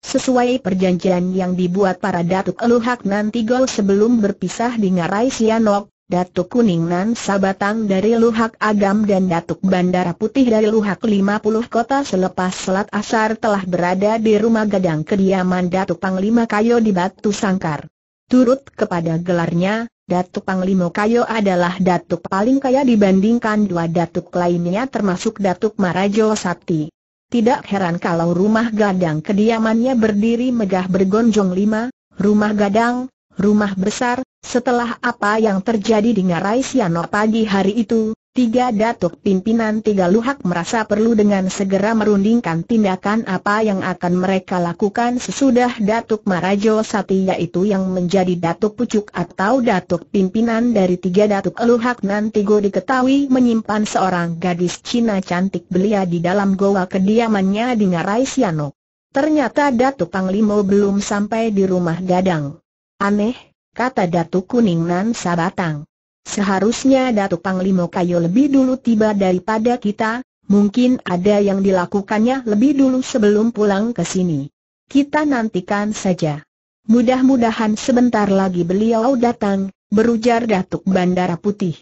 Sesuai perjanjian yang dibuat para Datuk Eluhak gol sebelum berpisah di Ngarai Sianok, Datuk Kuningnan Sabatang dari Luhak Agam dan Datuk Bandara Putih dari Luhak 50 kota selepas Selat Asar telah berada di rumah gadang kediaman Datuk Panglima Kayo di Batu Sangkar. Turut kepada gelarnya, Datuk Panglima Kayo adalah Datuk paling kaya dibandingkan dua Datuk lainnya termasuk Datuk Marajo Sakti. Tidak heran kalau rumah gadang kediamannya berdiri megah bergonjong lima, rumah gadang, rumah besar, setelah apa yang terjadi di Ngarai Siano pagi hari itu, Tiga datuk pimpinan tiga luhak merasa perlu dengan segera merundingkan tindakan apa yang akan mereka lakukan sesudah Datuk Marajo Sati yaitu yang menjadi Datuk Pucuk atau Datuk Pimpinan dari tiga Datuk Luhak nanti Nantigo diketahui menyimpan seorang gadis Cina cantik belia di dalam goa kediamannya di Ngarai Siano. Ternyata Datuk Panglimo belum sampai di rumah gadang. Aneh, kata Datuk Kuning Nan Sabatang. Seharusnya Datuk Panglimo Kayo lebih dulu tiba daripada kita, mungkin ada yang dilakukannya lebih dulu sebelum pulang ke sini. Kita nantikan saja. Mudah-mudahan sebentar lagi beliau datang, berujar Datuk Bandara Putih.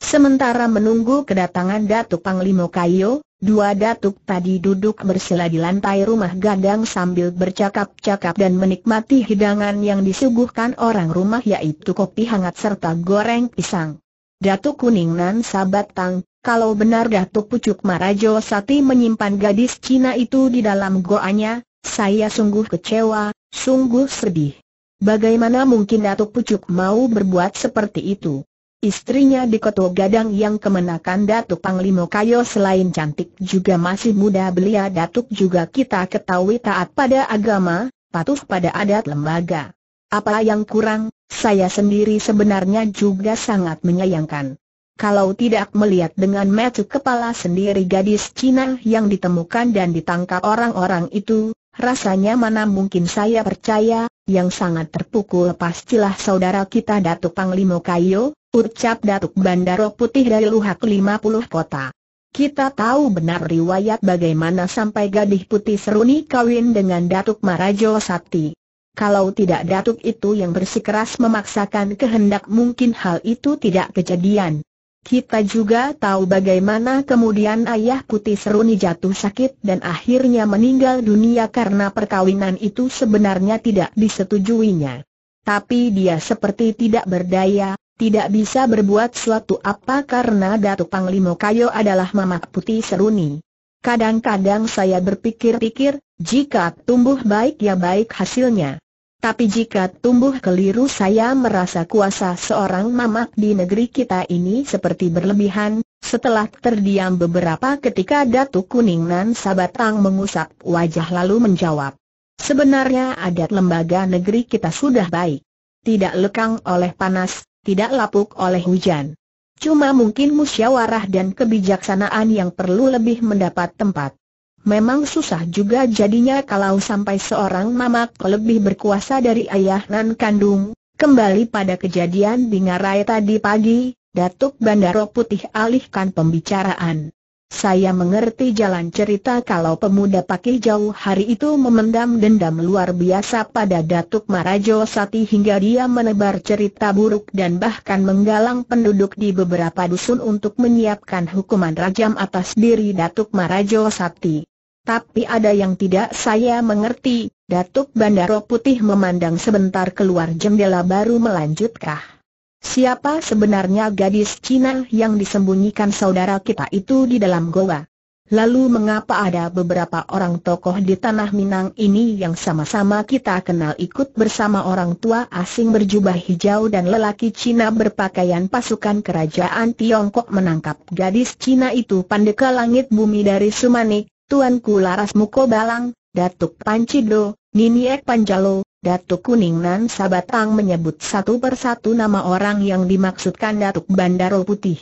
Sementara menunggu kedatangan Datuk Panglimo Kayo, Dua datuk tadi duduk bersila di lantai rumah gadang sambil bercakap-cakap dan menikmati hidangan yang disuguhkan orang rumah yaitu kopi hangat serta goreng pisang. Datuk Kuning Nan Kuningan tang, kalau benar Datuk Pucuk Marajo Sati menyimpan gadis Cina itu di dalam goanya, saya sungguh kecewa, sungguh sedih. Bagaimana mungkin Datuk Pucuk mau berbuat seperti itu? Istrinya di Koto Gadang yang kemenakan Datuk Panglimo Kayo selain cantik juga masih muda belia Datuk juga kita ketahui taat pada agama, patuh pada adat lembaga. Apa yang kurang, saya sendiri sebenarnya juga sangat menyayangkan. Kalau tidak melihat dengan metu kepala sendiri gadis Cina yang ditemukan dan ditangkap orang-orang itu, rasanya mana mungkin saya percaya, yang sangat terpukul pastilah saudara kita Datuk Panglimo Kayo, ucap Datuk Bandaro Putih dari Luhak 50 kota. Kita tahu benar riwayat bagaimana sampai Gadis putih seruni kawin dengan Datuk Marajo Sakti. Kalau tidak Datuk itu yang bersikeras memaksakan kehendak mungkin hal itu tidak kejadian. Kita juga tahu bagaimana kemudian ayah putih seruni jatuh sakit dan akhirnya meninggal dunia karena perkawinan itu sebenarnya tidak disetujuinya. Tapi dia seperti tidak berdaya, tidak bisa berbuat suatu apa karena Datuk Panglimo Kayo adalah mamak putih seruni. Kadang-kadang saya berpikir-pikir, jika tumbuh baik ya baik hasilnya. Tapi jika tumbuh keliru saya merasa kuasa seorang mamak di negeri kita ini seperti berlebihan, setelah terdiam beberapa ketika Datuk kuningnan Sabatang mengusap wajah lalu menjawab. Sebenarnya adat lembaga negeri kita sudah baik. Tidak lekang oleh panas, tidak lapuk oleh hujan. Cuma mungkin musyawarah dan kebijaksanaan yang perlu lebih mendapat tempat. Memang susah juga jadinya kalau sampai seorang mamak lebih berkuasa dari ayah nan kandung. Kembali pada kejadian di Ngarai tadi pagi, Datuk Bandaro Putih alihkan pembicaraan. Saya mengerti jalan cerita kalau pemuda pakai jauh hari itu memendam dendam luar biasa pada Datuk Marajo Sati hingga dia menebar cerita buruk dan bahkan menggalang penduduk di beberapa dusun untuk menyiapkan hukuman rajam atas diri Datuk Marajo Sati. Tapi ada yang tidak saya mengerti, Datuk Bandaro Putih memandang sebentar keluar jendela baru melanjutkah. Siapa sebenarnya gadis Cina yang disembunyikan saudara kita itu di dalam goa? Lalu mengapa ada beberapa orang tokoh di Tanah Minang ini yang sama-sama kita kenal ikut bersama orang tua asing berjubah hijau dan lelaki Cina berpakaian pasukan kerajaan Tiongkok menangkap gadis Cina itu pandeka langit bumi dari Sumanik, Tuanku Laras Mukobalang, Balang, Datuk Pancido, Nini Panjalo, Datuk Kuning Nan Sabatang menyebut satu persatu nama orang yang dimaksudkan Datuk Bandaro Putih.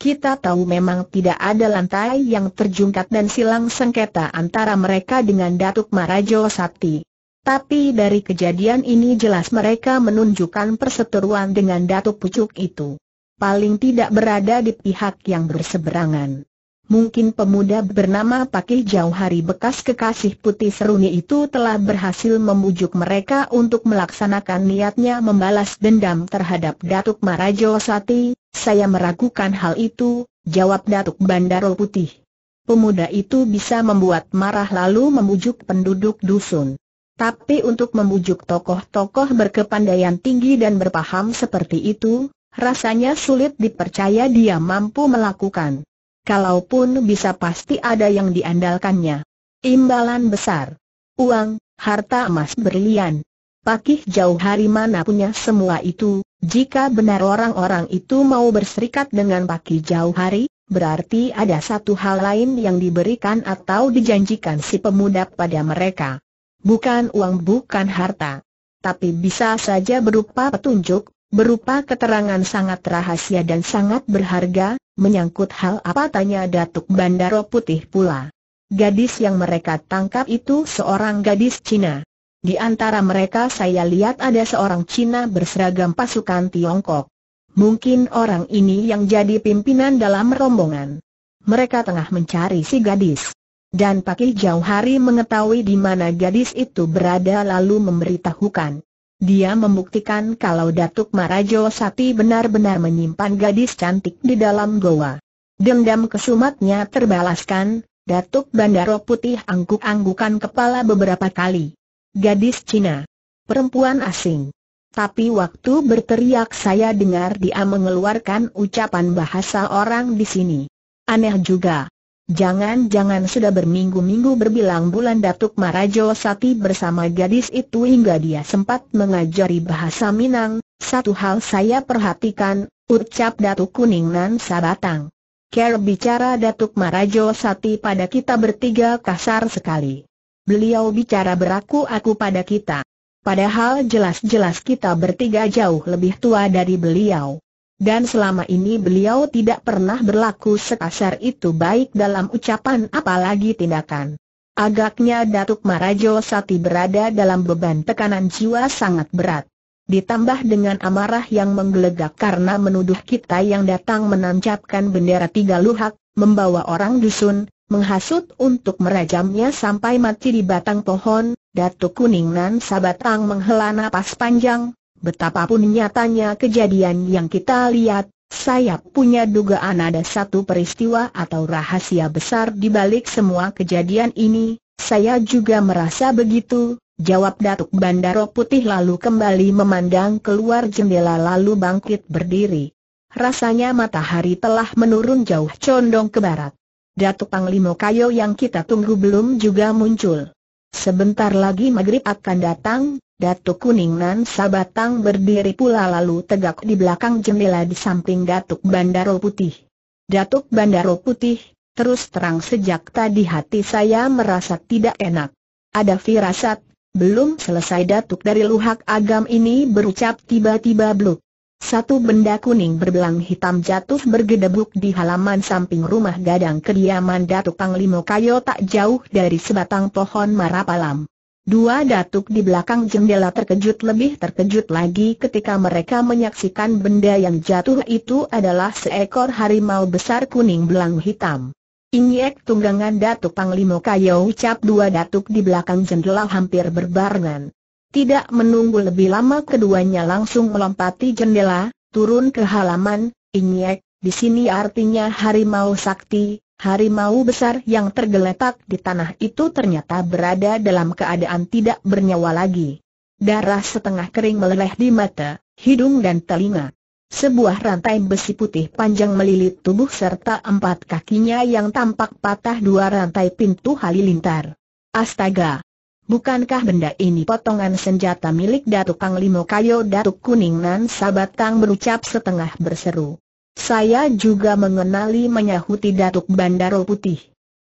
Kita tahu memang tidak ada lantai yang terjungkat dan silang sengketa antara mereka dengan Datuk Marajo Sakti. Tapi dari kejadian ini jelas mereka menunjukkan perseteruan dengan Datuk Pucuk itu. Paling tidak berada di pihak yang berseberangan. Mungkin pemuda bernama Pakih Jauh Hari bekas kekasih putih seruni itu telah berhasil membujuk mereka untuk melaksanakan niatnya membalas dendam terhadap Datuk Marajo Sati, saya meragukan hal itu, jawab Datuk Bandaro Putih. Pemuda itu bisa membuat marah lalu membujuk penduduk dusun. Tapi untuk membujuk tokoh-tokoh berkepandaian tinggi dan berpaham seperti itu, rasanya sulit dipercaya dia mampu melakukan kalaupun bisa pasti ada yang diandalkannya. Imbalan besar. Uang, harta emas berlian. Pakih jauh hari mana punya semua itu, jika benar orang-orang itu mau berserikat dengan Pakih jauh hari, berarti ada satu hal lain yang diberikan atau dijanjikan si pemuda pada mereka. Bukan uang bukan harta. Tapi bisa saja berupa petunjuk, berupa keterangan sangat rahasia dan sangat berharga, menyangkut hal apa tanya Datuk Bandaro Putih pula. Gadis yang mereka tangkap itu seorang gadis Cina. Di antara mereka saya lihat ada seorang Cina berseragam pasukan Tiongkok. Mungkin orang ini yang jadi pimpinan dalam rombongan. Mereka tengah mencari si gadis. Dan Pakih Jauh Hari mengetahui di mana gadis itu berada lalu memberitahukan. Dia membuktikan kalau Datuk Marajo Sati benar-benar menyimpan gadis cantik di dalam goa. Dendam kesumatnya terbalaskan, Datuk Bandaro Putih angguk-anggukan kepala beberapa kali. Gadis Cina. Perempuan asing. Tapi waktu berteriak saya dengar dia mengeluarkan ucapan bahasa orang di sini. Aneh juga. Jangan-jangan sudah berminggu-minggu berbilang bulan Datuk Marajo Sati bersama gadis itu hingga dia sempat mengajari bahasa Minang, satu hal saya perhatikan, ucap Datuk Kuning Sabatang. Care bicara Datuk Marajo Sati pada kita bertiga kasar sekali. Beliau bicara beraku-aku pada kita. Padahal jelas-jelas kita bertiga jauh lebih tua dari beliau. Dan selama ini beliau tidak pernah berlaku sekasar itu baik dalam ucapan apalagi tindakan. Agaknya Datuk Marajo Sati berada dalam beban tekanan jiwa sangat berat. Ditambah dengan amarah yang menggelegak karena menuduh kita yang datang menancapkan bendera tiga luhak, membawa orang dusun, menghasut untuk merajamnya sampai mati di batang pohon, Datuk Kuningan Sabatang menghela napas panjang, betapapun nyatanya kejadian yang kita lihat, saya punya dugaan ada satu peristiwa atau rahasia besar di balik semua kejadian ini, saya juga merasa begitu, jawab Datuk Bandaro Putih lalu kembali memandang keluar jendela lalu bangkit berdiri. Rasanya matahari telah menurun jauh condong ke barat. Datuk Panglimo Kayo yang kita tunggu belum juga muncul. Sebentar lagi maghrib akan datang, Datuk Kuning Sabatang berdiri pula lalu tegak di belakang jendela di samping Datuk Bandaro Putih. Datuk Bandaro Putih, terus terang sejak tadi hati saya merasa tidak enak. Ada firasat, belum selesai Datuk dari luhak agam ini berucap tiba-tiba bluk. Satu benda kuning berbelang hitam jatuh bergedebuk di halaman samping rumah gadang kediaman Datuk Panglimo Kayo tak jauh dari sebatang pohon marapalam. Dua datuk di belakang jendela terkejut lebih terkejut lagi ketika mereka menyaksikan benda yang jatuh itu adalah seekor harimau besar kuning belang hitam. Inyek tunggangan datuk panglima Kayo ucap dua datuk di belakang jendela hampir berbarengan. Tidak menunggu lebih lama keduanya langsung melompati jendela, turun ke halaman, Inyek, di sini artinya harimau sakti, Harimau besar yang tergeletak di tanah itu ternyata berada dalam keadaan tidak bernyawa lagi. Darah setengah kering meleleh di mata, hidung dan telinga. Sebuah rantai besi putih panjang melilit tubuh serta empat kakinya yang tampak patah dua rantai pintu halilintar. Astaga! Bukankah benda ini potongan senjata milik Datuk Panglima Kayo Datuk Kuningan Nan Sabatang berucap setengah berseru. Saya juga mengenali menyahuti Datuk Bandaro Putih.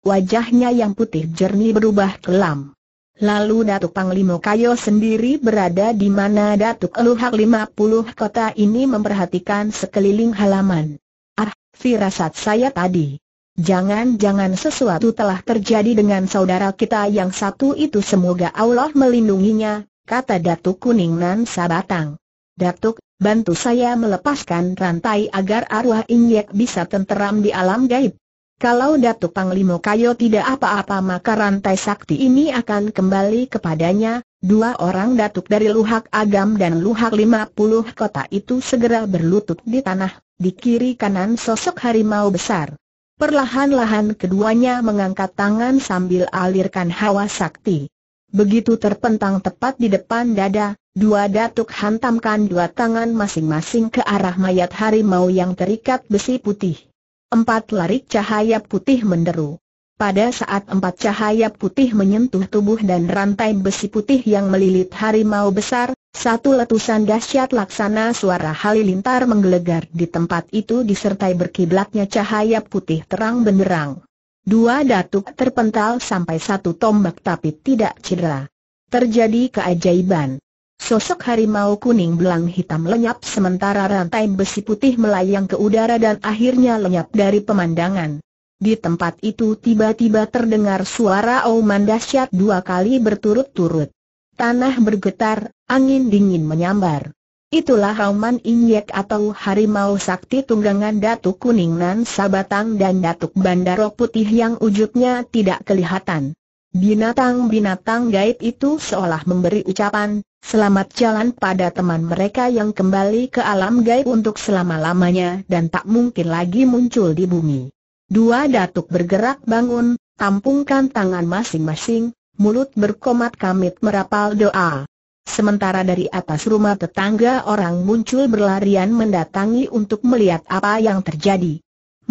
Wajahnya yang putih jernih berubah kelam. Lalu Datuk Panglima Kayo sendiri berada di mana Datuk Eluhak 50 kota ini memperhatikan sekeliling halaman. Ah, firasat saya tadi. Jangan-jangan sesuatu telah terjadi dengan saudara kita yang satu itu semoga Allah melindunginya, kata Datuk Kuning Sabatang. Datuk, Bantu saya melepaskan rantai agar arwah Inyek bisa tenteram di alam gaib. Kalau Datuk Panglima Kayo tidak apa-apa maka rantai sakti ini akan kembali kepadanya, Dua orang datuk dari Luhak Agam dan Luhak 50 kota itu segera berlutut di tanah, di kiri kanan sosok harimau besar. Perlahan-lahan keduanya mengangkat tangan sambil alirkan hawa sakti. Begitu terpentang tepat di depan dada, Dua datuk hantamkan dua tangan masing-masing ke arah mayat harimau yang terikat besi putih. Empat larik cahaya putih menderu. Pada saat empat cahaya putih menyentuh tubuh dan rantai besi putih yang melilit harimau besar, satu letusan dahsyat laksana suara halilintar menggelegar di tempat itu disertai berkiblatnya cahaya putih terang benderang. Dua datuk terpental sampai satu tombak tapi tidak cedera. Terjadi keajaiban. Sosok harimau kuning belang hitam lenyap sementara rantai besi putih melayang ke udara dan akhirnya lenyap dari pemandangan. Di tempat itu tiba-tiba terdengar suara auman dahsyat dua kali berturut-turut. Tanah bergetar, angin dingin menyambar. Itulah auman injek atau harimau sakti tunggangan Datuk Kuning Nan Sabatang dan Datuk Bandaro Putih yang wujudnya tidak kelihatan. Binatang-binatang gaib itu seolah memberi ucapan, selamat jalan pada teman mereka yang kembali ke alam gaib untuk selama-lamanya dan tak mungkin lagi muncul di bumi. Dua datuk bergerak bangun, tampungkan tangan masing-masing, mulut berkomat kamit merapal doa. Sementara dari atas rumah tetangga orang muncul berlarian mendatangi untuk melihat apa yang terjadi.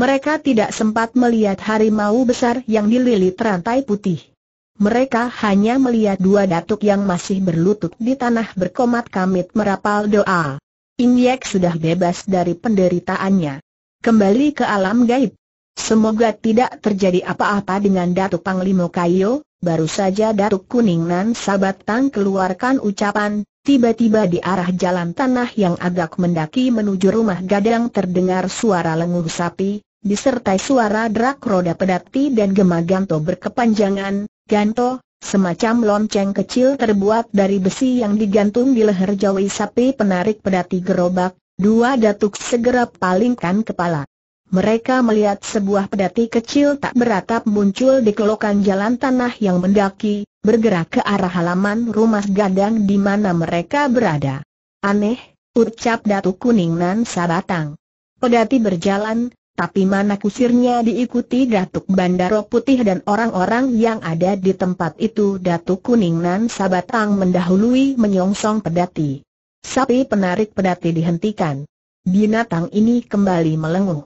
Mereka tidak sempat melihat harimau besar yang dililit rantai putih. Mereka hanya melihat dua datuk yang masih berlutut di tanah berkomat kamit merapal doa. Inyek sudah bebas dari penderitaannya. Kembali ke alam gaib. Semoga tidak terjadi apa-apa dengan Datuk Panglimo Kayo, baru saja Datuk Kuning Nan Tang, keluarkan ucapan, tiba-tiba di arah jalan tanah yang agak mendaki menuju rumah gadang terdengar suara lenguh sapi, disertai suara drak roda pedati dan gemaganto berkepanjangan, Ganto, semacam lonceng kecil terbuat dari besi yang digantung di leher jawi sapi penarik pedati gerobak, dua datuk segera palingkan kepala. Mereka melihat sebuah pedati kecil tak beratap muncul di kelokan jalan tanah yang mendaki, bergerak ke arah halaman rumah gadang di mana mereka berada. Aneh, ucap Datuk kuningan Sabatang. Pedati berjalan, tapi mana kusirnya diikuti Datuk Bandaro Putih dan orang-orang yang ada di tempat itu Datuk Kuningnan Sabatang mendahului menyongsong pedati. Sapi penarik pedati dihentikan. Binatang ini kembali melenguh.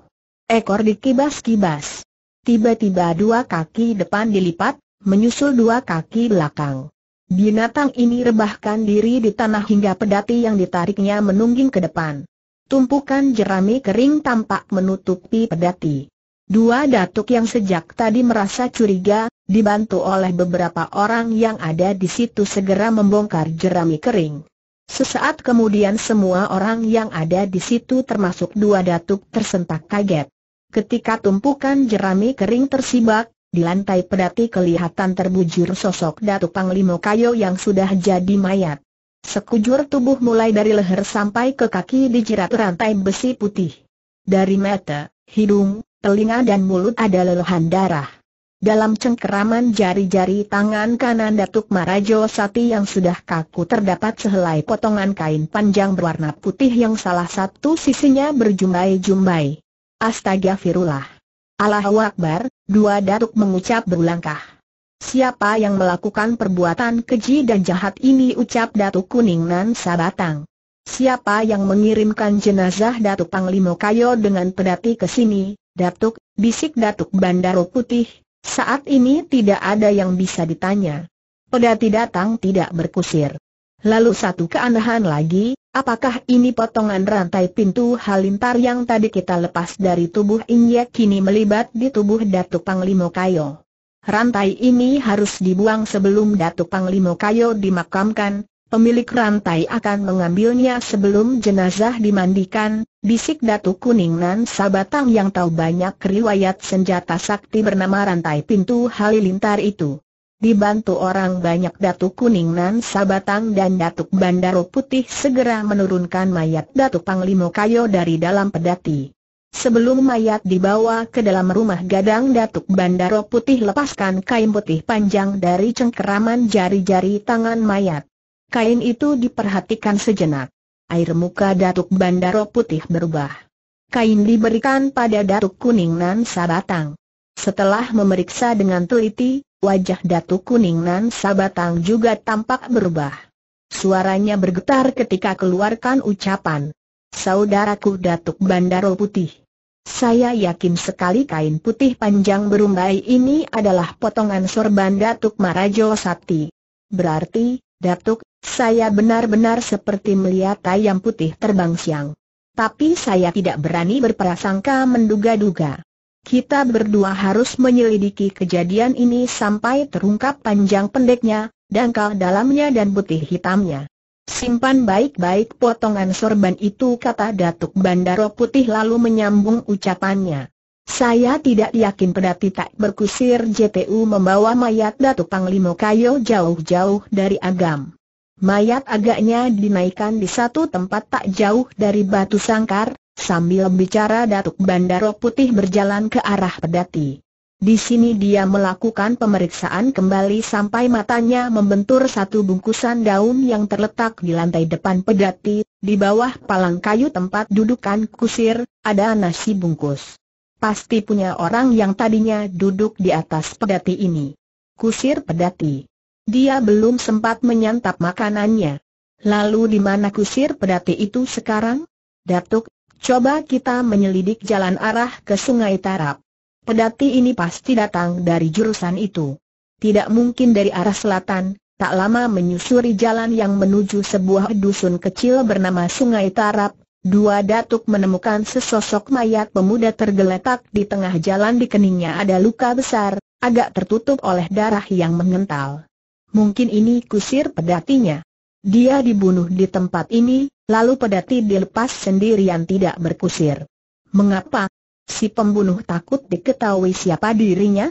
Ekor dikibas-kibas. Tiba-tiba dua kaki depan dilipat, menyusul dua kaki belakang. Binatang ini rebahkan diri di tanah hingga pedati yang ditariknya menungging ke depan tumpukan jerami kering tampak menutupi pedati. Dua datuk yang sejak tadi merasa curiga, dibantu oleh beberapa orang yang ada di situ segera membongkar jerami kering. Sesaat kemudian semua orang yang ada di situ termasuk dua datuk tersentak kaget. Ketika tumpukan jerami kering tersibak, di lantai pedati kelihatan terbujur sosok Datuk Panglimo Kayo yang sudah jadi mayat. Sekujur tubuh mulai dari leher sampai ke kaki dijerat rantai besi putih. Dari mata, hidung, telinga dan mulut ada leluhan darah. Dalam cengkeraman jari-jari tangan kanan Datuk Marajo Sati yang sudah kaku terdapat sehelai potongan kain panjang berwarna putih yang salah satu sisinya berjumbai-jumbai. Firullah! Allahu Akbar, dua Datuk mengucap berulangkah. Siapa yang melakukan perbuatan keji dan jahat ini ucap Datuk Kuning Nan Sabatang. Siapa yang mengirimkan jenazah Datuk Panglima Kayo dengan pedati ke sini, Datuk, bisik Datuk Bandaro Putih, saat ini tidak ada yang bisa ditanya. Pedati datang tidak berkusir. Lalu satu keanehan lagi, apakah ini potongan rantai pintu halintar yang tadi kita lepas dari tubuh Inyek kini melibat di tubuh Datuk Panglima Kayo? Rantai ini harus dibuang sebelum Datuk Panglimo Kayo dimakamkan, pemilik rantai akan mengambilnya sebelum jenazah dimandikan, bisik Datuk Kuningan Sabatang yang tahu banyak riwayat senjata sakti bernama rantai pintu halilintar itu. Dibantu orang banyak Datuk Kuningnan Sabatang dan Datuk Bandaro Putih segera menurunkan mayat Datuk Panglimo Kayo dari dalam pedati. Sebelum mayat dibawa ke dalam rumah gadang Datuk Bandaro Putih lepaskan kain putih panjang dari cengkeraman jari-jari tangan mayat. Kain itu diperhatikan sejenak. Air muka Datuk Bandaro Putih berubah. Kain diberikan pada Datuk Kuningnan Sabatang. Setelah memeriksa dengan teliti, wajah Datuk Kuningnan Sabatang juga tampak berubah. Suaranya bergetar ketika keluarkan ucapan saudaraku Datuk Bandaro Putih. Saya yakin sekali kain putih panjang berumbai ini adalah potongan sorban Datuk Marajo Sakti. Berarti, Datuk, saya benar-benar seperti melihat ayam putih terbang siang. Tapi saya tidak berani berprasangka menduga-duga. Kita berdua harus menyelidiki kejadian ini sampai terungkap panjang pendeknya, dangkal dalamnya dan putih hitamnya. Simpan baik-baik potongan sorban itu kata Datuk Bandaro Putih lalu menyambung ucapannya. Saya tidak yakin pedati tak berkusir JTU membawa mayat Datuk Panglimo Kayo jauh-jauh dari agam. Mayat agaknya dinaikkan di satu tempat tak jauh dari batu sangkar, sambil bicara Datuk Bandaro Putih berjalan ke arah pedati. Di sini dia melakukan pemeriksaan kembali sampai matanya membentur satu bungkusan daun yang terletak di lantai depan pedati, di bawah palang kayu tempat dudukan kusir, ada nasi bungkus. Pasti punya orang yang tadinya duduk di atas pedati ini. Kusir pedati. Dia belum sempat menyantap makanannya. Lalu di mana kusir pedati itu sekarang? Datuk, coba kita menyelidik jalan arah ke Sungai Tarap. Pedati ini pasti datang dari jurusan itu. Tidak mungkin dari arah selatan, tak lama menyusuri jalan yang menuju sebuah dusun kecil bernama Sungai Tarap, dua datuk menemukan sesosok mayat pemuda tergeletak di tengah jalan di keningnya ada luka besar, agak tertutup oleh darah yang mengental. Mungkin ini kusir pedatinya. Dia dibunuh di tempat ini, lalu pedati dilepas sendirian tidak berkusir. Mengapa? Si pembunuh takut diketahui siapa dirinya?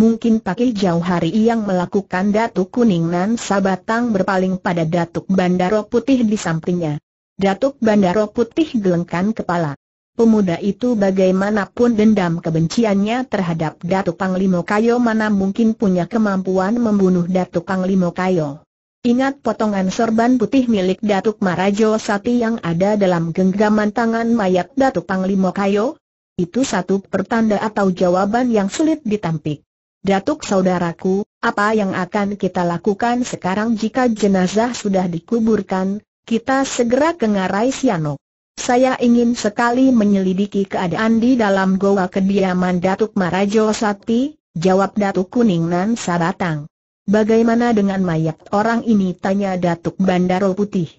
Mungkin pakai jauh hari yang melakukan Datuk kuningan Sabatang berpaling pada Datuk Bandaro Putih di sampingnya. Datuk Bandaro Putih gelengkan kepala. Pemuda itu bagaimanapun dendam kebenciannya terhadap Datuk Panglimo Kayo mana mungkin punya kemampuan membunuh Datuk Panglimo Kayo. Ingat potongan sorban putih milik Datuk Marajo Sati yang ada dalam genggaman tangan mayat Datuk Panglimo Kayo? Itu satu pertanda atau jawaban yang sulit ditampik. Datuk saudaraku, apa yang akan kita lakukan sekarang jika jenazah sudah dikuburkan, kita segera ke Ngarai Siano. Saya ingin sekali menyelidiki keadaan di dalam goa kediaman Datuk Marajo Sati. jawab Datuk Kuningnan Saratang. Bagaimana dengan mayat orang ini tanya Datuk Bandaro Putih.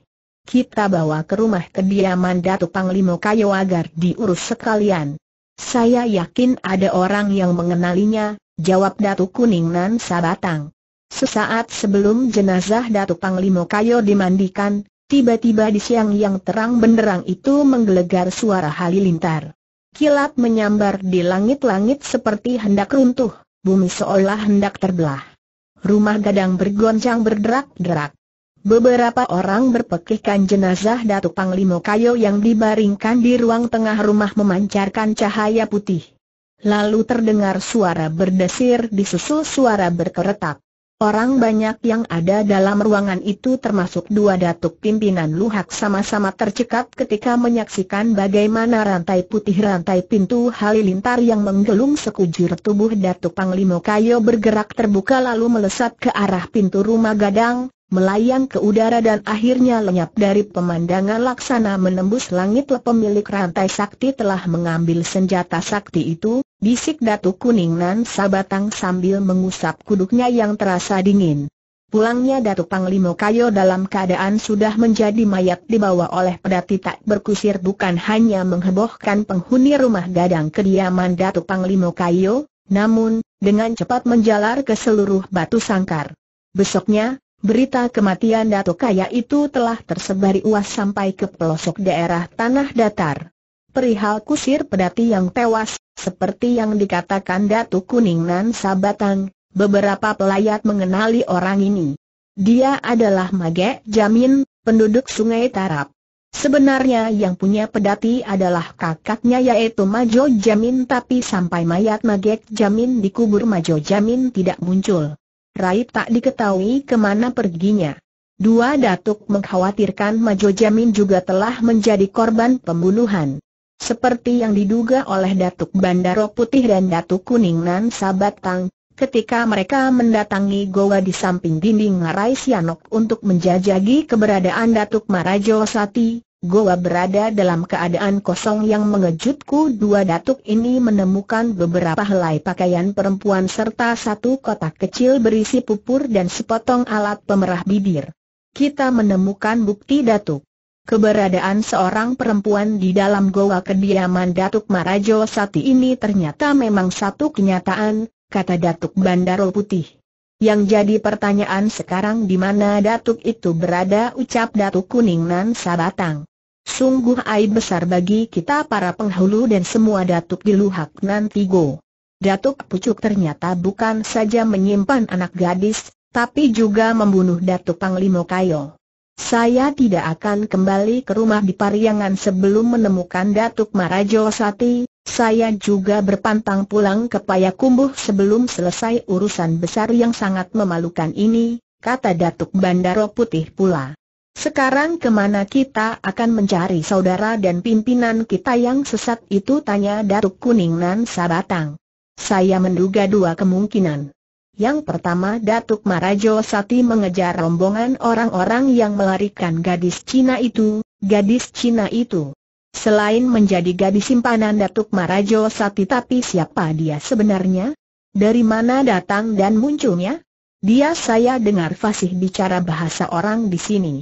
Kita bawa ke rumah kediaman Datuk Panglimo Kayo agar diurus sekalian. Saya yakin ada orang yang mengenalinya, jawab Datuk Kuning Nan Sabatang. Sesaat sebelum jenazah Datuk Panglima Kayo dimandikan, tiba-tiba di siang yang terang benderang itu menggelegar suara halilintar. Kilat menyambar di langit-langit seperti hendak runtuh, bumi seolah hendak terbelah. Rumah gadang bergoncang berderak-derak. Beberapa orang berpekihkan jenazah Datuk Panglimo Kayo yang dibaringkan di ruang tengah rumah memancarkan cahaya putih. Lalu terdengar suara berdesir disusul suara berkeretak. Orang banyak yang ada dalam ruangan itu termasuk dua datuk pimpinan luhak sama-sama tercekat ketika menyaksikan bagaimana rantai putih rantai pintu halilintar yang menggelung sekujur tubuh datuk Panglimo Kayo bergerak terbuka lalu melesat ke arah pintu rumah gadang, melayang ke udara dan akhirnya lenyap dari pemandangan laksana menembus langit pemilik rantai sakti telah mengambil senjata sakti itu, bisik Datu Kuning Nan Sabatang sambil mengusap kuduknya yang terasa dingin. Pulangnya Datu Panglimo Kayo dalam keadaan sudah menjadi mayat dibawa oleh pedati tak berkusir bukan hanya menghebohkan penghuni rumah gadang kediaman Datu Panglimo Kayo, namun, dengan cepat menjalar ke seluruh batu sangkar. Besoknya, Berita kematian Dato Kaya itu telah tersebar luas sampai ke pelosok daerah tanah datar. Perihal kusir pedati yang tewas, seperti yang dikatakan Datu Kuning Sabatang, beberapa pelayat mengenali orang ini. Dia adalah Mage Jamin, penduduk Sungai Tarap. Sebenarnya yang punya pedati adalah kakaknya yaitu Majo Jamin tapi sampai mayat Magek Jamin dikubur Majo Jamin tidak muncul. Raib tak diketahui kemana perginya. Dua datuk mengkhawatirkan Majo Jamin juga telah menjadi korban pembunuhan. Seperti yang diduga oleh Datuk Bandaro Putih dan Datuk Kuningan Sabatang, ketika mereka mendatangi goa di samping dinding Rai Sianok untuk menjajagi keberadaan Datuk Marajo Sati, Goa berada dalam keadaan kosong yang mengejutku dua datuk ini menemukan beberapa helai pakaian perempuan serta satu kotak kecil berisi pupur dan sepotong alat pemerah bibir. Kita menemukan bukti datuk. Keberadaan seorang perempuan di dalam goa kediaman Datuk Marajo Sati ini ternyata memang satu kenyataan, kata Datuk Bandaro Putih. Yang jadi pertanyaan sekarang di mana Datuk itu berada ucap Datuk Kuning Nan Sabatang. Sungguh aib besar bagi kita para penghulu dan semua Datuk di Luhak nanti go. Datuk Pucuk ternyata bukan saja menyimpan anak gadis, tapi juga membunuh Datuk panglima Kayo. Saya tidak akan kembali ke rumah di Pariangan sebelum menemukan Datuk Marajo Sati, saya juga berpantang pulang ke Payakumbuh sebelum selesai urusan besar yang sangat memalukan ini, kata Datuk Bandaro Putih pula. Sekarang kemana kita akan mencari saudara dan pimpinan kita yang sesat itu tanya Datuk Kuningnan Sabatang. Saya menduga dua kemungkinan. Yang pertama Datuk Marajo Sati mengejar rombongan orang-orang yang melarikan gadis Cina itu, gadis Cina itu Selain menjadi gadis simpanan Datuk Marajo Sati tapi siapa dia sebenarnya? Dari mana datang dan munculnya? Dia saya dengar fasih bicara bahasa orang di sini.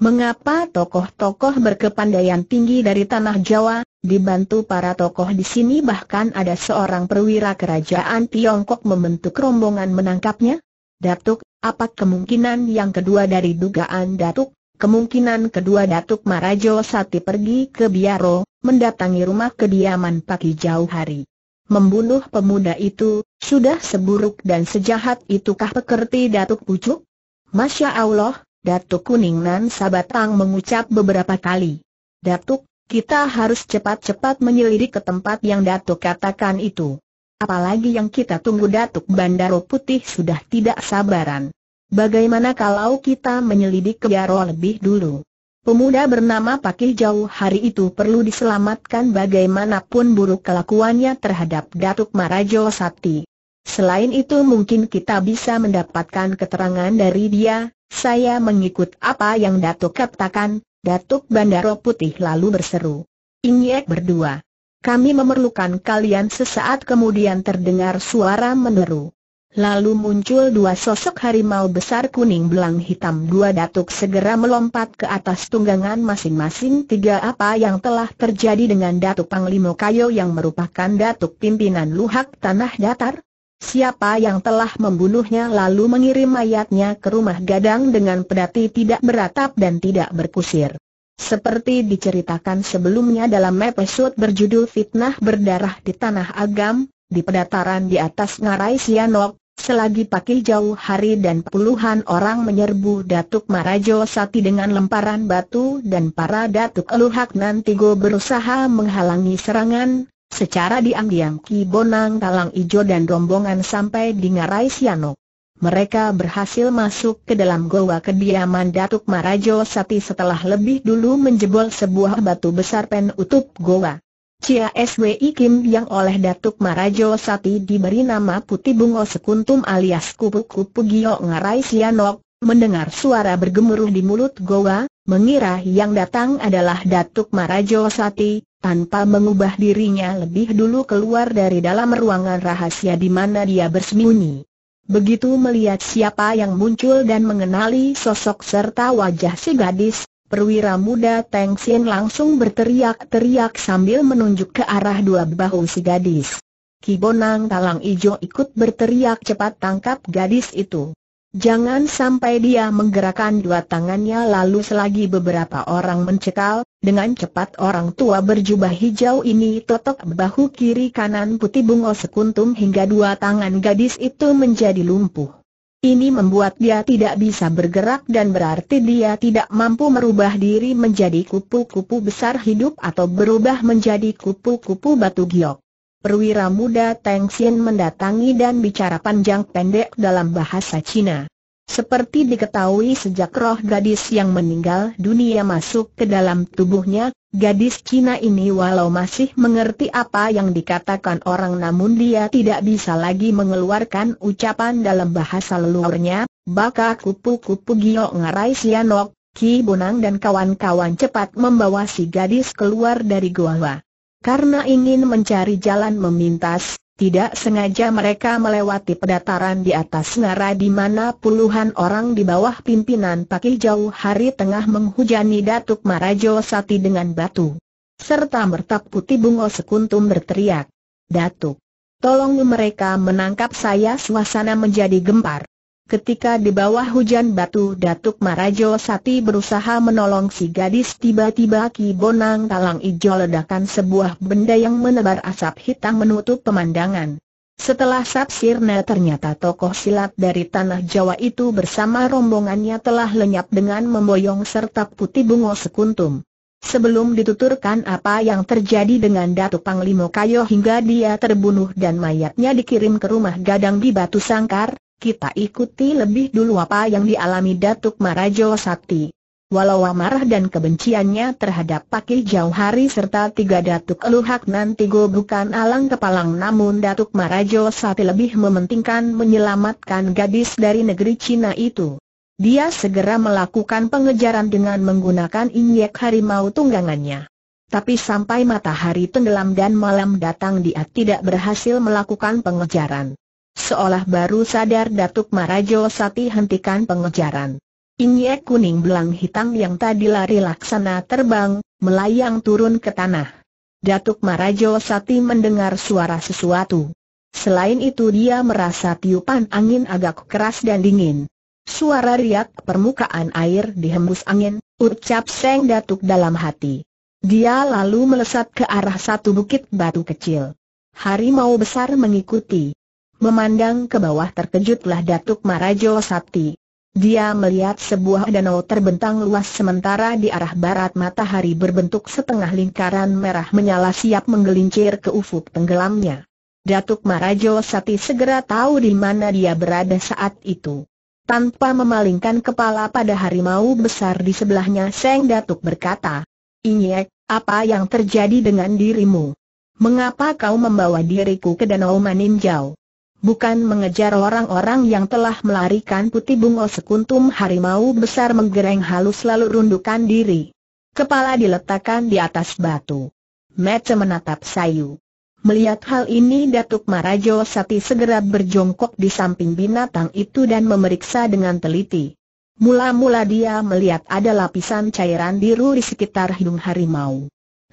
Mengapa tokoh-tokoh berkepandaian tinggi dari tanah Jawa, dibantu para tokoh di sini bahkan ada seorang perwira kerajaan Tiongkok membentuk rombongan menangkapnya? Datuk, apa kemungkinan yang kedua dari dugaan Datuk? kemungkinan kedua Datuk Marajo Sati pergi ke Biaro, mendatangi rumah kediaman Paki Jauh Hari. Membunuh pemuda itu, sudah seburuk dan sejahat itukah pekerti Datuk Pucuk? Masya Allah, Datuk Kuningnan Sabatang mengucap beberapa kali. Datuk, kita harus cepat-cepat menyelidik ke tempat yang Datuk katakan itu. Apalagi yang kita tunggu Datuk Bandaro Putih sudah tidak sabaran. Bagaimana kalau kita menyelidik ke Yaro lebih dulu? Pemuda bernama Pakih Jauh hari itu perlu diselamatkan bagaimanapun buruk kelakuannya terhadap Datuk Marajo Sakti. Selain itu mungkin kita bisa mendapatkan keterangan dari dia, saya mengikut apa yang Datuk katakan, Datuk Bandaro Putih lalu berseru. Ingyek berdua. Kami memerlukan kalian sesaat kemudian terdengar suara meneru. Lalu muncul dua sosok harimau besar kuning belang hitam dua datuk segera melompat ke atas tunggangan masing-masing tiga apa yang telah terjadi dengan datuk Panglimo Kayo yang merupakan datuk pimpinan luhak tanah datar? Siapa yang telah membunuhnya lalu mengirim mayatnya ke rumah gadang dengan pedati tidak beratap dan tidak berkusir. Seperti diceritakan sebelumnya dalam episode berjudul Fitnah Berdarah di Tanah Agam, di pedataran di atas Ngarai Sianok, Selagi pakih jauh hari dan puluhan orang menyerbu Datuk Marajo Sati dengan lemparan batu dan para Datuk Eluhak Nantigo berusaha menghalangi serangan, secara diam-diam Ki Bonang Talang Ijo dan rombongan sampai di Ngarai Sianok. Mereka berhasil masuk ke dalam goa kediaman Datuk Marajo Sati setelah lebih dulu menjebol sebuah batu besar penutup goa. Cia SWI Kim yang oleh Datuk Marajo Sati diberi nama Putih Bungo Sekuntum alias Kupu-Kupu Gio Ngarai Sianok, mendengar suara bergemuruh di mulut Goa, mengira yang datang adalah Datuk Marajo Sati, tanpa mengubah dirinya lebih dulu keluar dari dalam ruangan rahasia di mana dia bersembunyi. Begitu melihat siapa yang muncul dan mengenali sosok serta wajah si gadis, perwira muda Teng Sien langsung berteriak-teriak sambil menunjuk ke arah dua bahu si gadis. Kibonang Talang Ijo ikut berteriak cepat tangkap gadis itu. Jangan sampai dia menggerakkan dua tangannya lalu selagi beberapa orang mencekal, dengan cepat orang tua berjubah hijau ini totok bahu kiri kanan putih bungo sekuntum hingga dua tangan gadis itu menjadi lumpuh. Ini membuat dia tidak bisa bergerak dan berarti dia tidak mampu merubah diri menjadi kupu-kupu besar hidup atau berubah menjadi kupu-kupu batu giok. Perwira muda Tang Xin mendatangi dan bicara panjang pendek dalam bahasa Cina. Seperti diketahui sejak roh gadis yang meninggal dunia masuk ke dalam tubuhnya, Gadis Cina ini walau masih mengerti apa yang dikatakan orang namun dia tidak bisa lagi mengeluarkan ucapan dalam bahasa leluhurnya, baka kupu-kupu giok ngarai sianok, Ki Bonang dan kawan-kawan cepat membawa si gadis keluar dari gua, Karena ingin mencari jalan memintas, tidak sengaja mereka melewati pedataran di atas ngara di mana puluhan orang di bawah pimpinan Pakih Jauh Hari tengah menghujani Datuk Marajo Sati dengan batu. Serta mertak putih bungo sekuntum berteriak. Datuk, tolong mereka menangkap saya suasana menjadi gempar. Ketika di bawah hujan batu Datuk Marajo Sati berusaha menolong si gadis tiba-tiba Ki Bonang Talang Ijo ledakan sebuah benda yang menebar asap hitam menutup pemandangan. Setelah Sapsirna ternyata tokoh silat dari tanah Jawa itu bersama rombongannya telah lenyap dengan memboyong serta putih bungo sekuntum. Sebelum dituturkan apa yang terjadi dengan Datuk Panglimo Kayo hingga dia terbunuh dan mayatnya dikirim ke rumah gadang di Batu Sangkar, kita ikuti lebih dulu apa yang dialami Datuk Marajo Sakti. Walau amarah dan kebenciannya terhadap Pakih Jauhari serta tiga Datuk Eluhak Nantigo bukan alang kepalang namun Datuk Marajo Sati lebih mementingkan menyelamatkan gadis dari negeri Cina itu. Dia segera melakukan pengejaran dengan menggunakan injek harimau tunggangannya. Tapi sampai matahari tenggelam dan malam datang dia tidak berhasil melakukan pengejaran. Seolah baru sadar Datuk Marajo Sati hentikan pengejaran. Inyek kuning belang hitam yang tadi lari laksana terbang, melayang turun ke tanah. Datuk Marajo Sati mendengar suara sesuatu. Selain itu dia merasa tiupan angin agak keras dan dingin. Suara riak permukaan air dihembus angin, ucap Seng Datuk dalam hati. Dia lalu melesat ke arah satu bukit batu kecil. Harimau besar mengikuti. Memandang ke bawah terkejutlah Datuk Marajo Sati. Dia melihat sebuah danau terbentang luas sementara di arah barat matahari berbentuk setengah lingkaran merah menyala siap menggelincir ke ufuk tenggelamnya. Datuk Marajo Sati segera tahu di mana dia berada saat itu. Tanpa memalingkan kepala pada harimau besar di sebelahnya Seng Datuk berkata, Inyek, apa yang terjadi dengan dirimu? Mengapa kau membawa diriku ke Danau Maninjau? bukan mengejar orang-orang yang telah melarikan putih bungo sekuntum harimau besar menggereng halus lalu rundukan diri. Kepala diletakkan di atas batu. Mece menatap sayu. Melihat hal ini Datuk Marajo Sati segera berjongkok di samping binatang itu dan memeriksa dengan teliti. Mula-mula dia melihat ada lapisan cairan biru di sekitar hidung harimau.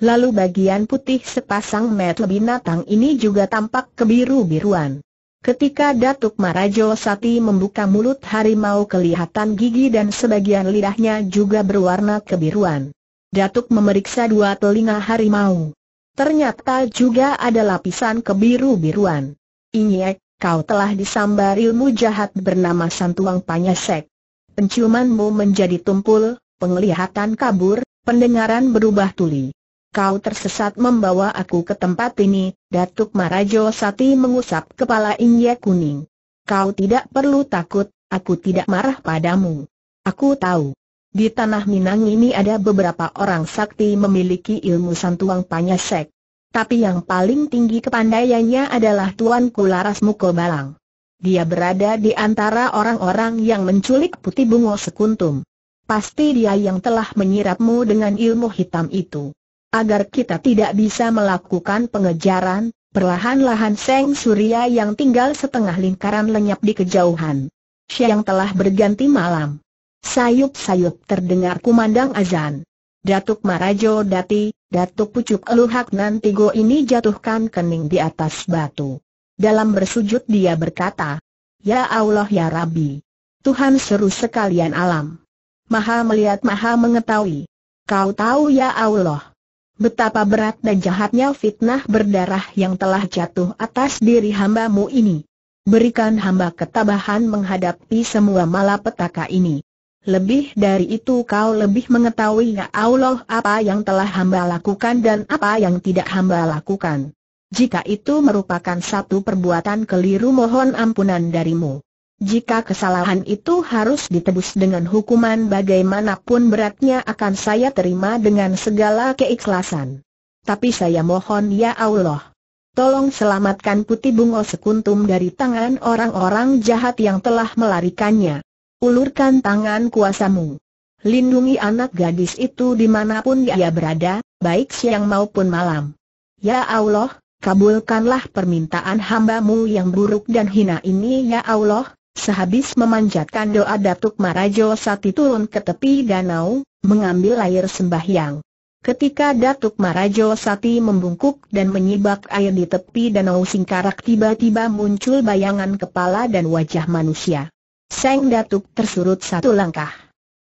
Lalu bagian putih sepasang mata binatang ini juga tampak kebiru-biruan. Ketika Datuk Marajo Sati membuka mulut harimau kelihatan gigi dan sebagian lidahnya juga berwarna kebiruan. Datuk memeriksa dua telinga harimau. Ternyata juga ada lapisan kebiru-biruan. Inyek, kau telah disambar ilmu jahat bernama Santuang Panyasek. Penciumanmu menjadi tumpul, penglihatan kabur, pendengaran berubah tuli kau tersesat membawa aku ke tempat ini, Datuk Marajo Sati mengusap kepala Inye Kuning. Kau tidak perlu takut, aku tidak marah padamu. Aku tahu. Di tanah Minang ini ada beberapa orang sakti memiliki ilmu santuang panyasek. Tapi yang paling tinggi kepandaiannya adalah Tuan Kularas Mukobalang. Dia berada di antara orang-orang yang menculik putih bungo sekuntum. Pasti dia yang telah menyirapmu dengan ilmu hitam itu agar kita tidak bisa melakukan pengejaran, perlahan-lahan Seng Surya yang tinggal setengah lingkaran lenyap di kejauhan. Siang telah berganti malam. Sayup-sayup terdengar kumandang azan. Datuk Marajo Dati, Datuk Pucuk Eluhak Nantigo ini jatuhkan kening di atas batu. Dalam bersujud dia berkata, Ya Allah ya Rabbi. Tuhan seru sekalian alam. Maha melihat maha mengetahui. Kau tahu ya Allah, betapa berat dan jahatnya fitnah berdarah yang telah jatuh atas diri hambamu ini. Berikan hamba ketabahan menghadapi semua malapetaka ini. Lebih dari itu kau lebih mengetahui ya Allah apa yang telah hamba lakukan dan apa yang tidak hamba lakukan. Jika itu merupakan satu perbuatan keliru mohon ampunan darimu. Jika kesalahan itu harus ditebus dengan hukuman bagaimanapun beratnya akan saya terima dengan segala keikhlasan. Tapi saya mohon ya Allah. Tolong selamatkan putih bungo sekuntum dari tangan orang-orang jahat yang telah melarikannya. Ulurkan tangan kuasamu. Lindungi anak gadis itu dimanapun ia berada, baik siang maupun malam. Ya Allah, kabulkanlah permintaan hambamu yang buruk dan hina ini ya Allah, Sehabis memanjatkan doa Datuk Marajo Sati turun ke tepi danau, mengambil air sembahyang. Ketika Datuk Marajo Sati membungkuk dan menyibak air di tepi danau Singkarak tiba-tiba muncul bayangan kepala dan wajah manusia. Seng Datuk tersurut satu langkah.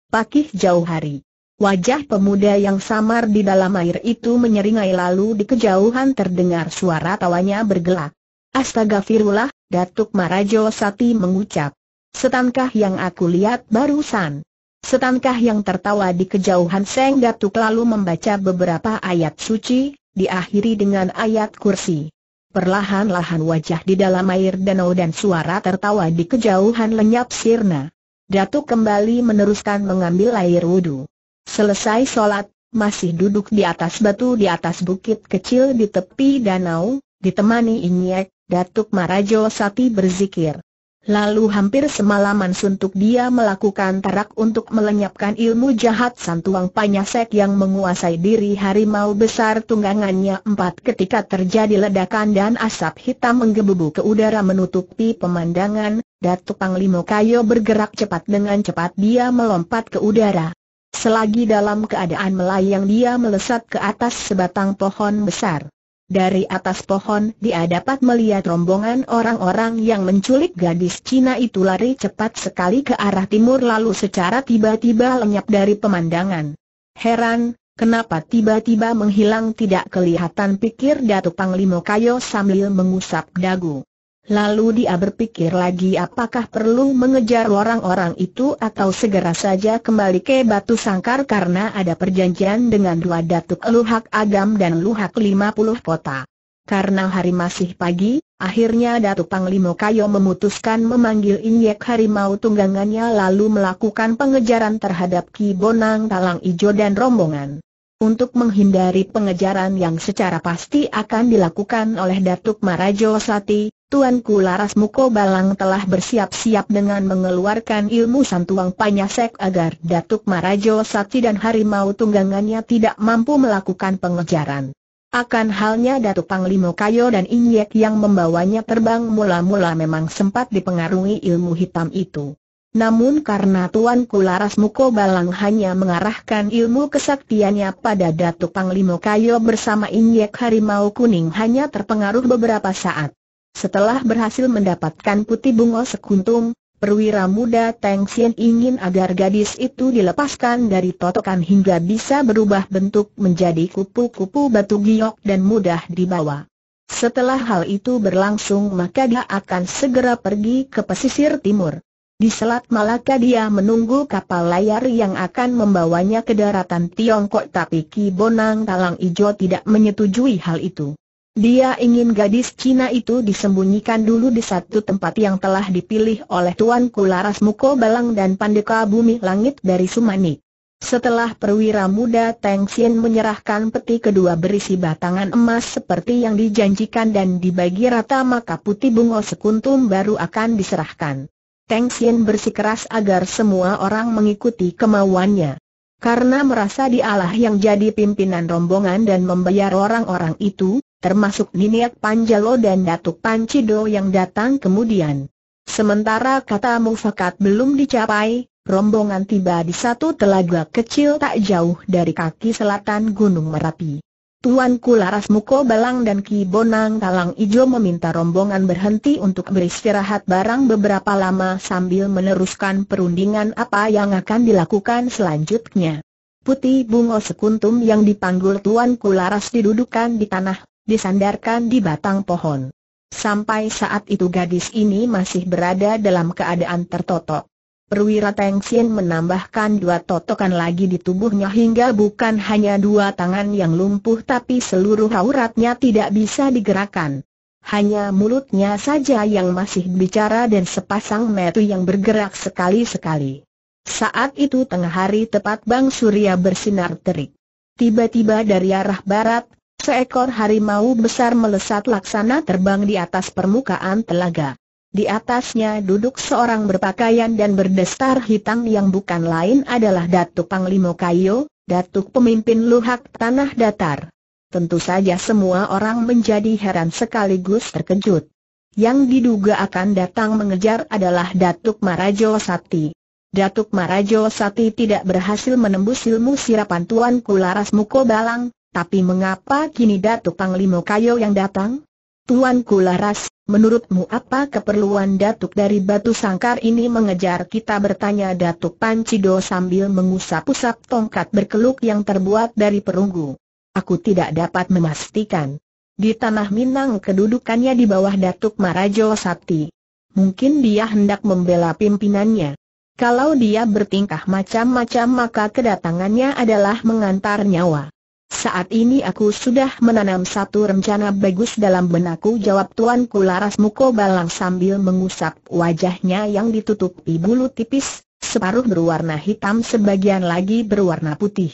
Pakih jauh hari. Wajah pemuda yang samar di dalam air itu menyeringai lalu di kejauhan terdengar suara tawanya bergelak. Astaga Firullah, Datuk Marajo Sati mengucap. Setankah yang aku lihat barusan? Setankah yang tertawa di kejauhan Seng Datuk lalu membaca beberapa ayat suci, diakhiri dengan ayat kursi. Perlahan-lahan wajah di dalam air danau dan suara tertawa di kejauhan lenyap sirna. Datuk kembali meneruskan mengambil air wudhu. Selesai sholat, masih duduk di atas batu di atas bukit kecil di tepi danau, ditemani Inyek, Datuk Marajo Sati berzikir. Lalu hampir semalaman suntuk dia melakukan tarak untuk melenyapkan ilmu jahat santuang panyasek yang menguasai diri harimau besar tunggangannya empat ketika terjadi ledakan dan asap hitam menggebu ke udara menutupi pemandangan, Datuk Panglimo Kayo bergerak cepat dengan cepat dia melompat ke udara. Selagi dalam keadaan melayang dia melesat ke atas sebatang pohon besar. Dari atas pohon dia dapat melihat rombongan orang-orang yang menculik gadis Cina itu lari cepat sekali ke arah timur lalu secara tiba-tiba lenyap dari pemandangan. Heran, Kenapa tiba-tiba menghilang tidak kelihatan pikir Datuk Panglimo Kayo sambil mengusap dagu. Lalu dia berpikir lagi apakah perlu mengejar orang-orang itu atau segera saja kembali ke Batu Sangkar karena ada perjanjian dengan dua datuk Luhak Agam dan Luhak 50 kota. Karena hari masih pagi, akhirnya Datuk Panglimo Kayo memutuskan memanggil Inyek Harimau tunggangannya lalu melakukan pengejaran terhadap Ki Bonang Talang Ijo dan rombongan. Untuk menghindari pengejaran yang secara pasti akan dilakukan oleh Datuk Marajo Sati, Tuanku Laras Muko Balang telah bersiap-siap dengan mengeluarkan ilmu santuang panyasek agar Datuk Marajo Sakti dan Harimau Tunggangannya tidak mampu melakukan pengejaran. Akan halnya Datuk Panglimo Kayo dan Inyek yang membawanya terbang mula-mula memang sempat dipengaruhi ilmu hitam itu. Namun karena Tuan Kularas Muko Balang hanya mengarahkan ilmu kesaktiannya pada Datuk Panglimo Kayo bersama Inyek Harimau Kuning hanya terpengaruh beberapa saat. Setelah berhasil mendapatkan putih bunga sekuntum, perwira muda Tang Xian ingin agar gadis itu dilepaskan dari totokan hingga bisa berubah bentuk menjadi kupu-kupu batu giok dan mudah dibawa. Setelah hal itu berlangsung maka dia akan segera pergi ke pesisir timur. Di Selat Malaka dia menunggu kapal layar yang akan membawanya ke daratan Tiongkok tapi Ki Bonang Talang Ijo tidak menyetujui hal itu. Dia ingin gadis Cina itu disembunyikan dulu di satu tempat yang telah dipilih oleh Tuan Kularas Muko Balang dan Pandeka Bumi Langit dari Sumani. Setelah perwira muda Teng Xian menyerahkan peti kedua berisi batangan emas seperti yang dijanjikan dan dibagi rata maka putih bungo sekuntum baru akan diserahkan. Teng Xian bersikeras agar semua orang mengikuti kemauannya. Karena merasa dialah yang jadi pimpinan rombongan dan membayar orang-orang itu, termasuk Niniak Panjalo dan Datuk Pancido yang datang kemudian. Sementara kata mufakat belum dicapai, rombongan tiba di satu telaga kecil tak jauh dari kaki selatan Gunung Merapi. Tuan Kularas Muko Balang dan Ki Bonang Talang Ijo meminta rombongan berhenti untuk beristirahat barang beberapa lama sambil meneruskan perundingan apa yang akan dilakukan selanjutnya. Putih Bungo Sekuntum yang dipanggul Tuan Kularas didudukan di tanah disandarkan di batang pohon. Sampai saat itu gadis ini masih berada dalam keadaan tertotok. Perwira Teng Sien menambahkan dua totokan lagi di tubuhnya hingga bukan hanya dua tangan yang lumpuh tapi seluruh auratnya tidak bisa digerakkan. Hanya mulutnya saja yang masih bicara dan sepasang metu yang bergerak sekali-sekali. Saat itu tengah hari tepat Bang Surya bersinar terik. Tiba-tiba dari arah barat, seekor harimau besar melesat laksana terbang di atas permukaan telaga. Di atasnya duduk seorang berpakaian dan berdestar hitam yang bukan lain adalah Datuk Panglimo Kayo, Datuk pemimpin luhak tanah datar. Tentu saja semua orang menjadi heran sekaligus terkejut. Yang diduga akan datang mengejar adalah Datuk Marajo Sati. Datuk Marajo Sati tidak berhasil menembus ilmu sirapan Tuan Kularas Muko Balang, tapi mengapa kini Datuk Panglima Kayo yang datang? Tuan Kularas, menurutmu apa keperluan Datuk dari batu sangkar ini mengejar kita bertanya Datuk Pancido sambil mengusap-usap tongkat berkeluk yang terbuat dari perunggu. Aku tidak dapat memastikan. Di Tanah Minang kedudukannya di bawah Datuk Marajo Sakti. Mungkin dia hendak membela pimpinannya. Kalau dia bertingkah macam-macam maka kedatangannya adalah mengantar nyawa. Saat ini aku sudah menanam satu rencana bagus dalam benakku jawab Tuan Kularas muko balang sambil mengusap wajahnya yang ditutupi bulu tipis, separuh berwarna hitam sebagian lagi berwarna putih.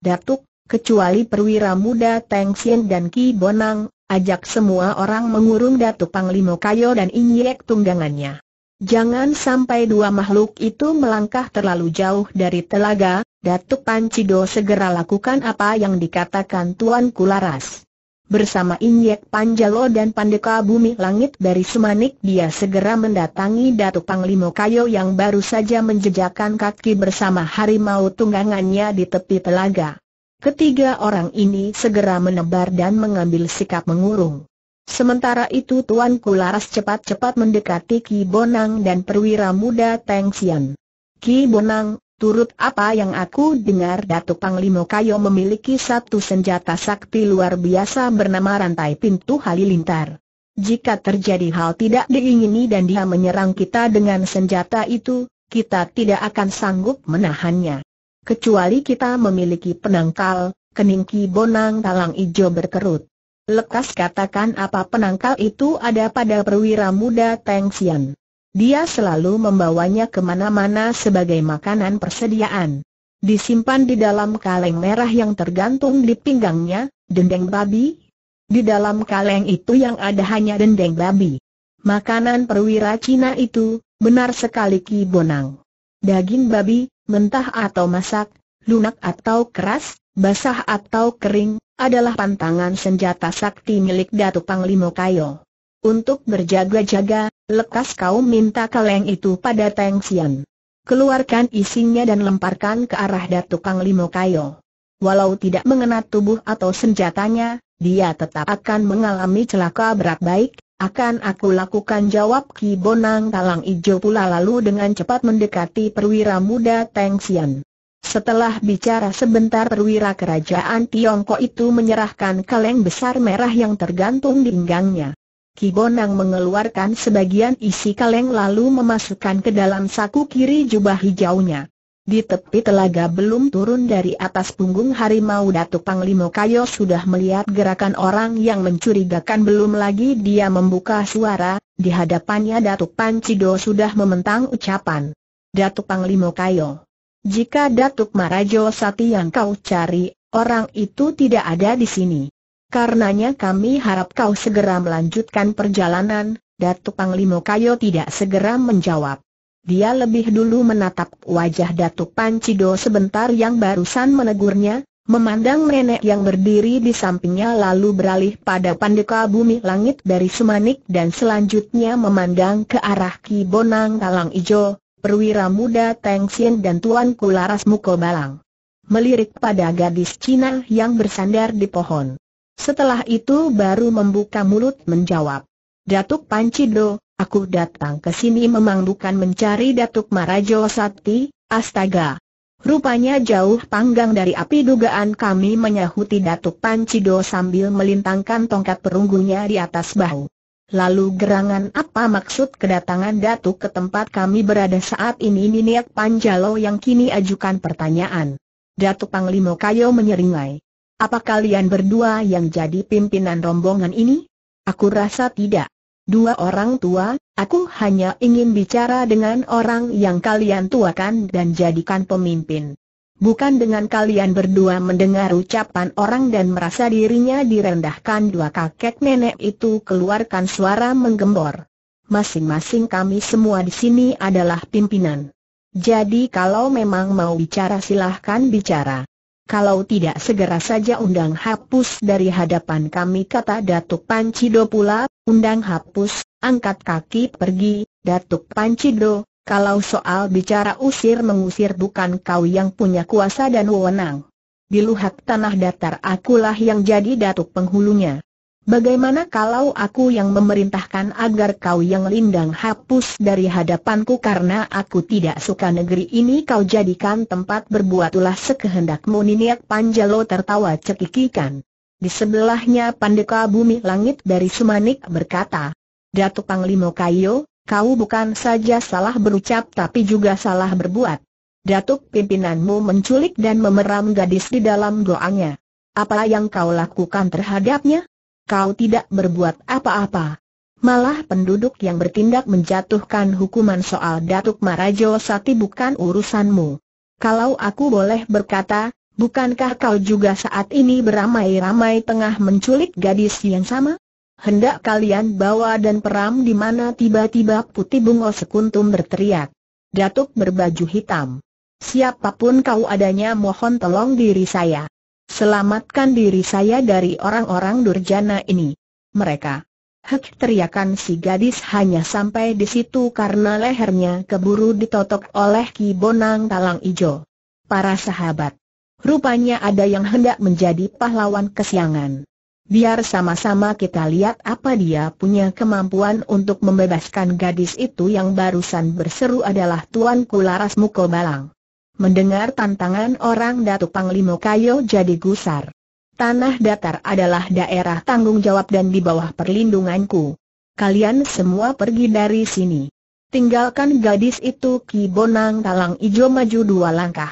Datuk, kecuali perwira muda Teng Sien dan Ki Bonang, ajak semua orang mengurung Datuk Panglimo Kayo dan Inyek tunggangannya. Jangan sampai dua makhluk itu melangkah terlalu jauh dari telaga, Datuk Pancido segera lakukan apa yang dikatakan Tuan Kularas. Bersama Inyek Panjalo dan Pandeka Bumi Langit dari Semanik dia segera mendatangi Datuk Panglimo Kayo yang baru saja menjejakkan kaki bersama harimau tunggangannya di tepi telaga. Ketiga orang ini segera menebar dan mengambil sikap mengurung. Sementara itu Tuan Kularas cepat-cepat mendekati Ki Bonang dan perwira muda Teng Xian. Ki Bonang, turut apa yang aku dengar Datuk Panglima Kayo memiliki satu senjata sakti luar biasa bernama rantai pintu halilintar. Jika terjadi hal tidak diingini dan dia menyerang kita dengan senjata itu, kita tidak akan sanggup menahannya. Kecuali kita memiliki penangkal, kening Ki Bonang talang ijo berkerut. Lekas katakan apa penangkal itu ada pada perwira muda Tang Xian. Dia selalu membawanya kemana-mana sebagai makanan persediaan. Disimpan di dalam kaleng merah yang tergantung di pinggangnya, dendeng babi. Di dalam kaleng itu yang ada hanya dendeng babi. Makanan perwira Cina itu, benar sekali Ki Bonang. Daging babi, mentah atau masak, lunak atau keras, basah atau kering, adalah pantangan senjata sakti milik Datu Panglimo Kayo. Untuk berjaga-jaga, lekas kau minta kaleng itu pada Teng Xian. Keluarkan isinya dan lemparkan ke arah Datu Panglimo Kayo. Walau tidak mengena tubuh atau senjatanya, dia tetap akan mengalami celaka berat baik, akan aku lakukan jawab Ki Bonang Talang Ijo pula lalu dengan cepat mendekati perwira muda Teng Xian. Setelah bicara sebentar perwira kerajaan Tiongkok itu menyerahkan kaleng besar merah yang tergantung di pinggangnya. Kibonang mengeluarkan sebagian isi kaleng lalu memasukkan ke dalam saku kiri jubah hijaunya. Di tepi telaga belum turun dari atas punggung harimau Datuk Panglimo Kayo sudah melihat gerakan orang yang mencurigakan belum lagi dia membuka suara, di hadapannya Datuk Pancido sudah mementang ucapan. Datuk Panglimo Kayo, jika Datuk Marajo Sati yang kau cari, orang itu tidak ada di sini. Karenanya kami harap kau segera melanjutkan perjalanan, Datuk Panglimo Kayo tidak segera menjawab. Dia lebih dulu menatap wajah Datuk Pancido sebentar yang barusan menegurnya, memandang nenek yang berdiri di sampingnya lalu beralih pada Pandeka Bumi Langit dari Sumanik dan selanjutnya memandang ke arah Ki Bonang Talang Ijo, perwira muda Teng Sien dan Tuan Kularas Balang Melirik pada gadis Cina yang bersandar di pohon. Setelah itu baru membuka mulut menjawab. Datuk Pancido, aku datang ke sini memang bukan mencari Datuk Marajo Sakti, astaga. Rupanya jauh panggang dari api dugaan kami menyahuti Datuk Pancido sambil melintangkan tongkat perunggunya di atas bahu. Lalu gerangan apa maksud kedatangan Datuk ke tempat kami berada saat ini Niniak Panjalo yang kini ajukan pertanyaan. Datuk Panglima Kayo menyeringai. Apa kalian berdua yang jadi pimpinan rombongan ini? Aku rasa tidak. Dua orang tua, aku hanya ingin bicara dengan orang yang kalian tuakan dan jadikan pemimpin. Bukan dengan kalian berdua mendengar ucapan orang dan merasa dirinya direndahkan dua kakek nenek itu keluarkan suara menggembor. Masing-masing kami semua di sini adalah pimpinan. Jadi kalau memang mau bicara silahkan bicara. Kalau tidak segera saja undang hapus dari hadapan kami kata Datuk Pancido pula, undang hapus, angkat kaki pergi, Datuk Pancido, kalau soal bicara usir mengusir bukan kau yang punya kuasa dan wewenang. Di luhak tanah datar akulah yang jadi datuk penghulunya. Bagaimana kalau aku yang memerintahkan agar kau yang lindang hapus dari hadapanku karena aku tidak suka negeri ini kau jadikan tempat berbuat sekehendakmu Niniak Panjalo tertawa cekikikan. Di sebelahnya Pandeka Bumi Langit dari Sumanik berkata, Datuk Panglimo Kayo, kau bukan saja salah berucap tapi juga salah berbuat. Datuk pimpinanmu menculik dan memeram gadis di dalam goangnya. Apa yang kau lakukan terhadapnya? Kau tidak berbuat apa-apa. Malah penduduk yang bertindak menjatuhkan hukuman soal Datuk Marajo Sati bukan urusanmu. Kalau aku boleh berkata, bukankah kau juga saat ini beramai-ramai tengah menculik gadis yang sama? hendak kalian bawa dan peram di mana tiba-tiba putih bungo sekuntum berteriak. Datuk berbaju hitam. Siapapun kau adanya mohon tolong diri saya. Selamatkan diri saya dari orang-orang durjana ini. Mereka. Hek teriakan si gadis hanya sampai di situ karena lehernya keburu ditotok oleh Ki Bonang Talang Ijo. Para sahabat. Rupanya ada yang hendak menjadi pahlawan kesiangan. Biar sama-sama kita lihat apa dia punya kemampuan untuk membebaskan gadis itu yang barusan berseru adalah Tuan Kularas mukobalang Mendengar tantangan orang Datuk Panglimo Kayo jadi gusar. Tanah datar adalah daerah tanggung jawab dan di bawah perlindunganku. Kalian semua pergi dari sini. Tinggalkan gadis itu Ki Bonang Talang Ijo maju dua langkah.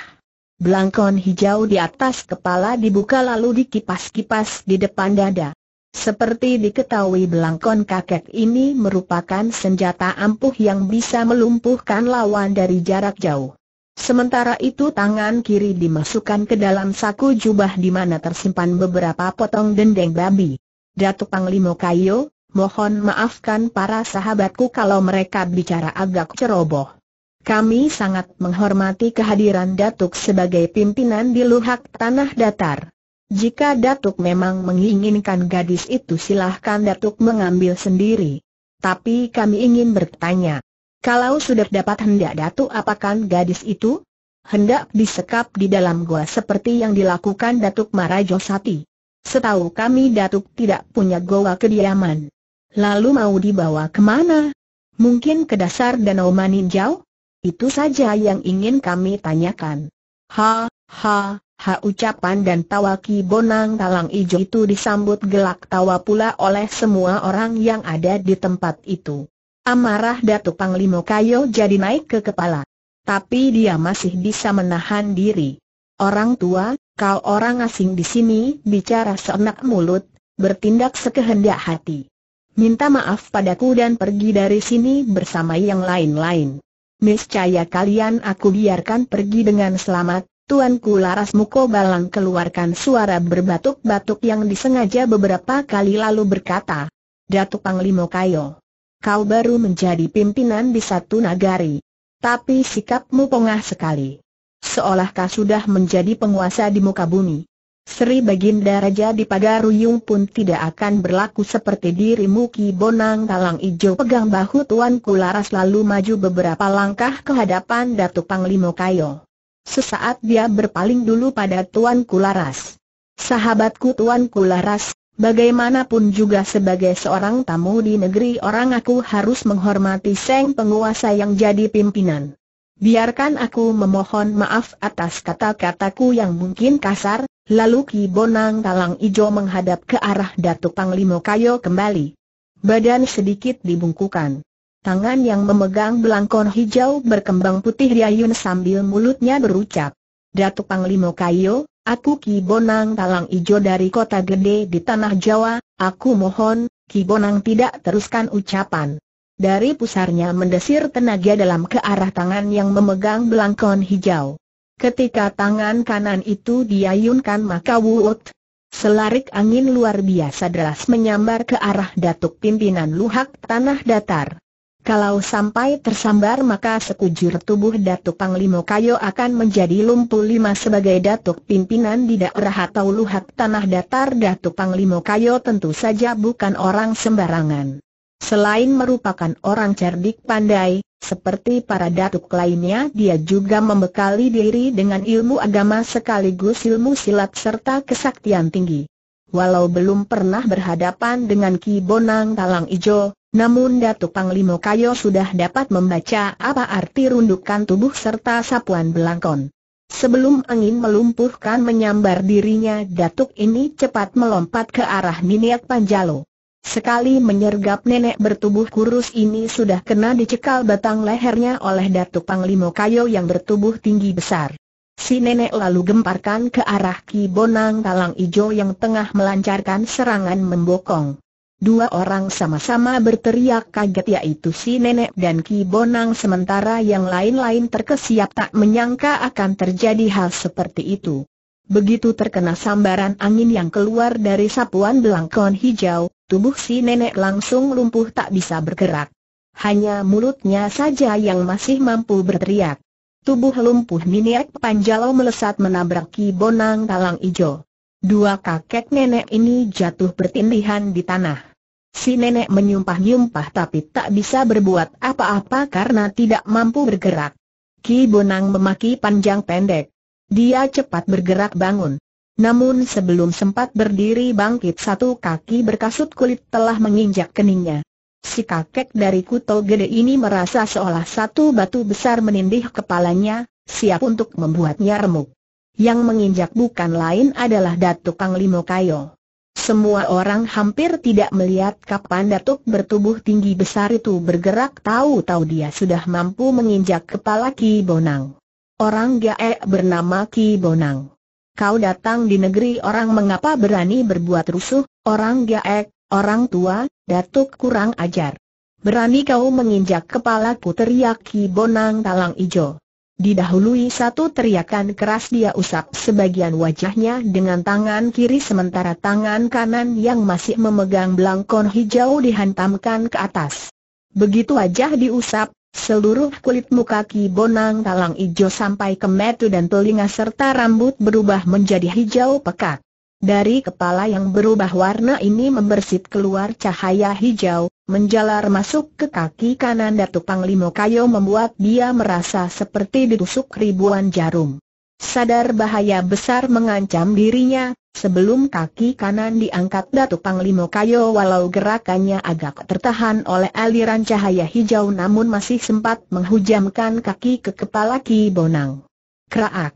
Belangkon hijau di atas kepala dibuka lalu dikipas-kipas di depan dada. Seperti diketahui belangkon kakek ini merupakan senjata ampuh yang bisa melumpuhkan lawan dari jarak jauh. Sementara itu tangan kiri dimasukkan ke dalam saku jubah di mana tersimpan beberapa potong dendeng babi. Datuk Panglimo Kayo, mohon maafkan para sahabatku kalau mereka bicara agak ceroboh. Kami sangat menghormati kehadiran Datuk sebagai pimpinan di luhak tanah datar. Jika Datuk memang menginginkan gadis itu silahkan Datuk mengambil sendiri. Tapi kami ingin bertanya. Kalau sudah dapat hendak Datuk apakan gadis itu? Hendak disekap di dalam gua seperti yang dilakukan Datuk Marajosati. Setahu kami Datuk tidak punya gua kediaman. Lalu mau dibawa kemana? Mungkin ke dasar Danau Maninjau? Itu saja yang ingin kami tanyakan. Ha, ha, ha ucapan dan tawa Ki Bonang Talang Ijo itu disambut gelak tawa pula oleh semua orang yang ada di tempat itu. Amarah Datu Panglimo Kayo jadi naik ke kepala. Tapi dia masih bisa menahan diri. Orang tua, kau orang asing di sini bicara seenak mulut, bertindak sekehendak hati. Minta maaf padaku dan pergi dari sini bersama yang lain-lain. Niscaya kalian aku biarkan pergi dengan selamat, Tuanku Laras Muko Balang keluarkan suara berbatuk-batuk yang disengaja beberapa kali lalu berkata, Datuk Panglimo Kayo, kau baru menjadi pimpinan di satu nagari, tapi sikapmu pongah sekali. Seolah kau sudah menjadi penguasa di muka bumi. Sri Baginda Raja di Pagaruyung pun tidak akan berlaku seperti dirimu Ki Bonang Talang Ijo pegang bahu Tuan Kularas lalu maju beberapa langkah ke hadapan Datuk Panglimo Kayo. Sesaat dia berpaling dulu pada Tuan Kularas. Sahabatku Tuan Kularas, bagaimanapun juga sebagai seorang tamu di negeri orang aku harus menghormati Seng penguasa yang jadi pimpinan. Biarkan aku memohon maaf atas kata-kataku yang mungkin kasar, Lalu Ki Bonang Talang Ijo menghadap ke arah Datuk Panglimo Kayo kembali. Badan sedikit dibungkukan. Tangan yang memegang belangkon hijau berkembang putih riayun sambil mulutnya berucap. Datuk Panglimo Kayo, aku Ki Bonang Talang Ijo dari kota gede di Tanah Jawa, aku mohon, Ki Bonang tidak teruskan ucapan. Dari pusarnya mendesir tenaga dalam ke arah tangan yang memegang belangkon hijau. Ketika tangan kanan itu diayunkan maka wut, Selarik angin luar biasa deras menyambar ke arah datuk pimpinan luhak tanah datar. Kalau sampai tersambar maka sekujur tubuh Datuk panglima Kayo akan menjadi lumpuh lima sebagai Datuk pimpinan di daerah atau luhak tanah datar Datuk panglima Kayo tentu saja bukan orang sembarangan. Selain merupakan orang cerdik pandai, seperti para datuk lainnya dia juga membekali diri dengan ilmu agama sekaligus ilmu silat serta kesaktian tinggi. Walau belum pernah berhadapan dengan Ki Bonang Talang Ijo, namun Datuk Panglimo Kayo sudah dapat membaca apa arti rundukan tubuh serta sapuan belangkon. Sebelum angin melumpuhkan menyambar dirinya Datuk ini cepat melompat ke arah Miniat Panjalo. Sekali menyergap nenek bertubuh kurus ini sudah kena dicekal batang lehernya oleh datu Panglimo Kayo yang bertubuh tinggi besar. Si nenek lalu gemparkan ke arah Ki Bonang Talang Ijo yang tengah melancarkan serangan membokong. Dua orang sama-sama berteriak kaget yaitu si nenek dan Ki Bonang sementara yang lain-lain terkesiap tak menyangka akan terjadi hal seperti itu. Begitu terkena sambaran angin yang keluar dari sapuan belangkon hijau, tubuh si nenek langsung lumpuh tak bisa bergerak. Hanya mulutnya saja yang masih mampu berteriak. Tubuh lumpuh Miniak Panjalo melesat menabrak Ki Bonang Talang Ijo. Dua kakek nenek ini jatuh bertindihan di tanah. Si nenek menyumpah-nyumpah tapi tak bisa berbuat apa-apa karena tidak mampu bergerak. Ki Bonang memaki panjang pendek. Dia cepat bergerak bangun. Namun sebelum sempat berdiri bangkit satu kaki berkasut kulit telah menginjak keningnya. Si kakek dari kuto gede ini merasa seolah satu batu besar menindih kepalanya, siap untuk membuatnya remuk. Yang menginjak bukan lain adalah Datuk Panglimo Kayo. Semua orang hampir tidak melihat kapan Datuk bertubuh tinggi besar itu bergerak tahu-tahu dia sudah mampu menginjak kepala Ki Bonang. Orang gae bernama Ki Bonang kau datang di negeri orang mengapa berani berbuat rusuh, orang gaek, orang tua, datuk kurang ajar. Berani kau menginjak kepala teriak Ki Bonang Talang Ijo. Didahului satu teriakan keras dia usap sebagian wajahnya dengan tangan kiri sementara tangan kanan yang masih memegang belangkon hijau dihantamkan ke atas. Begitu wajah diusap, Seluruh kulit muka Ki Bonang talang ijo sampai ke metu dan telinga serta rambut berubah menjadi hijau pekat. Dari kepala yang berubah warna ini membersit keluar cahaya hijau, menjalar masuk ke kaki kanan Datuk Panglimo Kayo membuat dia merasa seperti ditusuk ribuan jarum. Sadar bahaya besar mengancam dirinya, sebelum kaki kanan diangkat Datuk Panglimo Kayo walau gerakannya agak tertahan oleh aliran cahaya hijau namun masih sempat menghujamkan kaki ke kepala Ki Bonang. Kraak!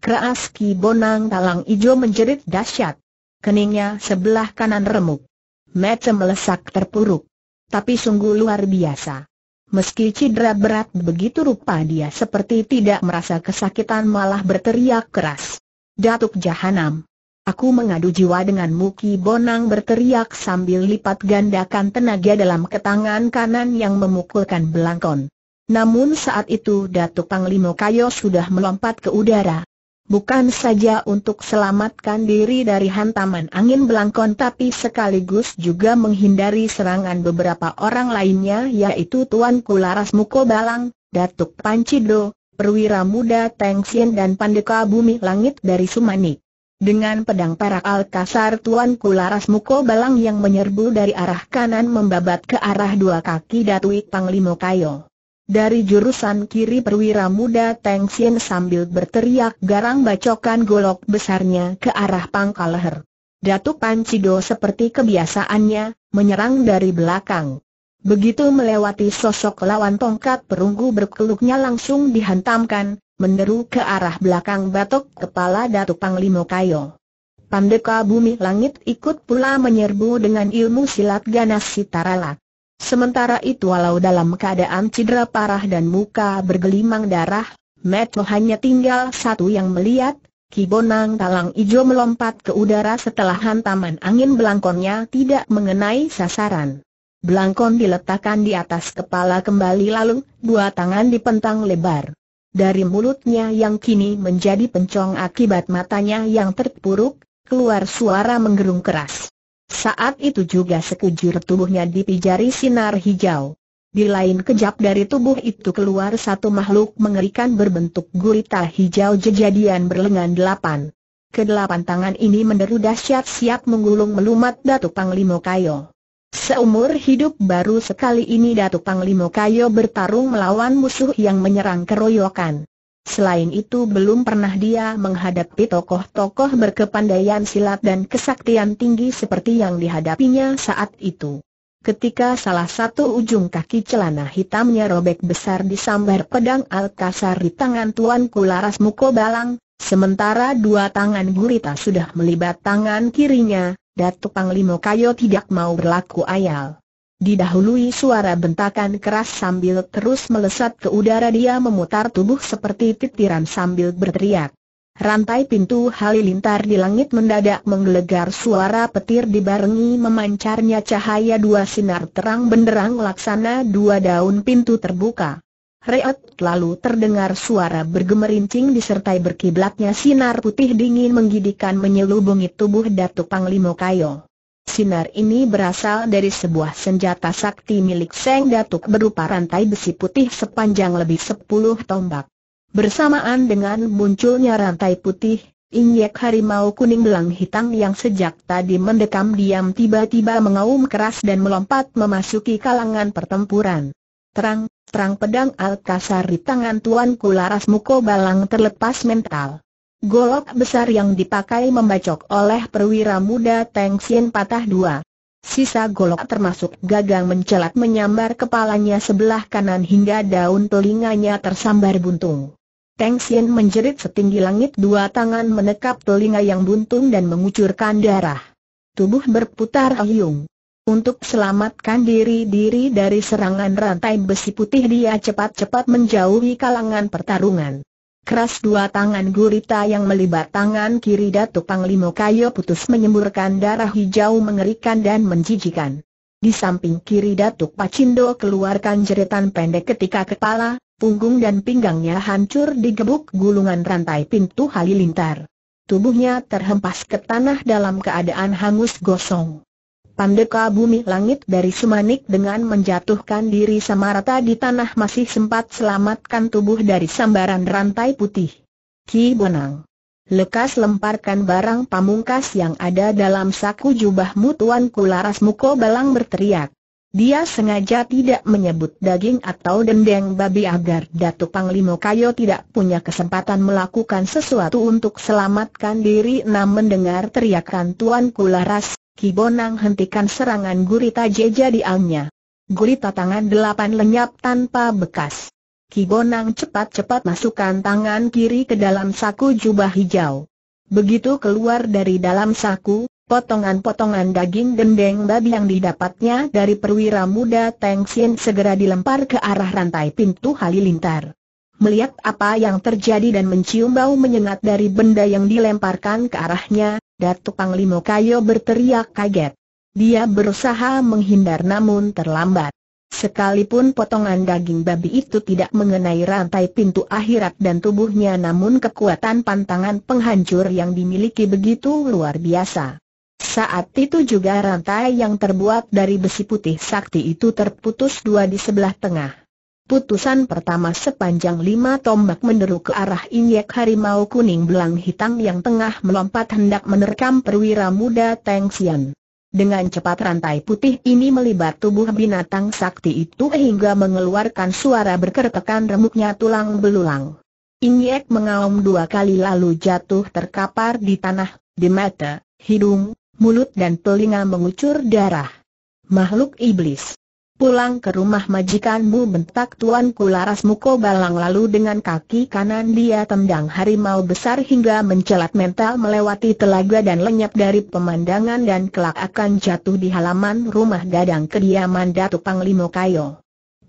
Keras Ki Bonang talang ijo menjerit dahsyat. Keningnya sebelah kanan remuk. Mata melesak terpuruk. Tapi sungguh luar biasa. Meski cedera berat begitu rupa dia seperti tidak merasa kesakitan malah berteriak keras. Datuk Jahanam. Aku mengadu jiwa dengan Muki Bonang berteriak sambil lipat gandakan tenaga dalam ketangan kanan yang memukulkan belangkon. Namun saat itu Datuk Panglimo Kayo sudah melompat ke udara. Bukan saja untuk selamatkan diri dari hantaman angin belangkon tapi sekaligus juga menghindari serangan beberapa orang lainnya yaitu Tuan Kularas Muko Balang, Datuk Pancido, Perwira Muda Teng Sien dan Pandeka Bumi Langit dari Sumani. Dengan pedang perak Alkasar Tuan Kularas Muko Balang yang menyerbu dari arah kanan membabat ke arah dua kaki Datuk Panglimo Kayo. Dari jurusan kiri perwira muda Teng Sien sambil berteriak garang bacokan golok besarnya ke arah pangkal leher. Datuk Pancido seperti kebiasaannya, menyerang dari belakang. Begitu melewati sosok lawan tongkat perunggu berkeluknya langsung dihantamkan, meneru ke arah belakang batok kepala Datuk Panglimo Kayo. Pandeka Bumi Langit ikut pula menyerbu dengan ilmu silat ganas Sitaralak. Sementara itu walau dalam keadaan cedera parah dan muka bergelimang darah, Meto hanya tinggal satu yang melihat, Kibonang Talang Ijo melompat ke udara setelah hantaman angin belangkonnya tidak mengenai sasaran. Belangkon diletakkan di atas kepala kembali lalu, dua tangan dipentang lebar. Dari mulutnya yang kini menjadi pencong akibat matanya yang terpuruk, keluar suara menggerung keras. Saat itu juga sekujur tubuhnya dipijari sinar hijau. Di lain kejap dari tubuh itu keluar satu makhluk mengerikan berbentuk gurita hijau jejadian berlengan delapan. Kedelapan tangan ini menderu dahsyat siap menggulung melumat datu Panglimo Kayo. Seumur hidup baru sekali ini datu Panglimo Kayo bertarung melawan musuh yang menyerang keroyokan. Selain itu belum pernah dia menghadapi tokoh-tokoh berkepandaian silat dan kesaktian tinggi seperti yang dihadapinya saat itu. Ketika salah satu ujung kaki celana hitamnya robek besar disambar pedang Alkasar di tangan Tuan Kularas Muko Balang, sementara dua tangan gurita sudah melibat tangan kirinya, Datuk Panglimo Kayo tidak mau berlaku ayal. Didahului suara bentakan keras sambil terus melesat ke udara dia memutar tubuh seperti titiran sambil berteriak. Rantai pintu halilintar di langit mendadak menggelegar suara petir dibarengi memancarnya cahaya dua sinar terang benderang laksana dua daun pintu terbuka. Reot lalu terdengar suara bergemerincing disertai berkiblatnya sinar putih dingin menggidikan menyelubungi tubuh Datuk Panglimo Kayo. Sinar ini berasal dari sebuah senjata sakti milik Seng Datuk berupa rantai besi putih sepanjang lebih sepuluh tombak. Bersamaan dengan munculnya rantai putih, injek harimau kuning belang hitam yang sejak tadi mendekam diam tiba-tiba mengaum keras dan melompat memasuki kalangan pertempuran. Terang, terang pedang Alkasar di tangan Tuan Kularas Muko Balang terlepas mental. Golok besar yang dipakai membacok oleh perwira muda Teng Xian patah dua. Sisa golok termasuk gagang mencelat menyambar kepalanya sebelah kanan hingga daun telinganya tersambar buntung. Teng Xian menjerit setinggi langit dua tangan menekap telinga yang buntung dan mengucurkan darah. Tubuh berputar ayung. Untuk selamatkan diri-diri dari serangan rantai besi putih dia cepat-cepat menjauhi kalangan pertarungan. Keras dua tangan gurita yang melibat tangan kiri Datuk Panglimo Kayo putus menyemburkan darah hijau mengerikan dan menjijikan. Di samping kiri Datuk Pacindo keluarkan jeritan pendek ketika kepala, punggung dan pinggangnya hancur digebuk gulungan rantai pintu halilintar. Tubuhnya terhempas ke tanah dalam keadaan hangus gosong. Pandeka bumi langit dari Semanik dengan menjatuhkan diri sama rata di tanah masih sempat selamatkan tubuh dari sambaran rantai putih. Ki Bonang. Lekas lemparkan barang pamungkas yang ada dalam saku jubahmu mutuan Kularas muko balang berteriak. Dia sengaja tidak menyebut daging atau dendeng babi agar Datuk Panglimo Kayo tidak punya kesempatan melakukan sesuatu untuk selamatkan diri Namun mendengar teriakan Tuan Kularas, Kibonang hentikan serangan gurita jeja di alnya. Gurita tangan delapan lenyap tanpa bekas. Kibonang cepat-cepat masukkan tangan kiri ke dalam saku jubah hijau. Begitu keluar dari dalam saku, potongan-potongan daging dendeng babi yang didapatnya dari perwira muda Teng Xin segera dilempar ke arah rantai pintu halilintar. Melihat apa yang terjadi dan mencium bau menyengat dari benda yang dilemparkan ke arahnya, Datuk Panglimo Kayo berteriak kaget. Dia berusaha menghindar namun terlambat. Sekalipun potongan daging babi itu tidak mengenai rantai pintu akhirat dan tubuhnya namun kekuatan pantangan penghancur yang dimiliki begitu luar biasa. Saat itu juga rantai yang terbuat dari besi putih sakti itu terputus dua di sebelah tengah. Putusan pertama sepanjang lima tombak menderu ke arah injek harimau kuning belang hitam yang tengah melompat hendak menerkam perwira muda Tang Xian. Dengan cepat rantai putih ini melibat tubuh binatang sakti itu hingga mengeluarkan suara berkertekan remuknya tulang belulang. Injek mengaum dua kali lalu jatuh terkapar di tanah, di mata, hidung, mulut dan telinga mengucur darah. Makhluk iblis. Pulang ke rumah majikanmu bentak Tuan laras muko balang lalu dengan kaki kanan dia tendang harimau besar hingga mencelat mental melewati telaga dan lenyap dari pemandangan dan kelak akan jatuh di halaman rumah gadang kediaman Datu Panglimo Kayo.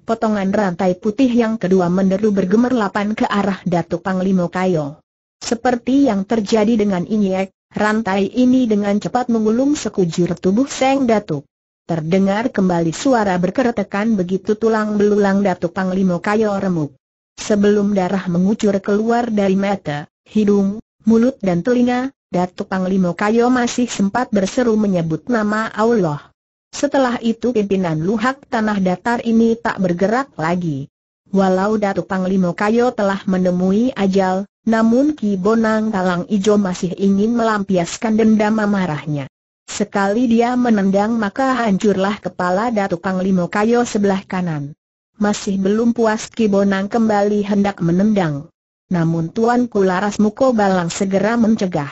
Potongan rantai putih yang kedua menderu bergemerlapan ke arah Datu Panglimo Kayo. Seperti yang terjadi dengan Inyek, rantai ini dengan cepat mengulung sekujur tubuh Seng Datuk. Terdengar kembali suara berkeretekan begitu tulang belulang Datuk Panglimo Kayo remuk. Sebelum darah mengucur keluar dari mata, hidung, mulut dan telinga, Datuk Panglimo Kayo masih sempat berseru menyebut nama Allah. Setelah itu pimpinan luhak tanah datar ini tak bergerak lagi. Walau Datuk Panglimo Kayo telah menemui ajal, namun Ki Bonang Kalang Ijo masih ingin melampiaskan dendam amarahnya. Sekali dia menendang maka hancurlah kepala Datuk panglima Kayo sebelah kanan. Masih belum puas Kibonang kembali hendak menendang. Namun Tuan Kularas Muko Balang segera mencegah.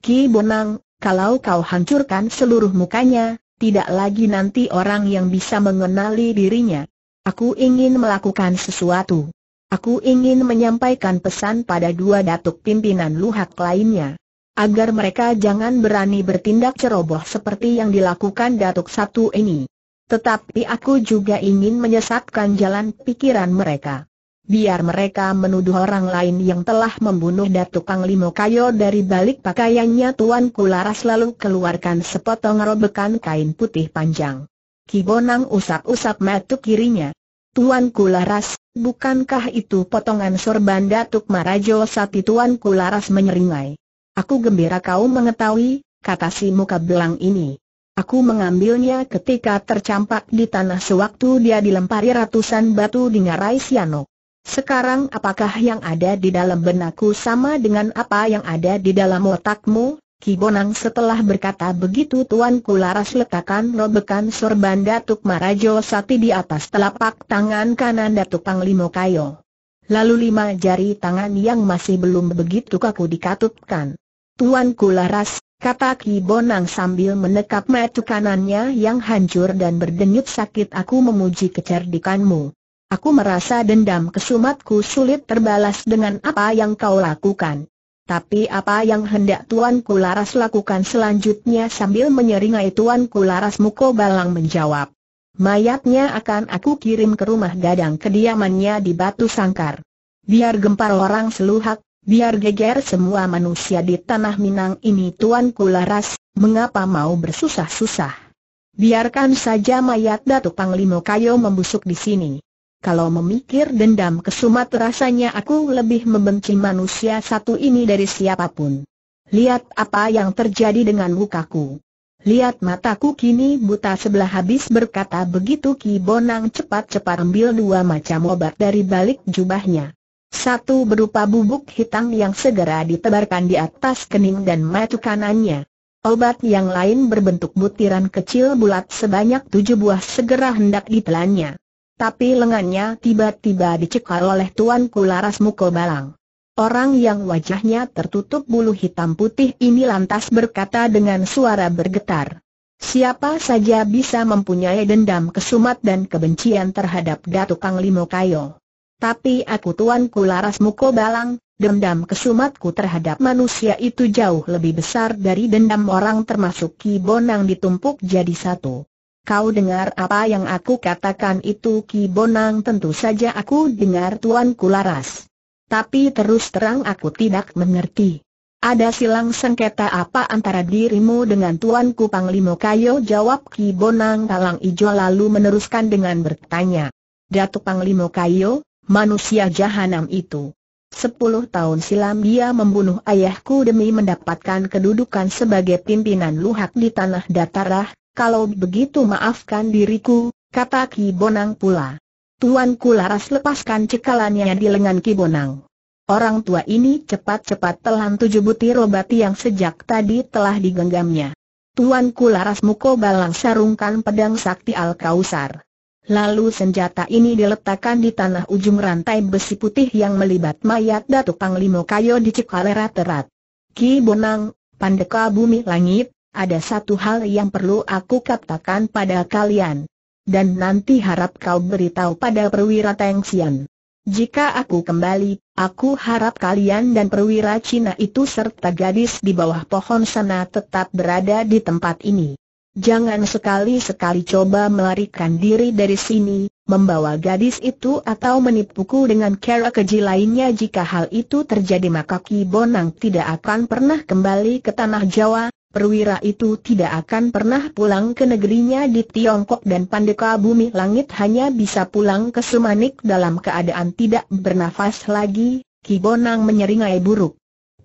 Kibonang, kalau kau hancurkan seluruh mukanya, tidak lagi nanti orang yang bisa mengenali dirinya. Aku ingin melakukan sesuatu. Aku ingin menyampaikan pesan pada dua datuk pimpinan luhak lainnya agar mereka jangan berani bertindak ceroboh seperti yang dilakukan Datuk Satu ini. Tetapi aku juga ingin menyesatkan jalan pikiran mereka. Biar mereka menuduh orang lain yang telah membunuh Datuk Panglimo Kayo dari balik pakaiannya Tuan Kularas lalu keluarkan sepotong robekan kain putih panjang. Kibonang usap-usap matu kirinya. Tuan Kularas, bukankah itu potongan sorban Datuk Marajo Sati Tuan Kularas menyeringai. Aku gembira kau mengetahui, kata si muka belang ini. Aku mengambilnya ketika tercampak di tanah sewaktu dia dilempari ratusan batu ngarai Siano. Sekarang apakah yang ada di dalam benakku sama dengan apa yang ada di dalam otakmu? Kibonang setelah berkata begitu Tuan Kularas letakkan robekan sorban Datuk Marajo Sati di atas telapak tangan kanan Datuk Panglimo Kayo. Lalu lima jari tangan yang masih belum begitu kaku dikatupkan. Tuan Kularas, kata Ki Bonang sambil menekap metu kanannya yang hancur dan berdenyut sakit aku memuji kecerdikanmu. Aku merasa dendam kesumatku sulit terbalas dengan apa yang kau lakukan. Tapi apa yang hendak Tuan Kularas lakukan selanjutnya sambil menyeringai Tuan Kularas Muko Balang menjawab. Mayatnya akan aku kirim ke rumah gadang kediamannya di Batu Sangkar. Biar gempar orang seluhak, Biar geger semua manusia di tanah Minang ini Tuan Kularas. mengapa mau bersusah-susah? Biarkan saja mayat Datuk Panglima Kayo membusuk di sini. Kalau memikir dendam kesumat rasanya aku lebih membenci manusia satu ini dari siapapun. Lihat apa yang terjadi dengan mukaku. Lihat mataku kini buta sebelah habis berkata begitu Ki Bonang cepat-cepat ambil dua macam obat dari balik jubahnya. Satu berupa bubuk hitam yang segera ditebarkan di atas kening dan mata kanannya. Obat yang lain berbentuk butiran kecil bulat sebanyak tujuh buah segera hendak ditelannya. Tapi lengannya tiba-tiba dicekal oleh Tuan Kularas Mukobalang. Orang yang wajahnya tertutup bulu hitam putih ini lantas berkata dengan suara bergetar. Siapa saja bisa mempunyai dendam kesumat dan kebencian terhadap Datuk Kang Limo Kayo. Tapi aku tuan Kularas muko balang, dendam kesumatku terhadap manusia itu jauh lebih besar dari dendam orang termasuk kibonang ditumpuk jadi satu. Kau dengar apa yang aku katakan itu kibonang tentu saja aku dengar tuan Kularas. Tapi terus terang aku tidak mengerti. Ada silang sengketa apa antara dirimu dengan tuanku Panglimo Kayo jawab kibonang Bonang Talang Ijo lalu meneruskan dengan bertanya. Datuk Panglimo Kayo, manusia jahanam itu. Sepuluh tahun silam dia membunuh ayahku demi mendapatkan kedudukan sebagai pimpinan luhak di tanah datarah, kalau begitu maafkan diriku, kata Ki Bonang pula. Tuanku laras lepaskan cekalannya di lengan Ki Bonang. Orang tua ini cepat-cepat telan tujuh butir obat yang sejak tadi telah digenggamnya. Tuanku laras muko sarungkan pedang sakti Al-Kausar. Lalu senjata ini diletakkan di tanah ujung rantai besi putih yang melibat mayat Datuk Panglimo Kayo di Cikalera Terat. Ki Bonang, Pandeka Bumi Langit, ada satu hal yang perlu aku katakan pada kalian. Dan nanti harap kau beritahu pada perwira Teng Sian. Jika aku kembali, aku harap kalian dan perwira Cina itu serta gadis di bawah pohon sana tetap berada di tempat ini. Jangan sekali-sekali coba melarikan diri dari sini, membawa gadis itu atau menipuku dengan cara keji lainnya jika hal itu terjadi maka Ki Bonang tidak akan pernah kembali ke tanah Jawa, perwira itu tidak akan pernah pulang ke negerinya di Tiongkok dan Pandeka Bumi Langit hanya bisa pulang ke Sumanik dalam keadaan tidak bernafas lagi, Ki Bonang menyeringai buruk.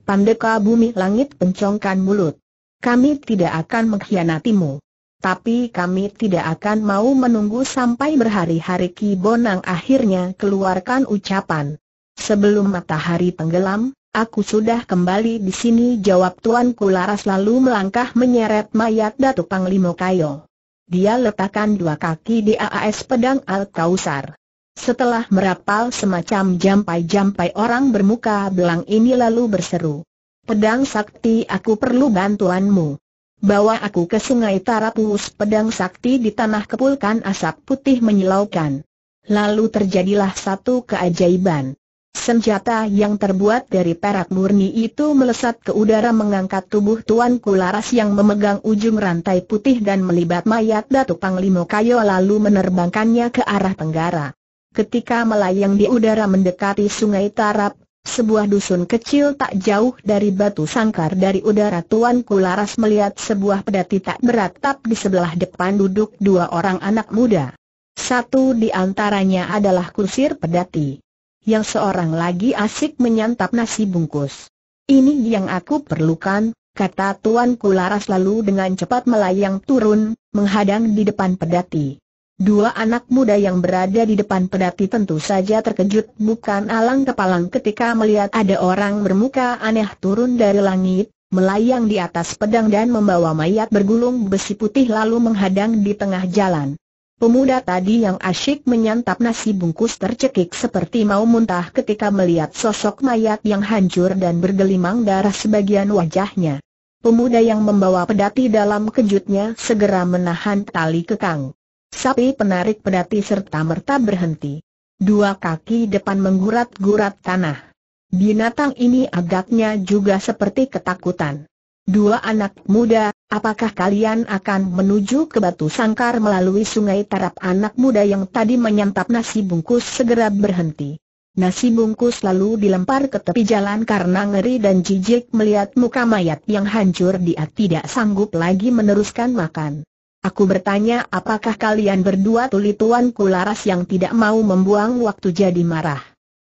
Pandeka Bumi Langit pencongkan mulut. Kami tidak akan mengkhianatimu tapi kami tidak akan mau menunggu sampai berhari-hari Ki Bonang akhirnya keluarkan ucapan. Sebelum matahari tenggelam, aku sudah kembali di sini jawab Tuan Kularas lalu melangkah menyeret mayat datu Panglimo Kayo. Dia letakkan dua kaki di AAS pedang Al-Kausar. Setelah merapal semacam jampai-jampai orang bermuka belang ini lalu berseru. Pedang sakti aku perlu bantuanmu bawa aku ke sungai Tarapus pedang sakti di tanah kepulkan asap putih menyilaukan. Lalu terjadilah satu keajaiban. Senjata yang terbuat dari perak murni itu melesat ke udara mengangkat tubuh Tuan Kularas yang memegang ujung rantai putih dan melibat mayat datu Panglimo Kayo lalu menerbangkannya ke arah tenggara. Ketika melayang di udara mendekati sungai Tarap, sebuah dusun kecil tak jauh dari batu sangkar dari udara Tuan Kularas melihat sebuah pedati tak beratap di sebelah depan duduk dua orang anak muda. Satu di antaranya adalah kusir pedati. Yang seorang lagi asik menyantap nasi bungkus. Ini yang aku perlukan, kata Tuan Kularas lalu dengan cepat melayang turun, menghadang di depan pedati. Dua anak muda yang berada di depan pedati tentu saja terkejut bukan alang kepalang ketika melihat ada orang bermuka aneh turun dari langit, melayang di atas pedang dan membawa mayat bergulung besi putih lalu menghadang di tengah jalan. Pemuda tadi yang asyik menyantap nasi bungkus tercekik seperti mau muntah ketika melihat sosok mayat yang hancur dan bergelimang darah sebagian wajahnya. Pemuda yang membawa pedati dalam kejutnya segera menahan tali kekang. Sapi penarik pedati serta merta berhenti. Dua kaki depan menggurat-gurat tanah. Binatang ini agaknya juga seperti ketakutan. Dua anak muda, apakah kalian akan menuju ke Batu Sangkar melalui sungai Tarap anak muda yang tadi menyantap nasi bungkus segera berhenti. Nasi bungkus lalu dilempar ke tepi jalan karena ngeri dan jijik melihat muka mayat yang hancur dia tidak sanggup lagi meneruskan makan. Aku bertanya apakah kalian berdua tuli tuan laras yang tidak mau membuang waktu jadi marah.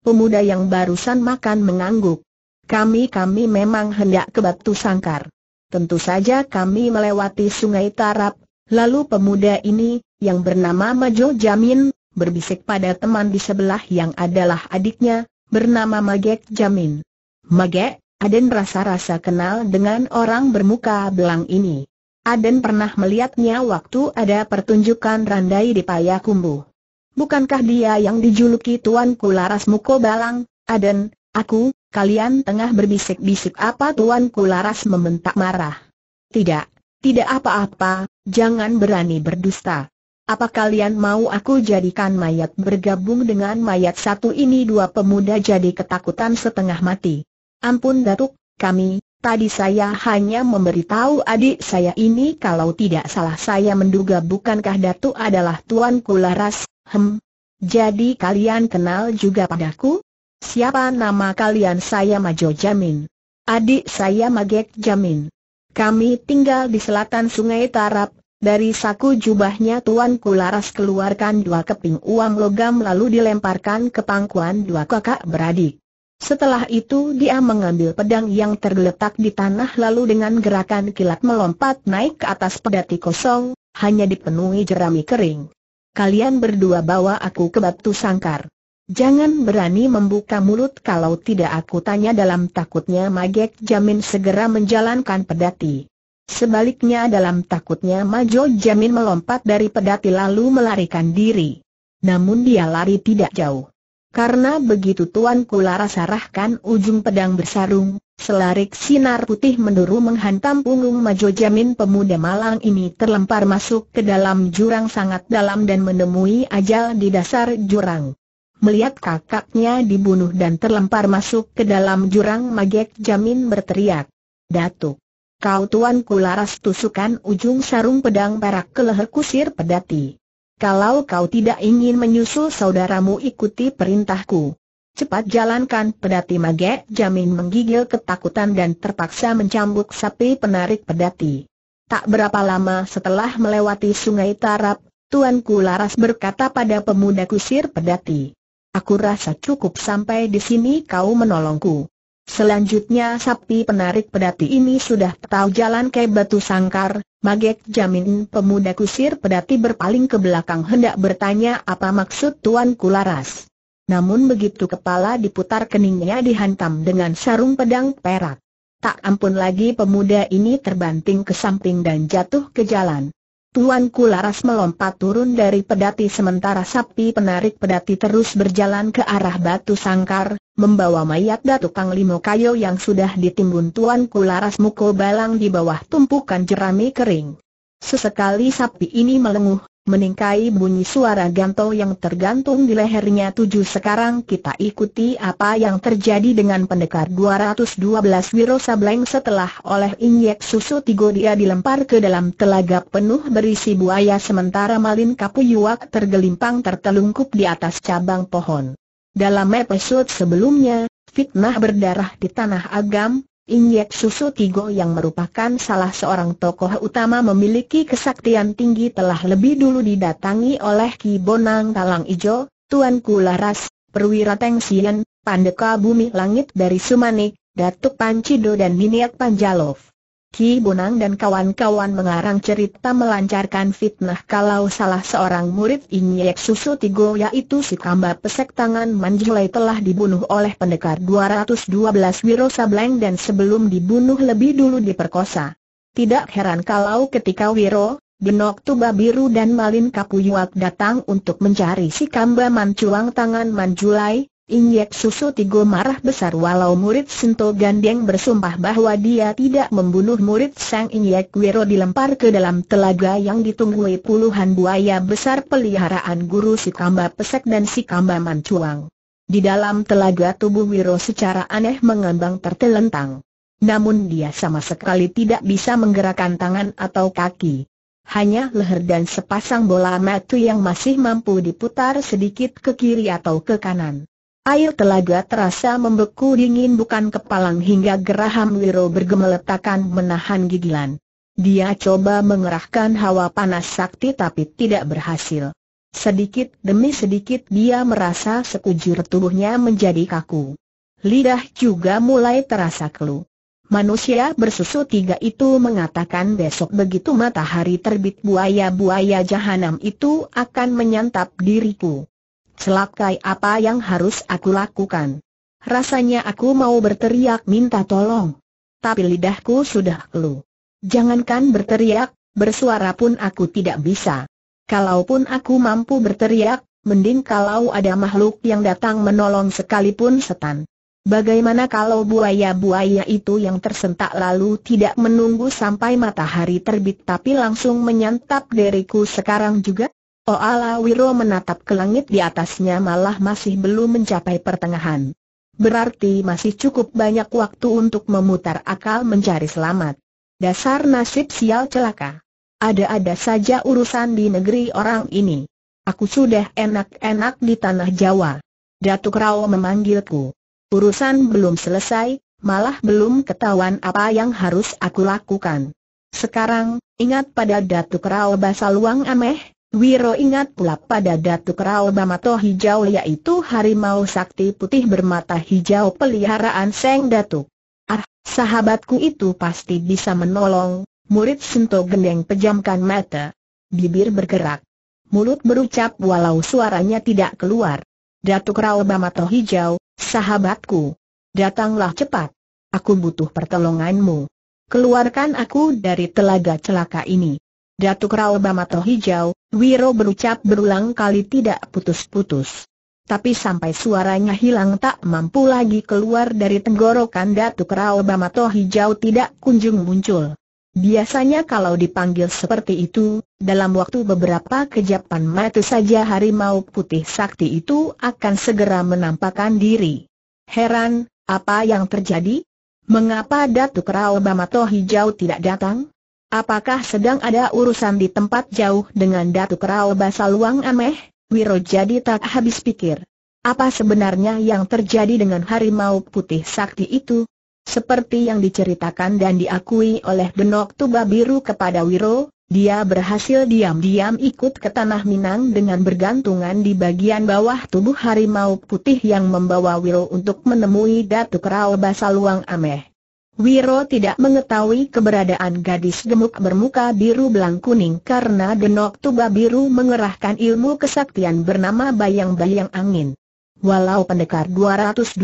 Pemuda yang barusan makan mengangguk. Kami-kami memang hendak ke Batu Sangkar. Tentu saja kami melewati sungai Tarap, lalu pemuda ini, yang bernama Majo Jamin, berbisik pada teman di sebelah yang adalah adiknya, bernama Magek Jamin. Magek, Aden rasa-rasa kenal dengan orang bermuka belang ini. Aden pernah melihatnya waktu ada pertunjukan randai di Payakumbu. Bukankah dia yang dijuluki Tuan Kularas Muko Balang, Aden, aku, kalian tengah berbisik-bisik apa Tuan Kularas membentak marah? Tidak, tidak apa-apa, jangan berani berdusta. Apa kalian mau aku jadikan mayat bergabung dengan mayat satu ini dua pemuda jadi ketakutan setengah mati? Ampun Datuk, kami, Tadi saya hanya memberitahu adik saya ini kalau tidak salah saya menduga bukankah Datu adalah Tuan Kularas, hem. Jadi kalian kenal juga padaku? Siapa nama kalian saya Majo Jamin? Adik saya Magek Jamin. Kami tinggal di selatan sungai Tarap, dari saku jubahnya Tuan Kularas keluarkan dua keping uang logam lalu dilemparkan ke pangkuan dua kakak beradik. Setelah itu dia mengambil pedang yang tergeletak di tanah lalu dengan gerakan kilat melompat naik ke atas pedati kosong, hanya dipenuhi jerami kering. Kalian berdua bawa aku ke batu sangkar. Jangan berani membuka mulut kalau tidak aku tanya dalam takutnya Magek Jamin segera menjalankan pedati. Sebaliknya dalam takutnya Majo Jamin melompat dari pedati lalu melarikan diri. Namun dia lari tidak jauh. Karena begitu Tuan Kulara sarahkan ujung pedang bersarung, selarik sinar putih menurun menghantam punggung Majo Jamin pemuda malang ini terlempar masuk ke dalam jurang sangat dalam dan menemui ajal di dasar jurang. Melihat kakaknya dibunuh dan terlempar masuk ke dalam jurang Magek Jamin berteriak. Datuk, kau Tuan Kularas tusukan ujung sarung pedang perak ke leher kusir pedati. Kalau kau tidak ingin menyusul saudaramu ikuti perintahku. Cepat jalankan pedati mage, jamin menggigil ketakutan dan terpaksa mencambuk sapi penarik pedati. Tak berapa lama setelah melewati sungai Tarap, Tuanku Laras berkata pada pemuda kusir pedati. Aku rasa cukup sampai di sini kau menolongku. Selanjutnya sapi penarik pedati ini sudah tahu jalan ke batu sangkar, Magek Jamin pemuda kusir pedati berpaling ke belakang hendak bertanya apa maksud Tuan Kularas. Namun begitu kepala diputar keningnya dihantam dengan sarung pedang perak. Tak ampun lagi pemuda ini terbanting ke samping dan jatuh ke jalan. Tuanku Laras melompat turun dari pedati sementara sapi penarik pedati terus berjalan ke arah batu sangkar, membawa mayat Datuk Panglimo Kayo yang sudah ditimbun Tuanku Laras mukul balang di bawah tumpukan jerami kering. Sesekali sapi ini melenguh, Meningkai bunyi suara ganto yang tergantung di lehernya tujuh sekarang kita ikuti apa yang terjadi dengan pendekar 212 Wiro Sableng setelah oleh injek susu tigo dia dilempar ke dalam telaga penuh berisi buaya sementara Malin Kapuyuak tergelimpang tertelungkup di atas cabang pohon. Dalam episode sebelumnya, fitnah berdarah di Tanah Agam, Inyek Susu Tigo yang merupakan salah seorang tokoh utama memiliki kesaktian tinggi telah lebih dulu didatangi oleh Ki Bonang Talang Ijo, Tuan Kularas, Perwira Teng Sien, Pandeka Bumi Langit dari Sumanik, Datuk Pancido dan Miniak Panjalov. Ki Bonang dan kawan-kawan mengarang cerita melancarkan fitnah kalau salah seorang murid Inyek Susu Tigo yaitu si Kamba Pesek Tangan manjulai telah dibunuh oleh pendekar 212 Wiro Sableng dan sebelum dibunuh lebih dulu diperkosa. Tidak heran kalau ketika Wiro, Benok Tuba Biru dan Malin Kapuyuak datang untuk mencari si Kamba Mancuang Tangan Manjulai, Inyek Susu Tigo marah besar walau murid Sento Gandeng bersumpah bahwa dia tidak membunuh murid Sang Inyek Wiro dilempar ke dalam telaga yang ditunggui puluhan buaya besar peliharaan guru Sikamba Pesek dan Sikamba Mancuang. Di dalam telaga tubuh Wiro secara aneh mengambang tertelentang. Namun dia sama sekali tidak bisa menggerakkan tangan atau kaki. Hanya leher dan sepasang bola mata yang masih mampu diputar sedikit ke kiri atau ke kanan. Air telaga terasa membeku dingin bukan kepalang hingga geraham Wiro bergemeletakan menahan gigilan. Dia coba mengerahkan hawa panas sakti tapi tidak berhasil. Sedikit demi sedikit dia merasa sekujur tubuhnya menjadi kaku. Lidah juga mulai terasa kelu. Manusia bersusu tiga itu mengatakan besok begitu matahari terbit buaya-buaya jahanam itu akan menyantap diriku. Celakai apa yang harus aku lakukan? Rasanya aku mau berteriak minta tolong. Tapi lidahku sudah kelu. Jangankan berteriak, bersuara pun aku tidak bisa. Kalaupun aku mampu berteriak, mending kalau ada makhluk yang datang menolong sekalipun setan. Bagaimana kalau buaya-buaya itu yang tersentak lalu tidak menunggu sampai matahari terbit tapi langsung menyantap diriku sekarang juga? Wiro menatap ke langit di atasnya malah masih belum mencapai pertengahan. Berarti masih cukup banyak waktu untuk memutar akal mencari selamat. Dasar nasib sial celaka. Ada-ada saja urusan di negeri orang ini. Aku sudah enak-enak di tanah Jawa. Datuk Rao memanggilku. Urusan belum selesai, malah belum ketahuan apa yang harus aku lakukan. Sekarang, ingat pada Datuk Rao Basaluang Ameh, Wiro ingat pula pada Datuk Rao bamato Hijau yaitu harimau sakti putih bermata hijau peliharaan Seng Datuk. Ah, sahabatku itu pasti bisa menolong, murid Sento Gendeng pejamkan mata. Bibir bergerak. Mulut berucap walau suaranya tidak keluar. Datuk Rao bamato Hijau, sahabatku. Datanglah cepat. Aku butuh pertolonganmu. Keluarkan aku dari telaga celaka ini. Datuk Rauba Hijau, Wiro berucap berulang kali tidak putus-putus. Tapi sampai suaranya hilang tak mampu lagi keluar dari tenggorokan Datuk Rauba Hijau tidak kunjung muncul. Biasanya kalau dipanggil seperti itu, dalam waktu beberapa kejapan mata saja harimau putih sakti itu akan segera menampakkan diri. Heran, apa yang terjadi? Mengapa Datuk Rauba Bamato Hijau tidak datang? Apakah sedang ada urusan di tempat jauh dengan Datu Kerau Basaluang Ameh? Wiro jadi tak habis pikir. Apa sebenarnya yang terjadi dengan harimau putih sakti itu? Seperti yang diceritakan dan diakui oleh Benok Tuba Biru kepada Wiro, dia berhasil diam-diam ikut ke Tanah Minang dengan bergantungan di bagian bawah tubuh harimau putih yang membawa Wiro untuk menemui Datuk Rao Basaluang Ameh. Wiro tidak mengetahui keberadaan gadis gemuk bermuka biru belang kuning karena Denok Tuba Biru mengerahkan ilmu kesaktian bernama Bayang-Bayang Angin. Walau pendekar 212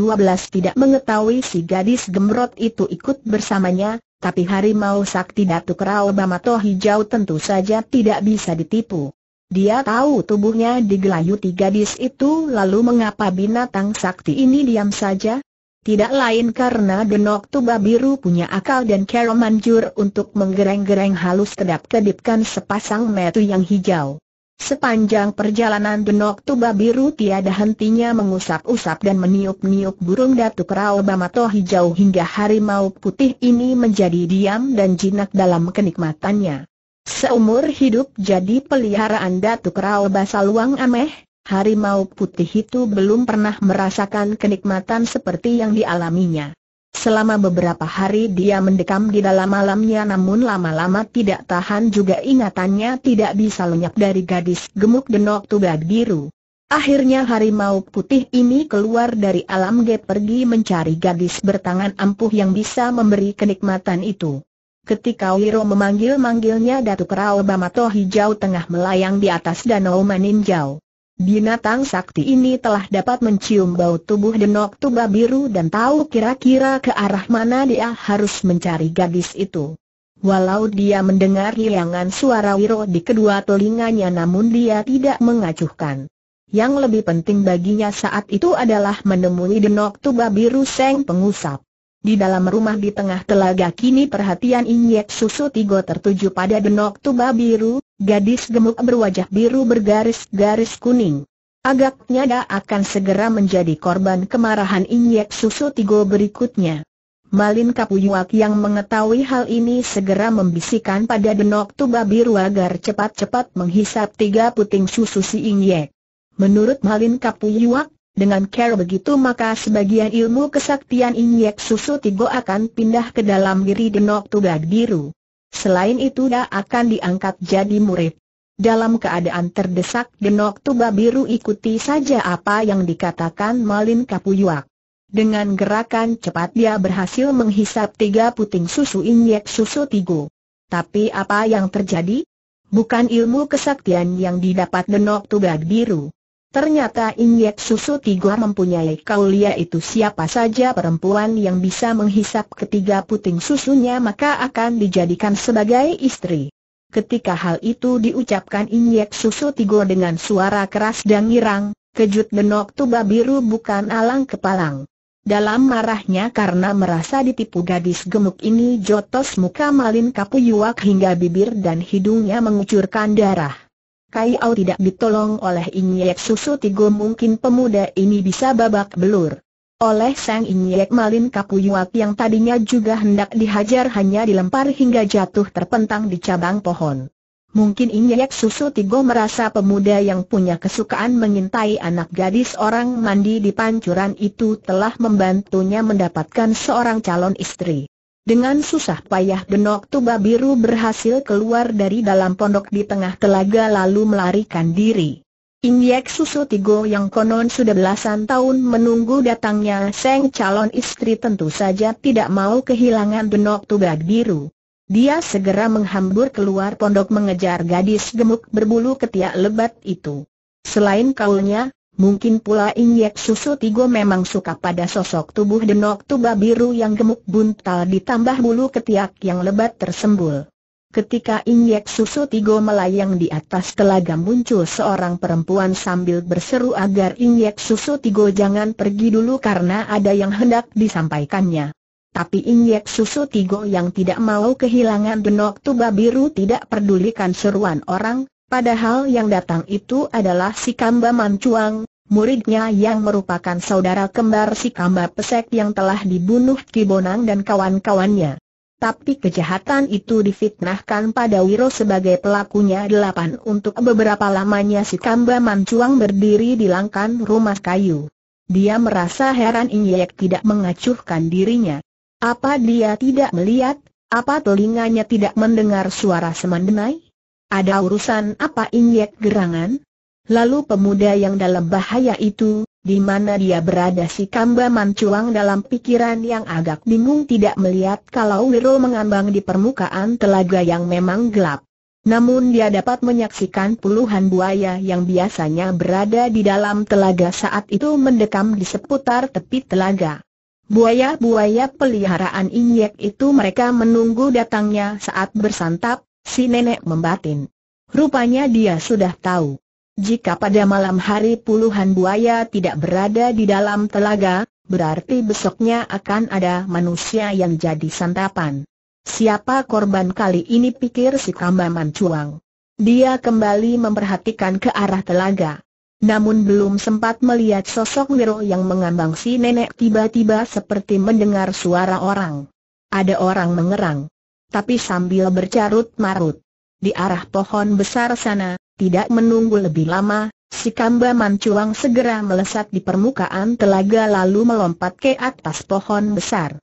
tidak mengetahui si gadis gemrot itu ikut bersamanya, tapi harimau sakti Datuk Rao Bamato Hijau tentu saja tidak bisa ditipu. Dia tahu tubuhnya digelayuti gadis itu lalu mengapa binatang sakti ini diam saja? tidak lain karena Denok Tuba Biru punya akal dan kera manjur untuk menggereng-gereng halus kedap-kedipkan sepasang metu yang hijau. Sepanjang perjalanan Denok Tuba Biru tiada hentinya mengusap-usap dan meniup-niup burung rau bama toh hijau hingga harimau putih ini menjadi diam dan jinak dalam kenikmatannya. Seumur hidup jadi peliharaan rau kerau basaluang ameh, harimau putih itu belum pernah merasakan kenikmatan seperti yang dialaminya. Selama beberapa hari dia mendekam di dalam malamnya namun lama-lama tidak tahan juga ingatannya tidak bisa lenyap dari gadis gemuk denok tubak biru. Akhirnya harimau putih ini keluar dari alam G pergi mencari gadis bertangan ampuh yang bisa memberi kenikmatan itu. Ketika Wiro memanggil-manggilnya Datuk Rao Bamato Hijau tengah melayang di atas danau Maninjau. Binatang sakti ini telah dapat mencium bau tubuh denok tuba biru dan tahu kira-kira ke arah mana dia harus mencari gadis itu. Walau dia mendengar hilangan suara Wiro di kedua telinganya namun dia tidak mengacuhkan. Yang lebih penting baginya saat itu adalah menemui denok tuba biru seng pengusap. Di dalam rumah di tengah telaga kini perhatian Inyek Susu Tigo tertuju pada denok tuba biru, gadis gemuk berwajah biru bergaris-garis kuning. Agaknya dia akan segera menjadi korban kemarahan Inyek Susu Tigo berikutnya. Malin Kapuyuak yang mengetahui hal ini segera membisikkan pada denok tuba biru agar cepat-cepat menghisap tiga puting susu si Inyek. Menurut Malin Kapuyuak, dengan care begitu maka sebagian ilmu kesaktian Inyek Susu Tigo akan pindah ke dalam diri Denok Tugak Biru. Selain itu dia akan diangkat jadi murid. Dalam keadaan terdesak Denok Tuba Biru ikuti saja apa yang dikatakan Malin Kapuyuak. Dengan gerakan cepat dia berhasil menghisap tiga puting susu Inyek Susu Tigo. Tapi apa yang terjadi? Bukan ilmu kesaktian yang didapat Denok Tugak Biru Ternyata Inyek Susu Tigo mempunyai kaulia itu siapa saja perempuan yang bisa menghisap ketiga puting susunya maka akan dijadikan sebagai istri. Ketika hal itu diucapkan Inyek Susu Tigo dengan suara keras dan girang, kejut menok tuba biru bukan alang kepalang. Dalam marahnya karena merasa ditipu gadis gemuk ini jotos muka Malin Kapuyuak hingga bibir dan hidungnya mengucurkan darah. Kai Au tidak ditolong oleh Inyek Susu Tigo mungkin pemuda ini bisa babak belur. Oleh Sang Inyek Malin Kapuyuak yang tadinya juga hendak dihajar hanya dilempar hingga jatuh terpentang di cabang pohon. Mungkin Inyek Susu Tigo merasa pemuda yang punya kesukaan mengintai anak gadis orang mandi di pancuran itu telah membantunya mendapatkan seorang calon istri. Dengan susah payah Denok Tuba Biru berhasil keluar dari dalam pondok di tengah telaga lalu melarikan diri. Injek susu Tigo yang konon sudah belasan tahun menunggu datangnya Seng calon istri tentu saja tidak mau kehilangan Denok Tuba Biru. Dia segera menghambur keluar pondok mengejar gadis gemuk berbulu ketiak lebat itu. Selain kaulnya, Mungkin pula injek Susu Tigo memang suka pada sosok tubuh denok tuba biru yang gemuk buntal ditambah bulu ketiak yang lebat tersembul. Ketika injek Susu Tigo melayang di atas telaga muncul seorang perempuan sambil berseru agar injek Susu Tigo jangan pergi dulu karena ada yang hendak disampaikannya. Tapi injek Susu Tigo yang tidak mau kehilangan denok tuba biru tidak pedulikan seruan orang, Padahal yang datang itu adalah si Kamba Mancuang, muridnya yang merupakan saudara kembar si Kamba Pesek yang telah dibunuh Kibonang dan kawan-kawannya. Tapi kejahatan itu difitnahkan pada Wiro sebagai pelakunya delapan untuk beberapa lamanya si Kamba Mancuang berdiri di langkan rumah kayu. Dia merasa heran Inyek tidak mengacuhkan dirinya. Apa dia tidak melihat? Apa telinganya tidak mendengar suara semandenai? Ada urusan apa Injek gerangan? Lalu pemuda yang dalam bahaya itu, di mana dia berada si Kamba Mancuang dalam pikiran yang agak bingung tidak melihat kalau Wiro mengambang di permukaan telaga yang memang gelap. Namun dia dapat menyaksikan puluhan buaya yang biasanya berada di dalam telaga saat itu mendekam di seputar tepi telaga. Buaya-buaya peliharaan injek itu mereka menunggu datangnya saat bersantap, Si nenek membatin. Rupanya dia sudah tahu. Jika pada malam hari puluhan buaya tidak berada di dalam telaga, berarti besoknya akan ada manusia yang jadi santapan. Siapa korban kali ini pikir si Kambaman Cuang. Dia kembali memperhatikan ke arah telaga. Namun belum sempat melihat sosok Wiro yang mengambang si nenek tiba-tiba seperti mendengar suara orang. Ada orang mengerang tapi sambil bercarut marut. Di arah pohon besar sana, tidak menunggu lebih lama, si Kamba Mancuang segera melesat di permukaan telaga lalu melompat ke atas pohon besar.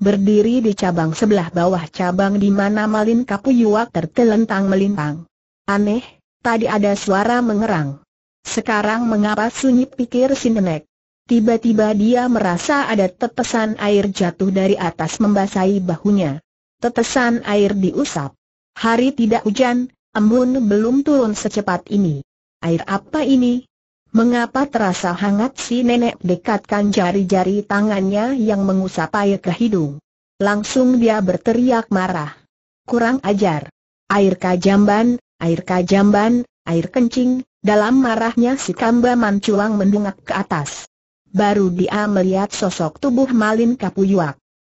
Berdiri di cabang sebelah bawah cabang di mana Malin Kapuyuak tertelentang melintang. Aneh, tadi ada suara mengerang. Sekarang mengapa sunyi pikir si nenek? Tiba-tiba dia merasa ada tetesan air jatuh dari atas membasahi bahunya tetesan air diusap. Hari tidak hujan, embun belum turun secepat ini. Air apa ini? Mengapa terasa hangat si nenek dekatkan jari-jari tangannya yang mengusap air ke hidung? Langsung dia berteriak marah. Kurang ajar. Air kajamban, air kajamban, air kencing, dalam marahnya si kamba manculang mendungak ke atas. Baru dia melihat sosok tubuh Malin Kapuyuak.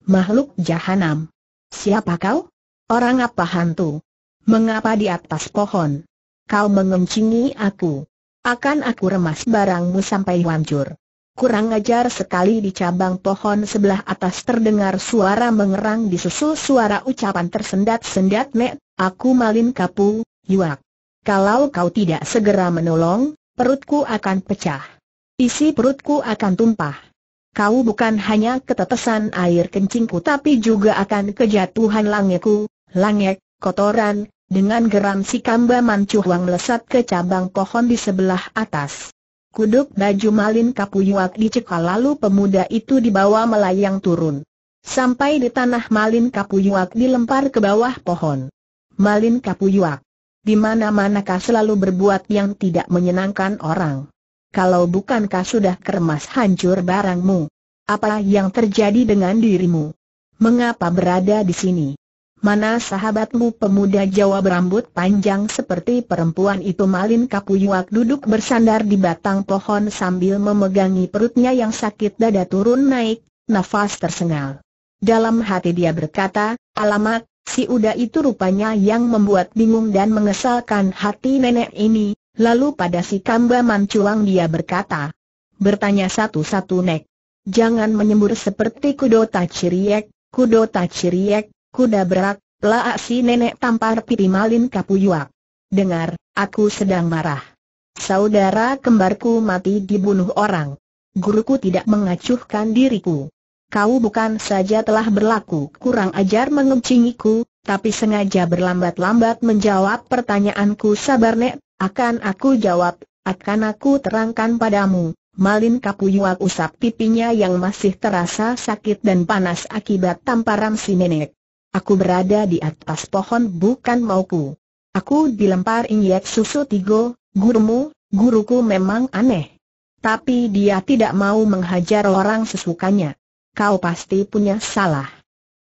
Makhluk jahanam. Siapa kau? Orang apa hantu? Mengapa di atas pohon? Kau mengencingi aku. Akan aku remas barangmu sampai hancur. Kurang ajar sekali di cabang pohon sebelah atas terdengar suara mengerang disusul suara ucapan tersendat-sendat Nek, aku malin kapu, yuak. Kalau kau tidak segera menolong, perutku akan pecah. Isi perutku akan tumpah kau bukan hanya ketetesan air kencingku tapi juga akan kejatuhan langeku, langek, kotoran, dengan geram si kamba mancuhuang lesat ke cabang pohon di sebelah atas. Kuduk baju malin kapuyuak dicekal lalu pemuda itu dibawa melayang turun. Sampai di tanah malin kapuyuak dilempar ke bawah pohon. Malin kapuyuak. Di mana-manakah selalu berbuat yang tidak menyenangkan orang kalau bukankah sudah kermas hancur barangmu? Apa yang terjadi dengan dirimu? Mengapa berada di sini? Mana sahabatmu pemuda Jawa berambut panjang seperti perempuan itu Malin Kapuyuak duduk bersandar di batang pohon sambil memegangi perutnya yang sakit dada turun naik, nafas tersengal. Dalam hati dia berkata, alamat, si Uda itu rupanya yang membuat bingung dan mengesalkan hati nenek ini, Lalu pada si Kamba Mancuang dia berkata, bertanya satu-satu nek. Jangan menyembur seperti kuda taciriek, kuda taciriek, kuda berak, laak si nenek tampar pipi malin kapuyuak. Dengar, aku sedang marah. Saudara kembarku mati dibunuh orang. Guruku tidak mengacuhkan diriku. Kau bukan saja telah berlaku kurang ajar mengencingiku, tapi sengaja berlambat-lambat menjawab pertanyaanku sabar nek, akan aku jawab, akan aku terangkan padamu. Malin Kapuyuak usap pipinya yang masih terasa sakit dan panas akibat tamparan si nenek. Aku berada di atas pohon bukan mauku. Aku dilempar injek susu tigo, gurumu, guruku memang aneh. Tapi dia tidak mau menghajar orang sesukanya. Kau pasti punya salah.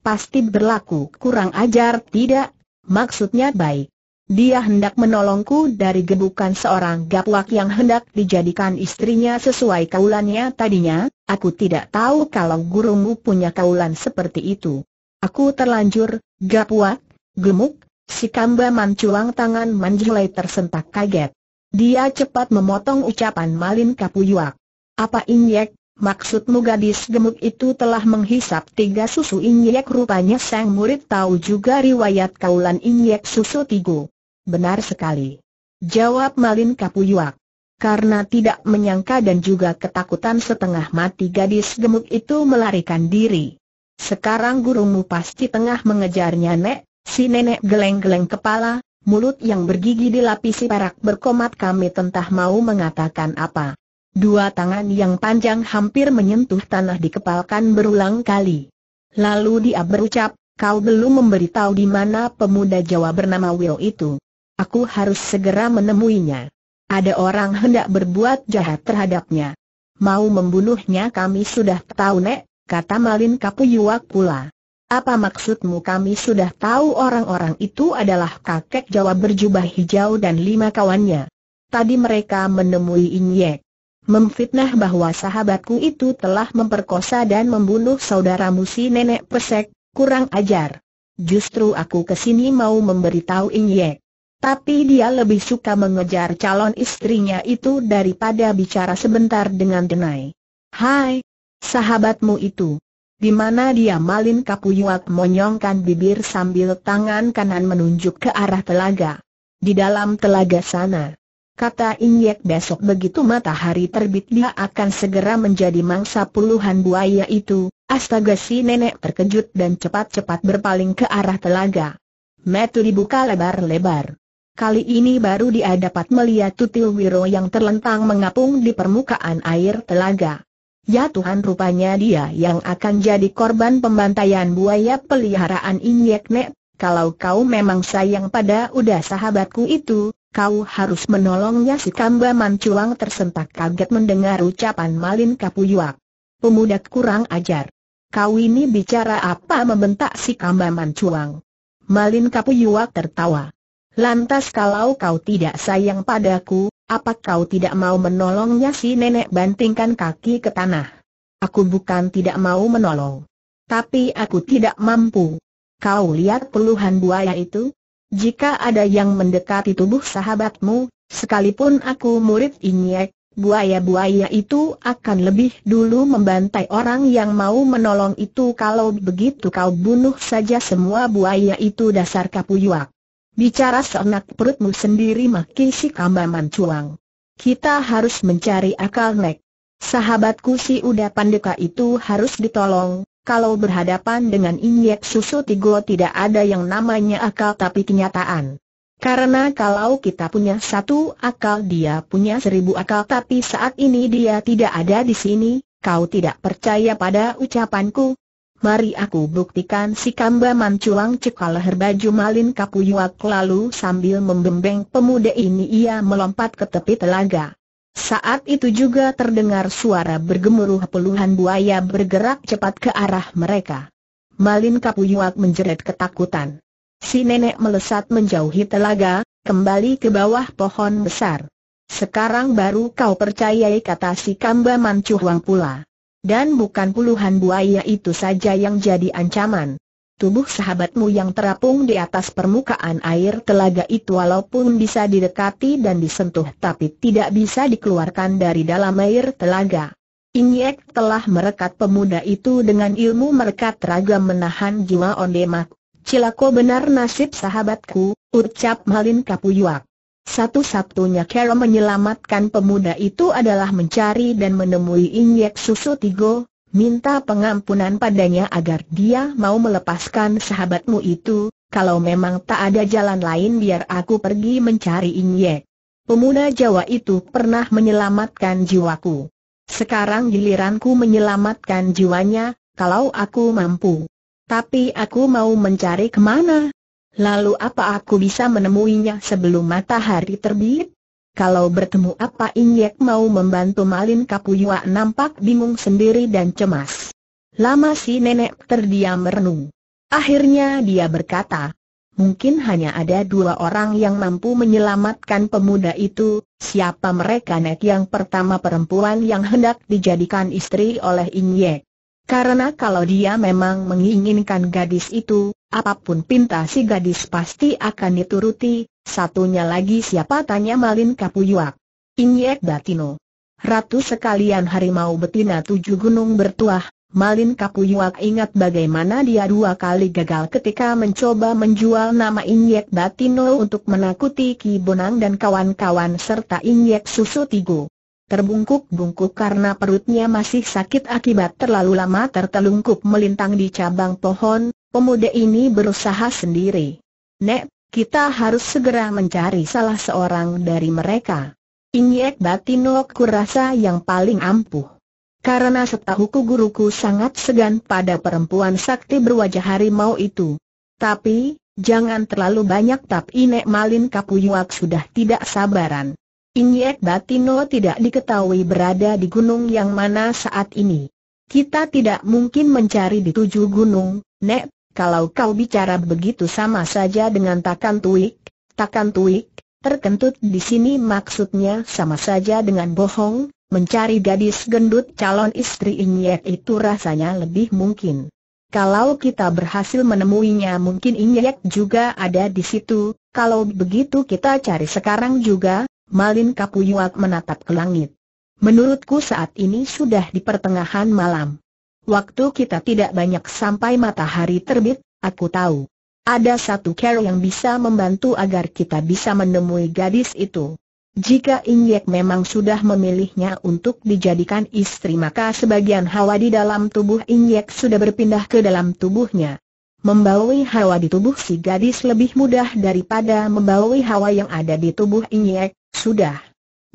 Pasti berlaku kurang ajar tidak, maksudnya baik. Dia hendak menolongku dari gebukan seorang gaplak yang hendak dijadikan istrinya sesuai kaulannya tadinya, aku tidak tahu kalau gurumu punya kaulan seperti itu. Aku terlanjur, gapuak, gemuk, si kamba manculang tangan manjulai tersentak kaget. Dia cepat memotong ucapan Malin Kapuyuak. Apa inyek, maksudmu gadis gemuk itu telah menghisap tiga susu inyek rupanya sang murid tahu juga riwayat kaulan inyek susu tigo. Benar sekali. Jawab Malin Kapuyuak. Karena tidak menyangka dan juga ketakutan setengah mati gadis gemuk itu melarikan diri. Sekarang gurumu pasti tengah mengejarnya nek, si nenek geleng-geleng kepala, mulut yang bergigi dilapisi perak berkomat kami tentah mau mengatakan apa. Dua tangan yang panjang hampir menyentuh tanah dikepalkan berulang kali. Lalu dia berucap, kau belum memberitahu di mana pemuda Jawa bernama Will itu. Aku harus segera menemuinya. Ada orang hendak berbuat jahat terhadapnya. Mau membunuhnya kami sudah tahu nek, kata Malin Kapuyuak pula. Apa maksudmu kami sudah tahu orang-orang itu adalah kakek Jawa berjubah hijau dan lima kawannya. Tadi mereka menemui Inyek. Memfitnah bahwa sahabatku itu telah memperkosa dan membunuh saudara musi nenek pesek, kurang ajar. Justru aku kesini mau memberitahu Inyek. Tapi dia lebih suka mengejar calon istrinya itu daripada bicara sebentar dengan Denai. Hai, sahabatmu itu. Di mana dia malin Kapuyuak monyongkan bibir sambil tangan kanan menunjuk ke arah telaga. Di dalam telaga sana. Kata Inyek besok begitu matahari terbit dia akan segera menjadi mangsa puluhan buaya itu. Astaga si nenek terkejut dan cepat-cepat berpaling ke arah telaga. Metu dibuka lebar-lebar. Kali ini baru dia dapat melihat tutil wiro yang terlentang mengapung di permukaan air telaga. Ya Tuhan rupanya dia yang akan jadi korban pembantaian buaya peliharaan Inyek Nek, kalau kau memang sayang pada udah sahabatku itu, kau harus menolongnya si Kamba Mancuang tersentak kaget mendengar ucapan Malin Kapuyuak. Pemuda kurang ajar. Kau ini bicara apa membentak si Kamba Mancuang. Malin Kapuyuak tertawa. Lantas kalau kau tidak sayang padaku, apa kau tidak mau menolongnya si nenek bantingkan kaki ke tanah? Aku bukan tidak mau menolong. Tapi aku tidak mampu. Kau lihat puluhan buaya itu? Jika ada yang mendekati tubuh sahabatmu, sekalipun aku murid Inyek, buaya-buaya itu akan lebih dulu membantai orang yang mau menolong itu kalau begitu kau bunuh saja semua buaya itu dasar kapuyuak. Bicara seenak perutmu sendiri maki si kamba cuang. Kita harus mencari akal nek. Sahabatku si Uda Pandeka itu harus ditolong, kalau berhadapan dengan injek Susu Tigo tidak ada yang namanya akal tapi kenyataan. Karena kalau kita punya satu akal dia punya seribu akal tapi saat ini dia tidak ada di sini, kau tidak percaya pada ucapanku, Mari aku buktikan si kamba manculang cekal leher baju malin kapuyuak lalu sambil membembeng pemuda ini ia melompat ke tepi telaga. Saat itu juga terdengar suara bergemuruh puluhan buaya bergerak cepat ke arah mereka. Malin kapuyuak menjerit ketakutan. Si nenek melesat menjauhi telaga, kembali ke bawah pohon besar. Sekarang baru kau percayai kata si kamba manculang pula. Dan bukan puluhan buaya itu saja yang jadi ancaman. Tubuh sahabatmu yang terapung di atas permukaan air telaga itu walaupun bisa didekati dan disentuh tapi tidak bisa dikeluarkan dari dalam air telaga. Inyek telah merekat pemuda itu dengan ilmu merekat raga menahan jiwa ondemak. Cilako benar nasib sahabatku, ucap Malin Kapuyuak. Satu-satunya cara menyelamatkan pemuda itu adalah mencari dan menemui Inyek Susu Tigo, minta pengampunan padanya agar dia mau melepaskan sahabatmu itu, kalau memang tak ada jalan lain biar aku pergi mencari Inyek. Pemuda Jawa itu pernah menyelamatkan jiwaku. Sekarang giliranku menyelamatkan jiwanya, kalau aku mampu. Tapi aku mau mencari kemana? Lalu apa aku bisa menemuinya sebelum matahari terbit? Kalau bertemu apa Ingyek mau membantu Malin Kapuyua nampak bingung sendiri dan cemas. Lama si nenek terdiam merenung. Akhirnya dia berkata, mungkin hanya ada dua orang yang mampu menyelamatkan pemuda itu, siapa mereka net yang pertama perempuan yang hendak dijadikan istri oleh Ingyek. Karena kalau dia memang menginginkan gadis itu, Apapun pinta si gadis pasti akan dituruti, satunya lagi siapa tanya Malin Kapuyuak. Inyek Batino. Ratu sekalian harimau betina tujuh gunung bertuah, Malin Kapuyuak ingat bagaimana dia dua kali gagal ketika mencoba menjual nama Inyek Batino untuk menakuti Ki Bonang dan kawan-kawan serta Inyek Susu Tigo. Terbungkuk-bungkuk karena perutnya masih sakit akibat terlalu lama tertelungkup melintang di cabang pohon, Pemuda ini berusaha sendiri. Nek, kita harus segera mencari salah seorang dari mereka. Inyek Batino kurasa yang paling ampuh. Karena setahuku guruku sangat segan pada perempuan sakti berwajah harimau itu. Tapi, jangan terlalu banyak tap Inek Malin Kapuyuak sudah tidak sabaran. Inyek Batino tidak diketahui berada di gunung yang mana saat ini. Kita tidak mungkin mencari di tujuh gunung, Nek, kalau kau bicara begitu sama saja dengan Takan Tuik, Takan Tuik, terkentut di sini maksudnya sama saja dengan bohong, mencari gadis gendut calon istri Inyek itu rasanya lebih mungkin. Kalau kita berhasil menemuinya mungkin Inyek juga ada di situ, kalau begitu kita cari sekarang juga, Malin Kapuyuak menatap ke langit. Menurutku saat ini sudah di pertengahan malam. Waktu kita tidak banyak sampai matahari terbit, aku tahu. Ada satu cara yang bisa membantu agar kita bisa menemui gadis itu. Jika Ingyek memang sudah memilihnya untuk dijadikan istri maka sebagian hawa di dalam tubuh Ingyek sudah berpindah ke dalam tubuhnya. Membawai hawa di tubuh si gadis lebih mudah daripada membawai hawa yang ada di tubuh Ingyek, sudah.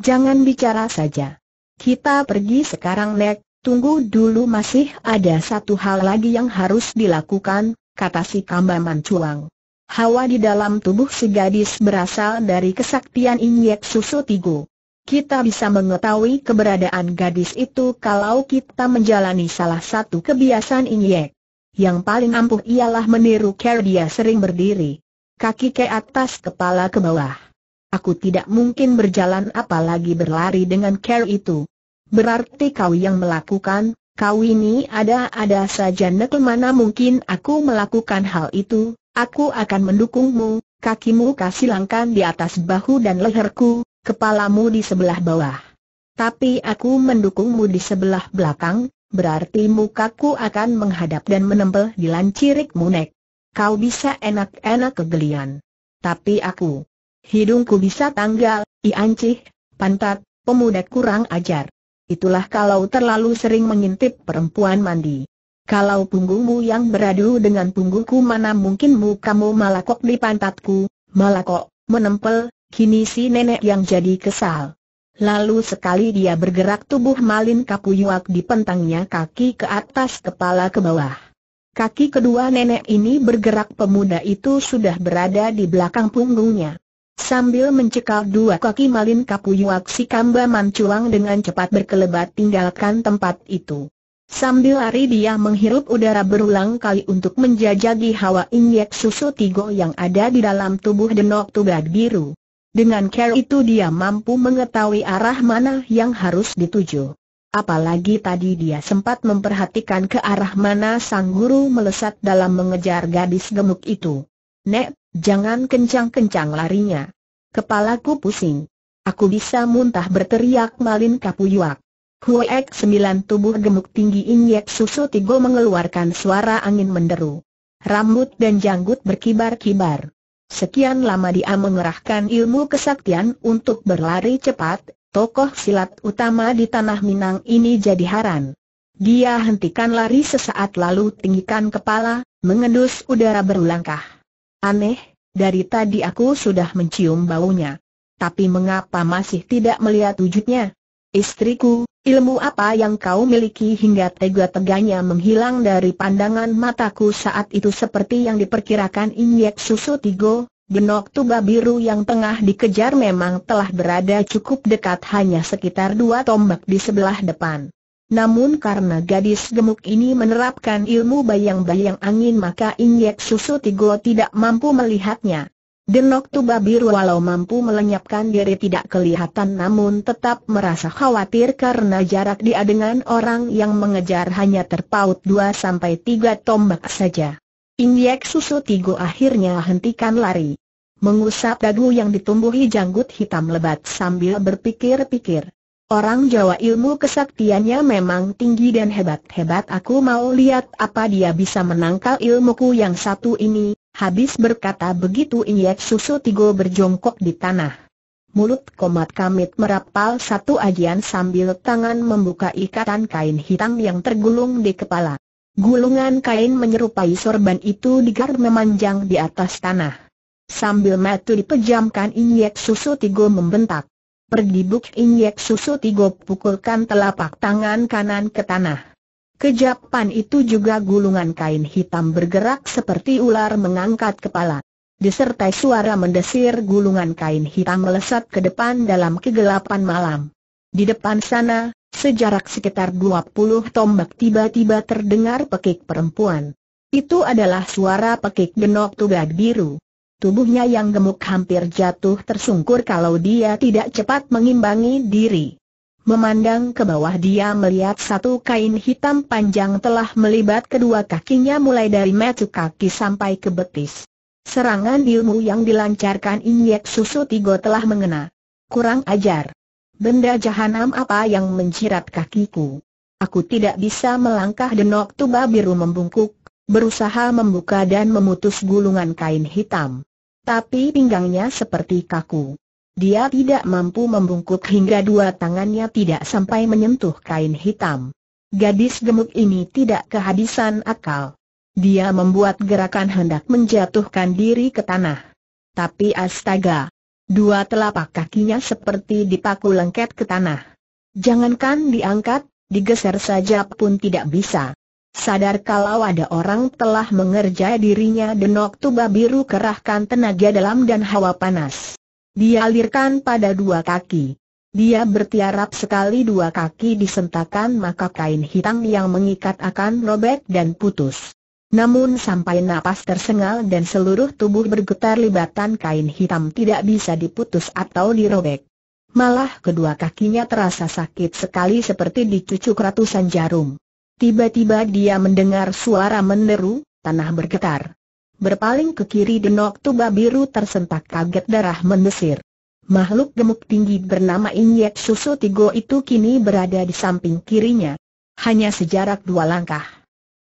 Jangan bicara saja. Kita pergi sekarang Nek, Tunggu dulu masih ada satu hal lagi yang harus dilakukan, kata si Kambaman Cuang. Hawa di dalam tubuh si gadis berasal dari kesaktian injek susu tigo. Kita bisa mengetahui keberadaan gadis itu kalau kita menjalani salah satu kebiasaan injek. Yang paling ampuh ialah meniru care dia sering berdiri. Kaki ke atas kepala ke bawah. Aku tidak mungkin berjalan apalagi berlari dengan care itu. Berarti kau yang melakukan, kau ini ada-ada saja nekel mana mungkin aku melakukan hal itu, aku akan mendukungmu, kakimu kasilangkan di atas bahu dan leherku, kepalamu di sebelah bawah. Tapi aku mendukungmu di sebelah belakang, berarti mukaku akan menghadap dan menempel di lancirikmu nek. Kau bisa enak-enak kegelian. Tapi aku, hidungku bisa tanggal, iancih, pantat, pemuda kurang ajar. Itulah kalau terlalu sering mengintip perempuan mandi. Kalau punggungmu yang beradu dengan punggungku mana mungkinmu kamu malakok di pantatku, malakok, menempel, kini si nenek yang jadi kesal. Lalu sekali dia bergerak tubuh Malin Kapuyuak di pentangnya kaki ke atas kepala ke bawah. Kaki kedua nenek ini bergerak pemuda itu sudah berada di belakang punggungnya. Sambil mencekal dua kaki Malin Kapuyuak si Kamba Manculang dengan cepat berkelebat tinggalkan tempat itu. Sambil lari dia menghirup udara berulang kali untuk menjajagi hawa injek susu tigo yang ada di dalam tubuh denok tubag biru. Dengan care itu dia mampu mengetahui arah mana yang harus dituju. Apalagi tadi dia sempat memperhatikan ke arah mana sang guru melesat dalam mengejar gadis gemuk itu. Nek, Jangan kencang-kencang larinya. Kepalaku pusing. Aku bisa muntah berteriak Malin Kapuyuak. Kuek sembilan tubuh gemuk tinggi injek Susu Tigo mengeluarkan suara angin menderu. Rambut dan janggut berkibar-kibar. Sekian lama dia mengerahkan ilmu kesaktian untuk berlari cepat, tokoh silat utama di Tanah Minang ini jadi haran. Dia hentikan lari sesaat lalu tinggikan kepala, mengendus udara berulangkah. Aneh, dari tadi aku sudah mencium baunya. Tapi mengapa masih tidak melihat wujudnya? Istriku, ilmu apa yang kau miliki hingga tega-teganya menghilang dari pandangan mataku saat itu seperti yang diperkirakan injek Susu Tigo, Genok tuba biru yang tengah dikejar memang telah berada cukup dekat hanya sekitar dua tombak di sebelah depan. Namun karena gadis gemuk ini menerapkan ilmu bayang-bayang angin maka injek Susu Tigo tidak mampu melihatnya. Denok Tuba Biru walau mampu melenyapkan diri tidak kelihatan namun tetap merasa khawatir karena jarak dia dengan orang yang mengejar hanya terpaut 2-3 tombak saja. Injek Susu Tigo akhirnya hentikan lari. Mengusap dagu yang ditumbuhi janggut hitam lebat sambil berpikir-pikir. Orang Jawa ilmu kesaktiannya memang tinggi dan hebat-hebat Aku mau lihat apa dia bisa menangkal ilmuku yang satu ini Habis berkata begitu Inyek Susu Tigo berjongkok di tanah Mulut komat kamit merapal satu ajian sambil tangan membuka ikatan kain hitam yang tergulung di kepala Gulungan kain menyerupai sorban itu digar memanjang di atas tanah Sambil metu dipejamkan Inyek Susu Tigo membentak Perdibuk injek Susu Tigo pukulkan telapak tangan kanan ke tanah. Kejapan itu juga gulungan kain hitam bergerak seperti ular mengangkat kepala. Disertai suara mendesir gulungan kain hitam melesat ke depan dalam kegelapan malam. Di depan sana, sejarak sekitar 20 tombak tiba-tiba terdengar pekik perempuan. Itu adalah suara pekik genok tugat biru. Tubuhnya yang gemuk hampir jatuh tersungkur kalau dia tidak cepat mengimbangi diri. Memandang ke bawah dia melihat satu kain hitam panjang telah melibat kedua kakinya mulai dari metu kaki sampai ke betis. Serangan ilmu yang dilancarkan injek Susu Tigo telah mengena. Kurang ajar. Benda jahanam apa yang menjerat kakiku? Aku tidak bisa melangkah denok tuba biru membungkuk, berusaha membuka dan memutus gulungan kain hitam tapi pinggangnya seperti kaku. Dia tidak mampu membungkuk hingga dua tangannya tidak sampai menyentuh kain hitam. Gadis gemuk ini tidak kehabisan akal. Dia membuat gerakan hendak menjatuhkan diri ke tanah. Tapi astaga! Dua telapak kakinya seperti dipaku lengket ke tanah. Jangankan diangkat, digeser saja pun tidak bisa. Sadar kalau ada orang telah mengerjai dirinya denok tuba biru kerahkan tenaga dalam dan hawa panas. Dia alirkan pada dua kaki. Dia bertiarap sekali dua kaki disentakan maka kain hitam yang mengikat akan robek dan putus. Namun sampai napas tersengal dan seluruh tubuh bergetar libatan kain hitam tidak bisa diputus atau dirobek. Malah kedua kakinya terasa sakit sekali seperti dicucuk ratusan jarum. Tiba-tiba dia mendengar suara meneru, tanah bergetar. Berpaling ke kiri denok tuba biru tersentak kaget darah mendesir. Makhluk gemuk tinggi bernama Inyek Susu Tigo itu kini berada di samping kirinya. Hanya sejarak dua langkah.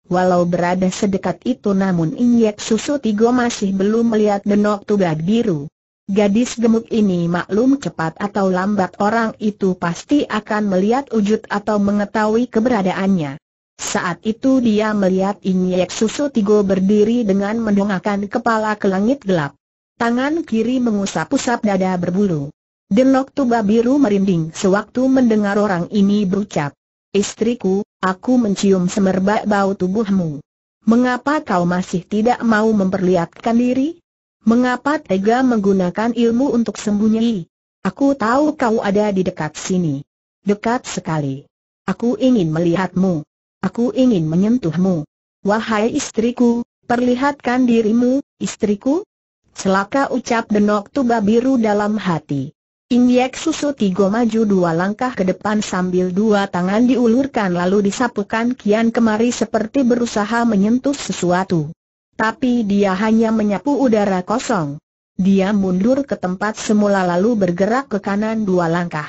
Walau berada sedekat itu namun Inyek Susu Tigo masih belum melihat denok tuba biru. Gadis gemuk ini maklum cepat atau lambat orang itu pasti akan melihat wujud atau mengetahui keberadaannya. Saat itu dia melihat Inyek Susu Tigo berdiri dengan mendongakkan kepala ke langit gelap. Tangan kiri mengusap-usap dada berbulu. Denok tuba biru merinding sewaktu mendengar orang ini berucap. Istriku, aku mencium semerbak bau tubuhmu. Mengapa kau masih tidak mau memperlihatkan diri? Mengapa tega menggunakan ilmu untuk sembunyi? Aku tahu kau ada di dekat sini. Dekat sekali. Aku ingin melihatmu. Aku ingin menyentuhmu. Wahai istriku, perlihatkan dirimu, istriku. Celaka ucap Denok Tuba Biru dalam hati. Injek susu tigo maju dua langkah ke depan sambil dua tangan diulurkan lalu disapukan kian kemari seperti berusaha menyentuh sesuatu. Tapi dia hanya menyapu udara kosong. Dia mundur ke tempat semula lalu bergerak ke kanan dua langkah.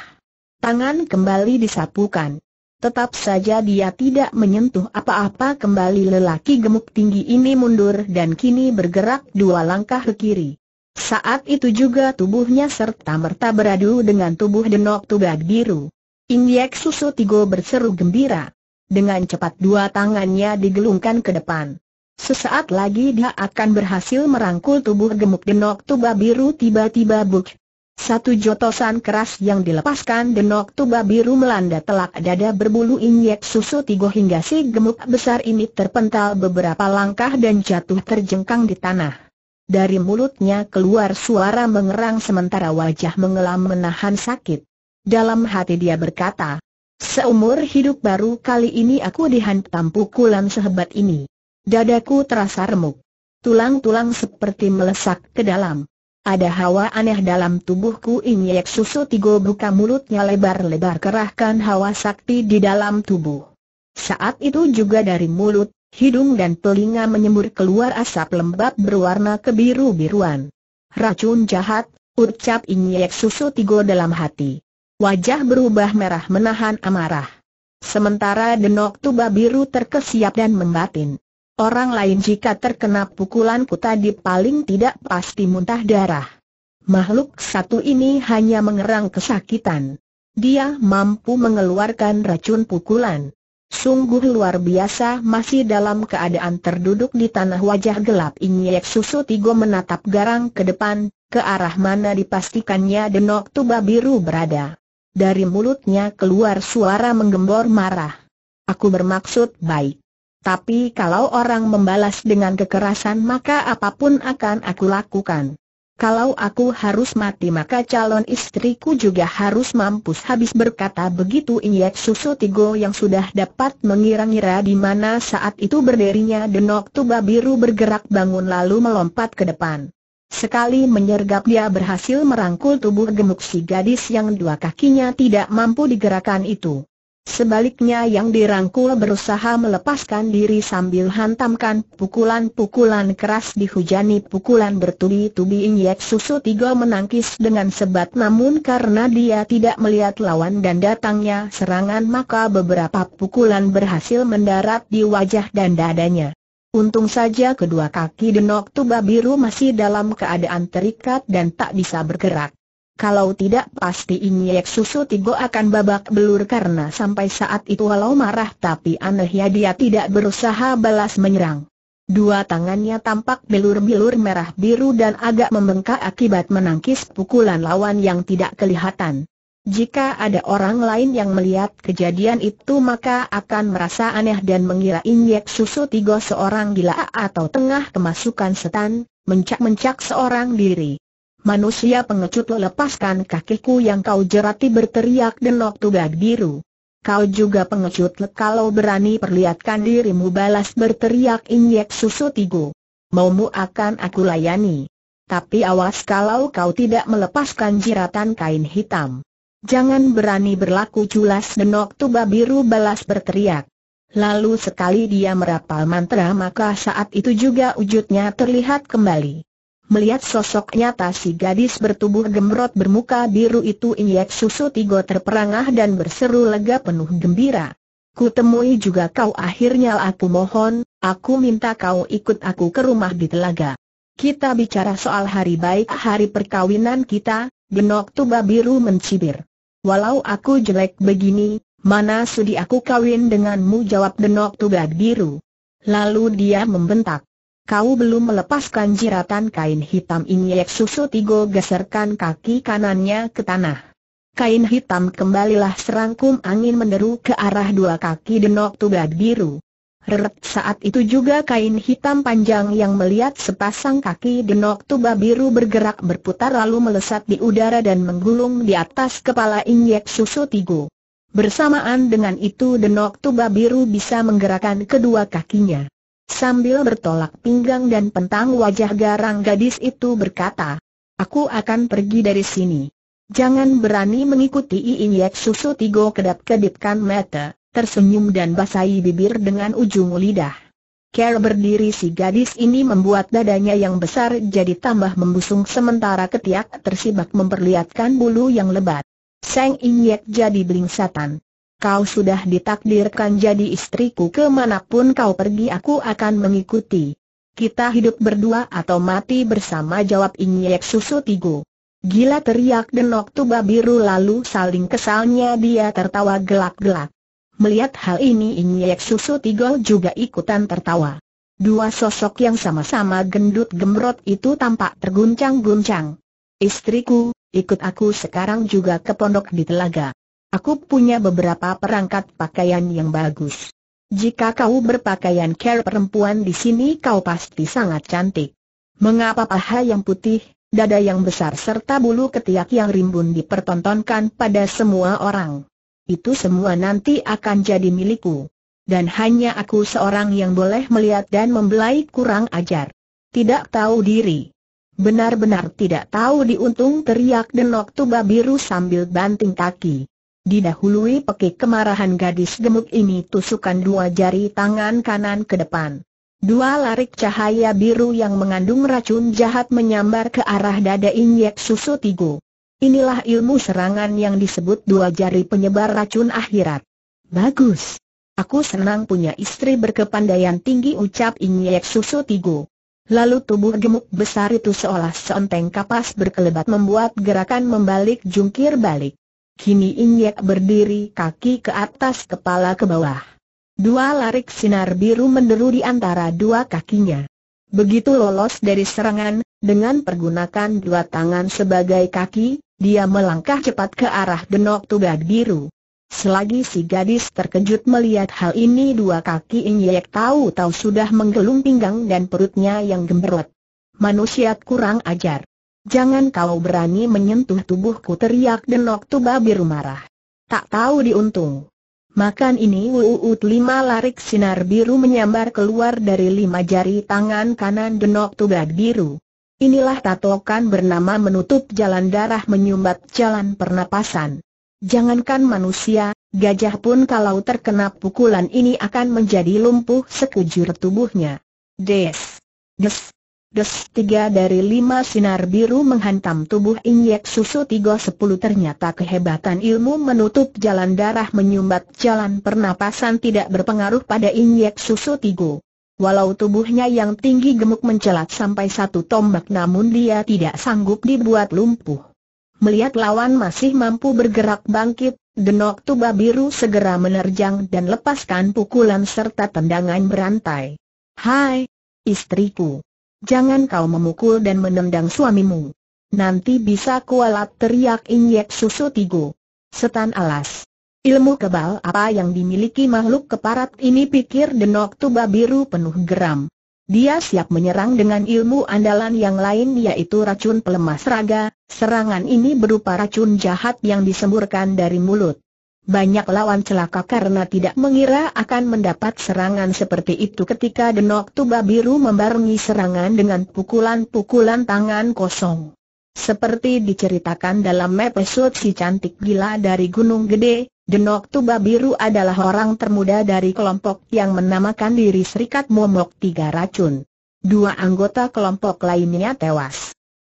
Tangan kembali disapukan. Tetap saja dia tidak menyentuh apa-apa kembali lelaki gemuk tinggi ini mundur dan kini bergerak dua langkah ke kiri. Saat itu juga tubuhnya serta merta beradu dengan tubuh Denok Tugak Biru. Injek Susu Tigo berseru gembira. Dengan cepat dua tangannya digelungkan ke depan. Sesaat lagi dia akan berhasil merangkul tubuh gemuk Denok Tuba Biru tiba-tiba buk. Satu jotosan keras yang dilepaskan denok tuba biru melanda telak dada berbulu injek susu tigo hingga si gemuk besar ini terpental beberapa langkah dan jatuh terjengkang di tanah. Dari mulutnya keluar suara mengerang sementara wajah mengelam menahan sakit. Dalam hati dia berkata, Seumur hidup baru kali ini aku dihantam pukulan sehebat ini. Dadaku terasa remuk. Tulang-tulang seperti melesak ke dalam. Ada hawa aneh dalam tubuhku Inyek susu tigo buka mulutnya lebar-lebar kerahkan hawa sakti di dalam tubuh. Saat itu juga dari mulut, hidung dan telinga menyembur keluar asap lembab berwarna kebiru-biruan. Racun jahat, ucap Inyek susu tigo dalam hati. Wajah berubah merah menahan amarah. Sementara denok tuba biru terkesiap dan membatin. Orang lain jika terkena pukulanku tadi paling tidak pasti muntah darah. Makhluk satu ini hanya mengerang kesakitan. Dia mampu mengeluarkan racun pukulan. Sungguh luar biasa masih dalam keadaan terduduk di tanah wajah gelap Inyek Susu Tigo menatap garang ke depan, ke arah mana dipastikannya denok tuba biru berada. Dari mulutnya keluar suara menggembor marah. Aku bermaksud baik. Tapi kalau orang membalas dengan kekerasan maka apapun akan aku lakukan. Kalau aku harus mati maka calon istriku juga harus mampus habis berkata begitu injek Susu Tigo yang sudah dapat mengira-ngira di mana saat itu berdirinya denok tuba biru bergerak bangun lalu melompat ke depan. Sekali menyergap dia berhasil merangkul tubuh gemuk si gadis yang dua kakinya tidak mampu digerakkan itu. Sebaliknya yang dirangkul berusaha melepaskan diri sambil hantamkan pukulan-pukulan keras dihujani pukulan bertubi-tubi injek Susu Tiga menangkis dengan sebat namun karena dia tidak melihat lawan dan datangnya serangan maka beberapa pukulan berhasil mendarat di wajah dan dadanya. Untung saja kedua kaki Denok Tuba Biru masih dalam keadaan terikat dan tak bisa bergerak kalau tidak pasti Inyek Susu Tigo akan babak belur karena sampai saat itu walau marah tapi aneh ya dia tidak berusaha balas menyerang. Dua tangannya tampak belur-belur merah biru dan agak membengkak akibat menangkis pukulan lawan yang tidak kelihatan. Jika ada orang lain yang melihat kejadian itu maka akan merasa aneh dan mengira Inyek Susu Tigo seorang gila atau tengah kemasukan setan, mencak-mencak seorang diri. Manusia pengecut lepaskan kakiku yang kau jerati berteriak denok tugak biru. Kau juga pengecut kalau berani perlihatkan dirimu balas berteriak injek susu tigo. Maumu akan aku layani. Tapi awas kalau kau tidak melepaskan jiratan kain hitam. Jangan berani berlaku culas denok tuba biru balas berteriak. Lalu sekali dia merapal mantra maka saat itu juga wujudnya terlihat kembali. Melihat sosok nyata si gadis bertubuh gemrot bermuka biru itu Inyek Susu Tigo terperangah dan berseru lega penuh gembira. Ku temui juga kau akhirnya aku mohon, aku minta kau ikut aku ke rumah di telaga. Kita bicara soal hari baik hari perkawinan kita, genok tuba biru mencibir. Walau aku jelek begini, mana sudi aku kawin denganmu jawab genok tuba biru. Lalu dia membentak. Kau belum melepaskan jiratan kain hitam ini Yek Susu Tigo geserkan kaki kanannya ke tanah. Kain hitam kembalilah serangkum angin menderu ke arah dua kaki denok tubat biru. Reret saat itu juga kain hitam panjang yang melihat sepasang kaki denok tuba biru bergerak berputar lalu melesat di udara dan menggulung di atas kepala injek Susu Tigo. Bersamaan dengan itu denok tuba biru bisa menggerakkan kedua kakinya. Sambil bertolak pinggang dan pentang wajah garang gadis itu berkata, Aku akan pergi dari sini. Jangan berani mengikuti Iin Yek Susu Tigo kedap-kedipkan mata, tersenyum dan basahi bibir dengan ujung lidah. Care berdiri si gadis ini membuat dadanya yang besar jadi tambah membusung sementara ketiak tersibak memperlihatkan bulu yang lebat. Seng Inyek jadi belingsatan kau sudah ditakdirkan jadi istriku kemanapun kau pergi aku akan mengikuti. Kita hidup berdua atau mati bersama jawab Inyek Susu Tigo. Gila teriak denok tuba biru lalu saling kesalnya dia tertawa gelak-gelak. Melihat hal ini Inyek Susu Tigo juga ikutan tertawa. Dua sosok yang sama-sama gendut gemrot itu tampak terguncang-guncang. Istriku, ikut aku sekarang juga ke pondok di telaga. Aku punya beberapa perangkat pakaian yang bagus. Jika kau berpakaian care perempuan di sini kau pasti sangat cantik. Mengapa paha yang putih, dada yang besar serta bulu ketiak yang rimbun dipertontonkan pada semua orang? Itu semua nanti akan jadi milikku. Dan hanya aku seorang yang boleh melihat dan membelai kurang ajar. Tidak tahu diri. Benar-benar tidak tahu diuntung teriak denok tuba biru sambil banting kaki. Didahului pekik kemarahan gadis gemuk ini tusukan dua jari tangan kanan ke depan. Dua larik cahaya biru yang mengandung racun jahat menyambar ke arah dada Inyek Susu Tigo. Inilah ilmu serangan yang disebut dua jari penyebar racun akhirat. Bagus. Aku senang punya istri berkepandaian tinggi ucap Inyek Susu Tigo. Lalu tubuh gemuk besar itu seolah seonteng kapas berkelebat membuat gerakan membalik jungkir balik. Kini Inyek berdiri kaki ke atas kepala ke bawah. Dua larik sinar biru menderu di antara dua kakinya. Begitu lolos dari serangan, dengan pergunakan dua tangan sebagai kaki, dia melangkah cepat ke arah denok tugas biru. Selagi si gadis terkejut melihat hal ini dua kaki Inyek tahu-tahu sudah menggelung pinggang dan perutnya yang gemberot. Manusia kurang ajar. Jangan kau berani menyentuh tubuhku teriak Denok biru marah. Tak tahu diuntung. Makan ini uut lima larik sinar biru menyambar keluar dari lima jari tangan kanan Denok biru. Inilah tatokan bernama menutup jalan darah menyumbat jalan pernapasan. Jangankan manusia, gajah pun kalau terkena pukulan ini akan menjadi lumpuh sekujur tubuhnya. Des. Des. Des tiga dari lima sinar biru menghantam tubuh injek Susu tiga sepuluh ternyata kehebatan ilmu menutup jalan darah menyumbat jalan pernapasan tidak berpengaruh pada injek Susu tiga. Walau tubuhnya yang tinggi gemuk mencelat sampai satu tombak namun dia tidak sanggup dibuat lumpuh. Melihat lawan masih mampu bergerak bangkit, Denok tuba biru segera menerjang dan lepaskan pukulan serta tendangan berantai. Hai, istriku jangan kau memukul dan menendang suamimu. Nanti bisa kualat teriak injek Susu Tigo. Setan alas. Ilmu kebal apa yang dimiliki makhluk keparat ini pikir Denok Tuba Biru penuh geram. Dia siap menyerang dengan ilmu andalan yang lain yaitu racun pelemas raga, serangan ini berupa racun jahat yang disemburkan dari mulut. Banyak lawan celaka karena tidak mengira akan mendapat serangan seperti itu ketika Denok Tuba Biru membarungi serangan dengan pukulan-pukulan tangan kosong. Seperti diceritakan dalam episode si cantik gila dari Gunung Gede, Denok Tuba Biru adalah orang termuda dari kelompok yang menamakan diri Serikat Momok Tiga Racun. Dua anggota kelompok lainnya tewas.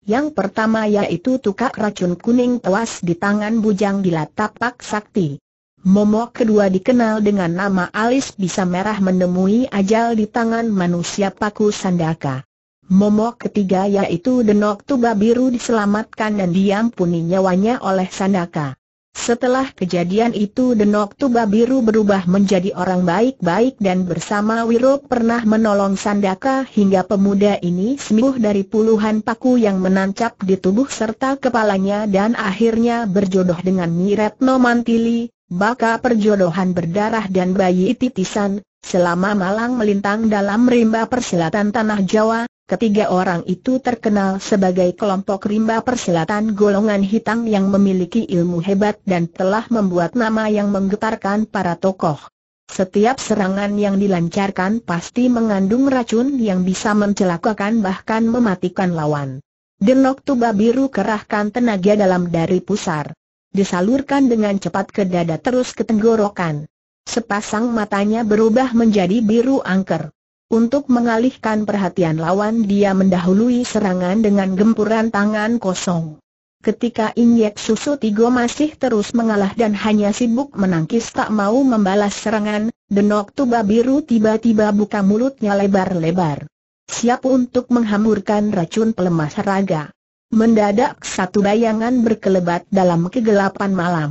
Yang pertama yaitu tukak racun kuning tewas di tangan bujang gila tapak sakti. Momok kedua dikenal dengan nama alis bisa merah menemui ajal di tangan manusia paku sandaka. Momok ketiga yaitu denok tuba biru diselamatkan dan diampuni nyawanya oleh sandaka. Setelah kejadian itu Denok Tuba Biru berubah menjadi orang baik-baik dan bersama Wiro pernah menolong Sandaka hingga pemuda ini sembuh dari puluhan paku yang menancap di tubuh serta kepalanya dan akhirnya berjodoh dengan Miretno Mantili, baka perjodohan berdarah dan bayi titisan, Selama malang melintang dalam rimba persilatan Tanah Jawa, ketiga orang itu terkenal sebagai kelompok rimba persilatan golongan hitam yang memiliki ilmu hebat dan telah membuat nama yang menggetarkan para tokoh. Setiap serangan yang dilancarkan pasti mengandung racun yang bisa mencelakakan bahkan mematikan lawan. Denok tuba biru kerahkan tenaga dalam dari pusar. Disalurkan dengan cepat ke dada terus ke tenggorokan. Sepasang matanya berubah menjadi biru angker. Untuk mengalihkan perhatian lawan dia mendahului serangan dengan gempuran tangan kosong. Ketika Inyek Susu Tigo masih terus mengalah dan hanya sibuk menangkis tak mau membalas serangan, Denok Tuba Biru tiba-tiba buka mulutnya lebar-lebar. Siap untuk menghamburkan racun pelemas raga. Mendadak satu bayangan berkelebat dalam kegelapan malam.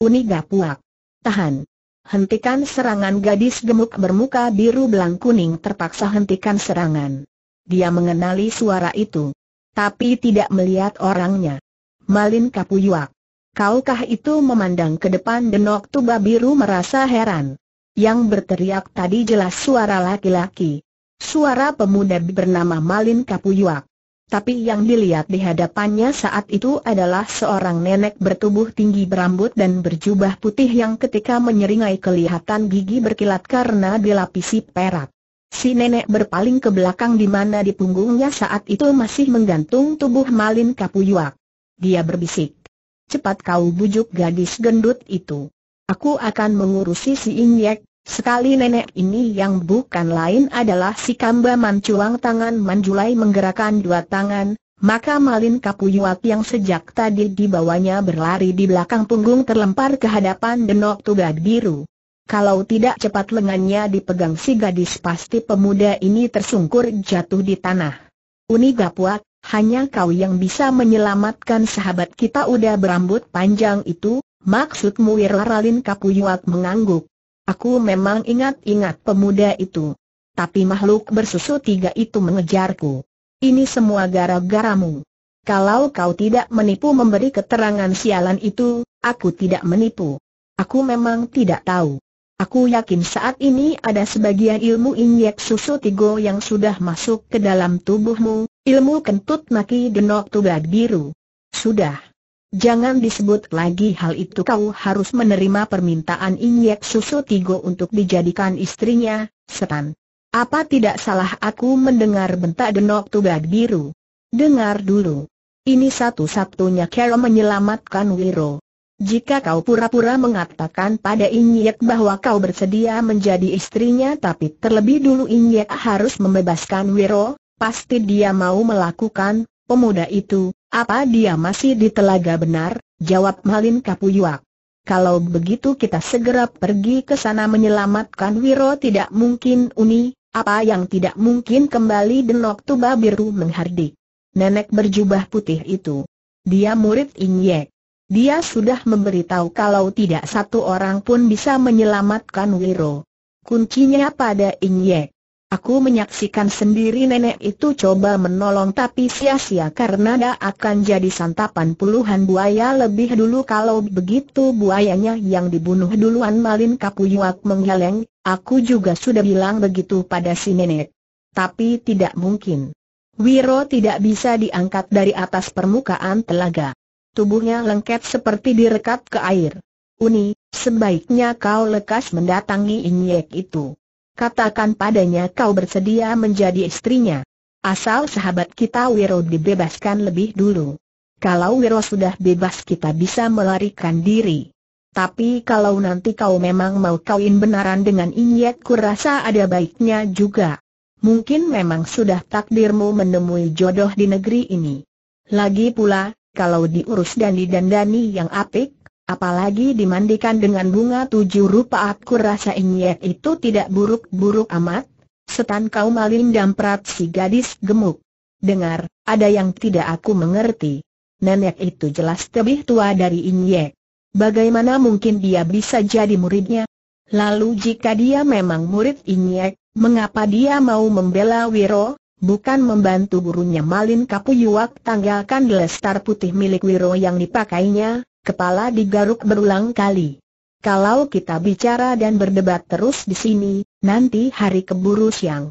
Uniga Puak. Tahan hentikan serangan gadis gemuk bermuka biru belang kuning terpaksa hentikan serangan. Dia mengenali suara itu. Tapi tidak melihat orangnya. Malin Kapuyuak. Kaukah itu memandang ke depan denok tuba biru merasa heran. Yang berteriak tadi jelas suara laki-laki. Suara pemuda bernama Malin Kapuyuak tapi yang dilihat di hadapannya saat itu adalah seorang nenek bertubuh tinggi berambut dan berjubah putih yang ketika menyeringai kelihatan gigi berkilat karena dilapisi perak. Si nenek berpaling ke belakang di mana di punggungnya saat itu masih menggantung tubuh Malin Kapuyuak. Dia berbisik. Cepat kau bujuk gadis gendut itu. Aku akan mengurusi si Inyek, Sekali nenek ini yang bukan lain adalah si Kamba Mancuang tangan Manjulai menggerakkan dua tangan, maka Malin Kapuyuat yang sejak tadi dibawanya berlari di belakang punggung terlempar ke hadapan denok tugas biru. Kalau tidak cepat lengannya dipegang si gadis pasti pemuda ini tersungkur jatuh di tanah. Uni Gapuat, hanya kau yang bisa menyelamatkan sahabat kita udah berambut panjang itu, maksudmu Wiraralin Kapuyuat mengangguk. Aku memang ingat-ingat pemuda itu. Tapi makhluk bersusu tiga itu mengejarku. Ini semua gara-garamu. Kalau kau tidak menipu memberi keterangan sialan itu, aku tidak menipu. Aku memang tidak tahu. Aku yakin saat ini ada sebagian ilmu injek susu tigo yang sudah masuk ke dalam tubuhmu, ilmu kentut maki denok tugad biru. Sudah. Jangan disebut lagi hal itu kau harus menerima permintaan Inyek Susu Tigo untuk dijadikan istrinya, setan. Apa tidak salah aku mendengar bentak denok tugas biru? Dengar dulu. Ini satu-satunya cara menyelamatkan Wiro. Jika kau pura-pura mengatakan pada Inyek bahwa kau bersedia menjadi istrinya tapi terlebih dulu Inyek harus membebaskan Wiro, pasti dia mau melakukan, pemuda itu, apa dia masih di telaga benar? Jawab Malin Kapuyuak. Kalau begitu kita segera pergi ke sana menyelamatkan Wiro tidak mungkin Uni, apa yang tidak mungkin kembali denok tuba biru menghardik. Nenek berjubah putih itu. Dia murid Inyek. Dia sudah memberitahu kalau tidak satu orang pun bisa menyelamatkan Wiro. Kuncinya pada Inyek. Aku menyaksikan sendiri nenek itu coba menolong tapi sia-sia karena dia akan jadi santapan puluhan buaya lebih dulu kalau begitu buayanya yang dibunuh duluan Malin Kapuyuak menggeleng, aku juga sudah bilang begitu pada si nenek. Tapi tidak mungkin. Wiro tidak bisa diangkat dari atas permukaan telaga. Tubuhnya lengket seperti direkat ke air. Uni, sebaiknya kau lekas mendatangi Inyek itu katakan padanya kau bersedia menjadi istrinya. Asal sahabat kita Wiro dibebaskan lebih dulu. Kalau Wiro sudah bebas kita bisa melarikan diri. Tapi kalau nanti kau memang mau kawin benaran dengan Inyek kurasa ada baiknya juga. Mungkin memang sudah takdirmu menemui jodoh di negeri ini. Lagi pula, kalau diurus dan didandani yang apik, Apalagi dimandikan dengan bunga tujuh rupa aku rasa inyek itu tidak buruk-buruk amat. Setan kau Malin dan si gadis gemuk. Dengar, ada yang tidak aku mengerti. Nenek itu jelas lebih tua dari inyek. Bagaimana mungkin dia bisa jadi muridnya? Lalu jika dia memang murid inyek, mengapa dia mau membela Wiro? Bukan membantu gurunya Malin Kapuyuak tanggalkan lestar putih milik Wiro yang dipakainya, kepala digaruk berulang kali. Kalau kita bicara dan berdebat terus di sini, nanti hari keburu siang.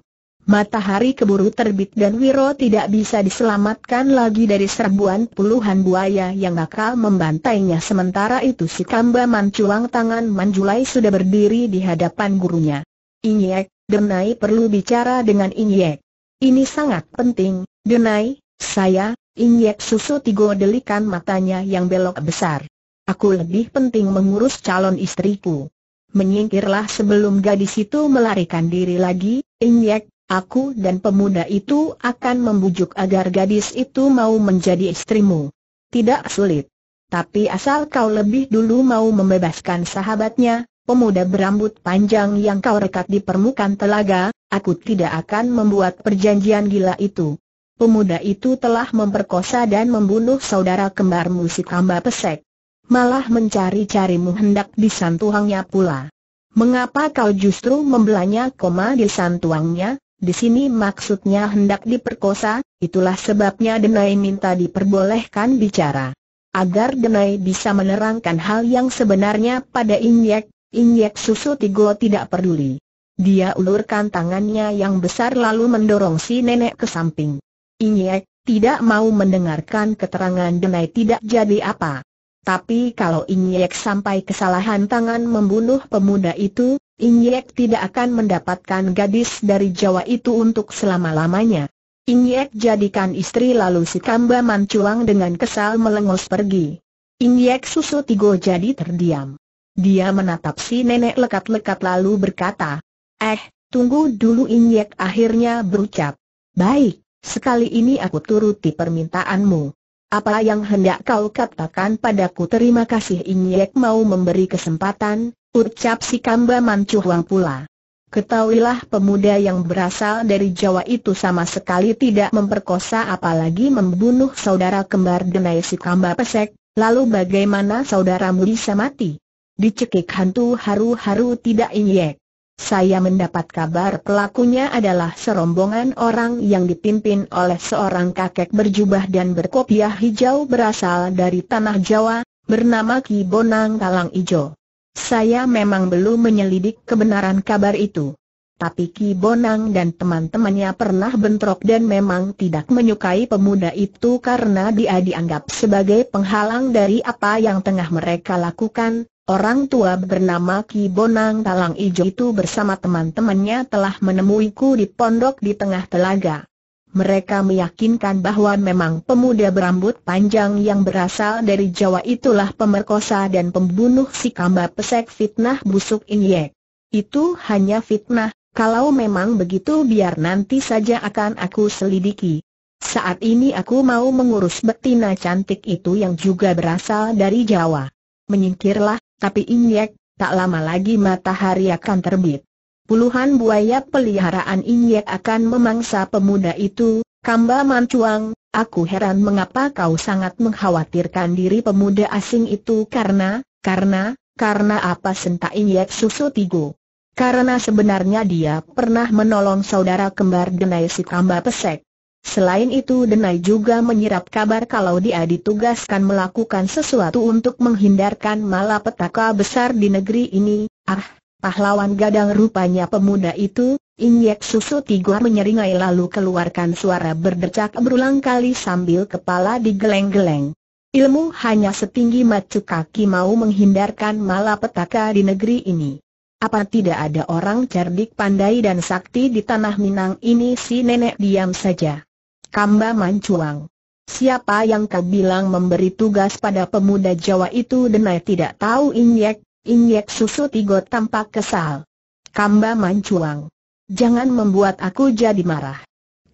Matahari keburu terbit dan Wiro tidak bisa diselamatkan lagi dari serbuan puluhan buaya yang bakal membantainya Sementara itu si Kamba Mancuang tangan Manjulai sudah berdiri di hadapan gurunya Inyek, Denai perlu bicara dengan Inyek Ini sangat penting, Denai, saya, Injek susu tigo delikan matanya yang belok besar. Aku lebih penting mengurus calon istriku. Menyingkirlah sebelum gadis itu melarikan diri lagi, Injek, aku dan pemuda itu akan membujuk agar gadis itu mau menjadi istrimu. Tidak sulit. Tapi asal kau lebih dulu mau membebaskan sahabatnya, pemuda berambut panjang yang kau rekat di permukaan telaga, aku tidak akan membuat perjanjian gila itu pemuda itu telah memperkosa dan membunuh saudara kembar musik Kamba Pesek. Malah mencari-carimu hendak di santuangnya pula. Mengapa kau justru membelanya koma di santuangnya? Di sini maksudnya hendak diperkosa, itulah sebabnya Denai minta diperbolehkan bicara. Agar Denai bisa menerangkan hal yang sebenarnya pada Inyek, Inyek susu Tigo tidak peduli. Dia ulurkan tangannya yang besar lalu mendorong si nenek ke samping. Inye, tidak mau mendengarkan keterangan Denai tidak jadi apa. Tapi kalau Inyek sampai kesalahan tangan membunuh pemuda itu, Inyek tidak akan mendapatkan gadis dari Jawa itu untuk selama-lamanya. Inyek jadikan istri lalu si Kamba Manculang dengan kesal melengos pergi. Inyek susu tigo jadi terdiam. Dia menatap si nenek lekat-lekat lalu berkata, Eh, tunggu dulu Inyek akhirnya berucap. Baik, Sekali ini aku turuti permintaanmu. Apa yang hendak kau katakan padaku terima kasih Inyek mau memberi kesempatan, ucap si Kamba Mancuhuang pula. Ketahuilah pemuda yang berasal dari Jawa itu sama sekali tidak memperkosa apalagi membunuh saudara kembar Denai si Kamba Pesek, lalu bagaimana saudaramu bisa mati? Dicekik hantu haru-haru tidak Inyek. Saya mendapat kabar pelakunya adalah serombongan orang yang dipimpin oleh seorang kakek berjubah dan berkopiah hijau berasal dari Tanah Jawa, bernama Ki Bonang Kalang Ijo. Saya memang belum menyelidik kebenaran kabar itu. Tapi Ki Bonang dan teman-temannya pernah bentrok dan memang tidak menyukai pemuda itu karena dia dianggap sebagai penghalang dari apa yang tengah mereka lakukan, Orang tua bernama Ki Bonang Talang Ijo itu bersama teman-temannya telah menemuiku di pondok di tengah telaga. Mereka meyakinkan bahwa memang pemuda berambut panjang yang berasal dari Jawa itulah pemerkosa dan pembunuh si kamba pesek fitnah busuk Inyek. Itu hanya fitnah, kalau memang begitu biar nanti saja akan aku selidiki. Saat ini aku mau mengurus betina cantik itu yang juga berasal dari Jawa. Menyingkirlah, tapi Inyek, tak lama lagi matahari akan terbit. Puluhan buaya peliharaan Inyek akan memangsa pemuda itu, Kamba Mancuang, aku heran mengapa kau sangat mengkhawatirkan diri pemuda asing itu karena, karena, karena apa sentak Inyek susu tigo. Karena sebenarnya dia pernah menolong saudara kembar Denai si Kamba Pesek. Selain itu Denai juga menyerap kabar kalau dia ditugaskan melakukan sesuatu untuk menghindarkan malapetaka besar di negeri ini. Ah, pahlawan gadang rupanya pemuda itu, injek susu tiga menyeringai lalu keluarkan suara berdecak berulang kali sambil kepala digeleng-geleng. Ilmu hanya setinggi macu kaki mau menghindarkan malapetaka di negeri ini. Apa tidak ada orang cerdik pandai dan sakti di tanah Minang ini si nenek diam saja? Kamba Mancuang. Siapa yang kau bilang memberi tugas pada pemuda Jawa itu denai tidak tahu Inyek, Inyek susu tigo tampak kesal. Kamba Mancuang. Jangan membuat aku jadi marah.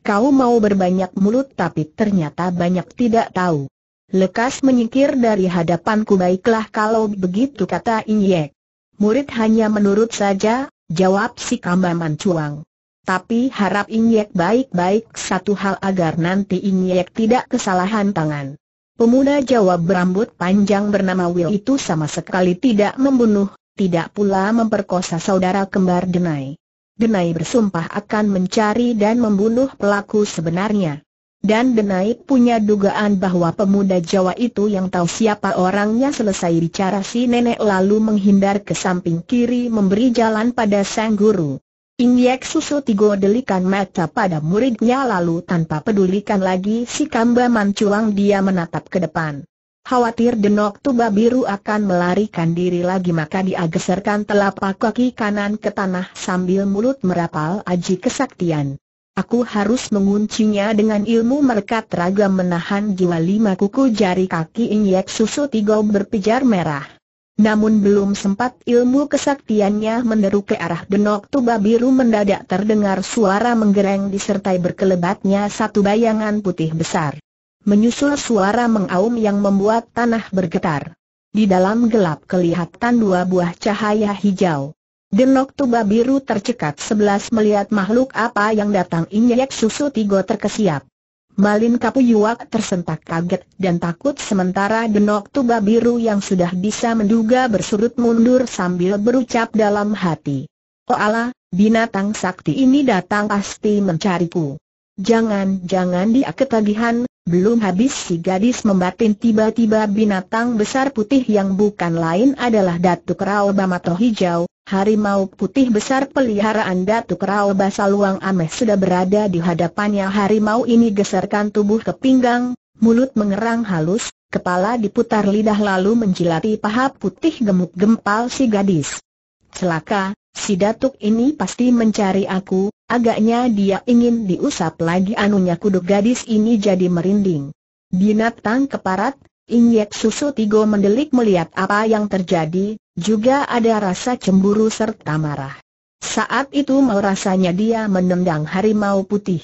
Kau mau berbanyak mulut tapi ternyata banyak tidak tahu. Lekas menyingkir dari hadapanku baiklah kalau begitu kata Inyek. Murid hanya menurut saja, jawab si Kamba Mancuang tapi harap Inyek baik-baik satu hal agar nanti Inyek tidak kesalahan tangan. Pemuda Jawa berambut panjang bernama Will itu sama sekali tidak membunuh, tidak pula memperkosa saudara kembar Denai. Denai bersumpah akan mencari dan membunuh pelaku sebenarnya. Dan Denai punya dugaan bahwa pemuda Jawa itu yang tahu siapa orangnya selesai bicara si nenek lalu menghindar ke samping kiri memberi jalan pada sang guru. Injek susu Tigo delikan mata pada muridnya lalu tanpa pedulikan lagi si Kamba Mancuang dia menatap ke depan. Khawatir denok tuba biru akan melarikan diri lagi maka dia geserkan telapak kaki kanan ke tanah sambil mulut merapal aji kesaktian. Aku harus menguncinya dengan ilmu merekat raga menahan jiwa lima kuku jari kaki Injek susu Tigo berpijar merah. Namun belum sempat ilmu kesaktiannya menderu ke arah denok tuba biru mendadak terdengar suara menggereng disertai berkelebatnya satu bayangan putih besar. Menyusul suara mengaum yang membuat tanah bergetar. Di dalam gelap kelihatan dua buah cahaya hijau. Denok tuba biru tercekat sebelas melihat makhluk apa yang datang injek susu tigo terkesiap. Malin Kapuyuak tersentak kaget dan takut sementara Denok Tuba Biru yang sudah bisa menduga bersurut mundur sambil berucap dalam hati. Oh Allah, binatang sakti ini datang pasti mencariku. Jangan-jangan dia ketagihan, belum habis si gadis membatin tiba-tiba binatang besar putih yang bukan lain adalah Datuk Raoba Mato Hijau, harimau putih besar peliharaan Datuk Raoba basaluang Ameh sudah berada di hadapannya harimau ini geserkan tubuh ke pinggang, mulut mengerang halus, kepala diputar lidah lalu menjilati paha putih gemuk gempal si gadis. Celaka, si Datuk ini pasti mencari aku, Agaknya dia ingin diusap lagi anunya kuduk gadis ini jadi merinding. Binatang keparat, Inyek Susu Tigo mendelik melihat apa yang terjadi, juga ada rasa cemburu serta marah. Saat itu mau rasanya dia menendang harimau putih.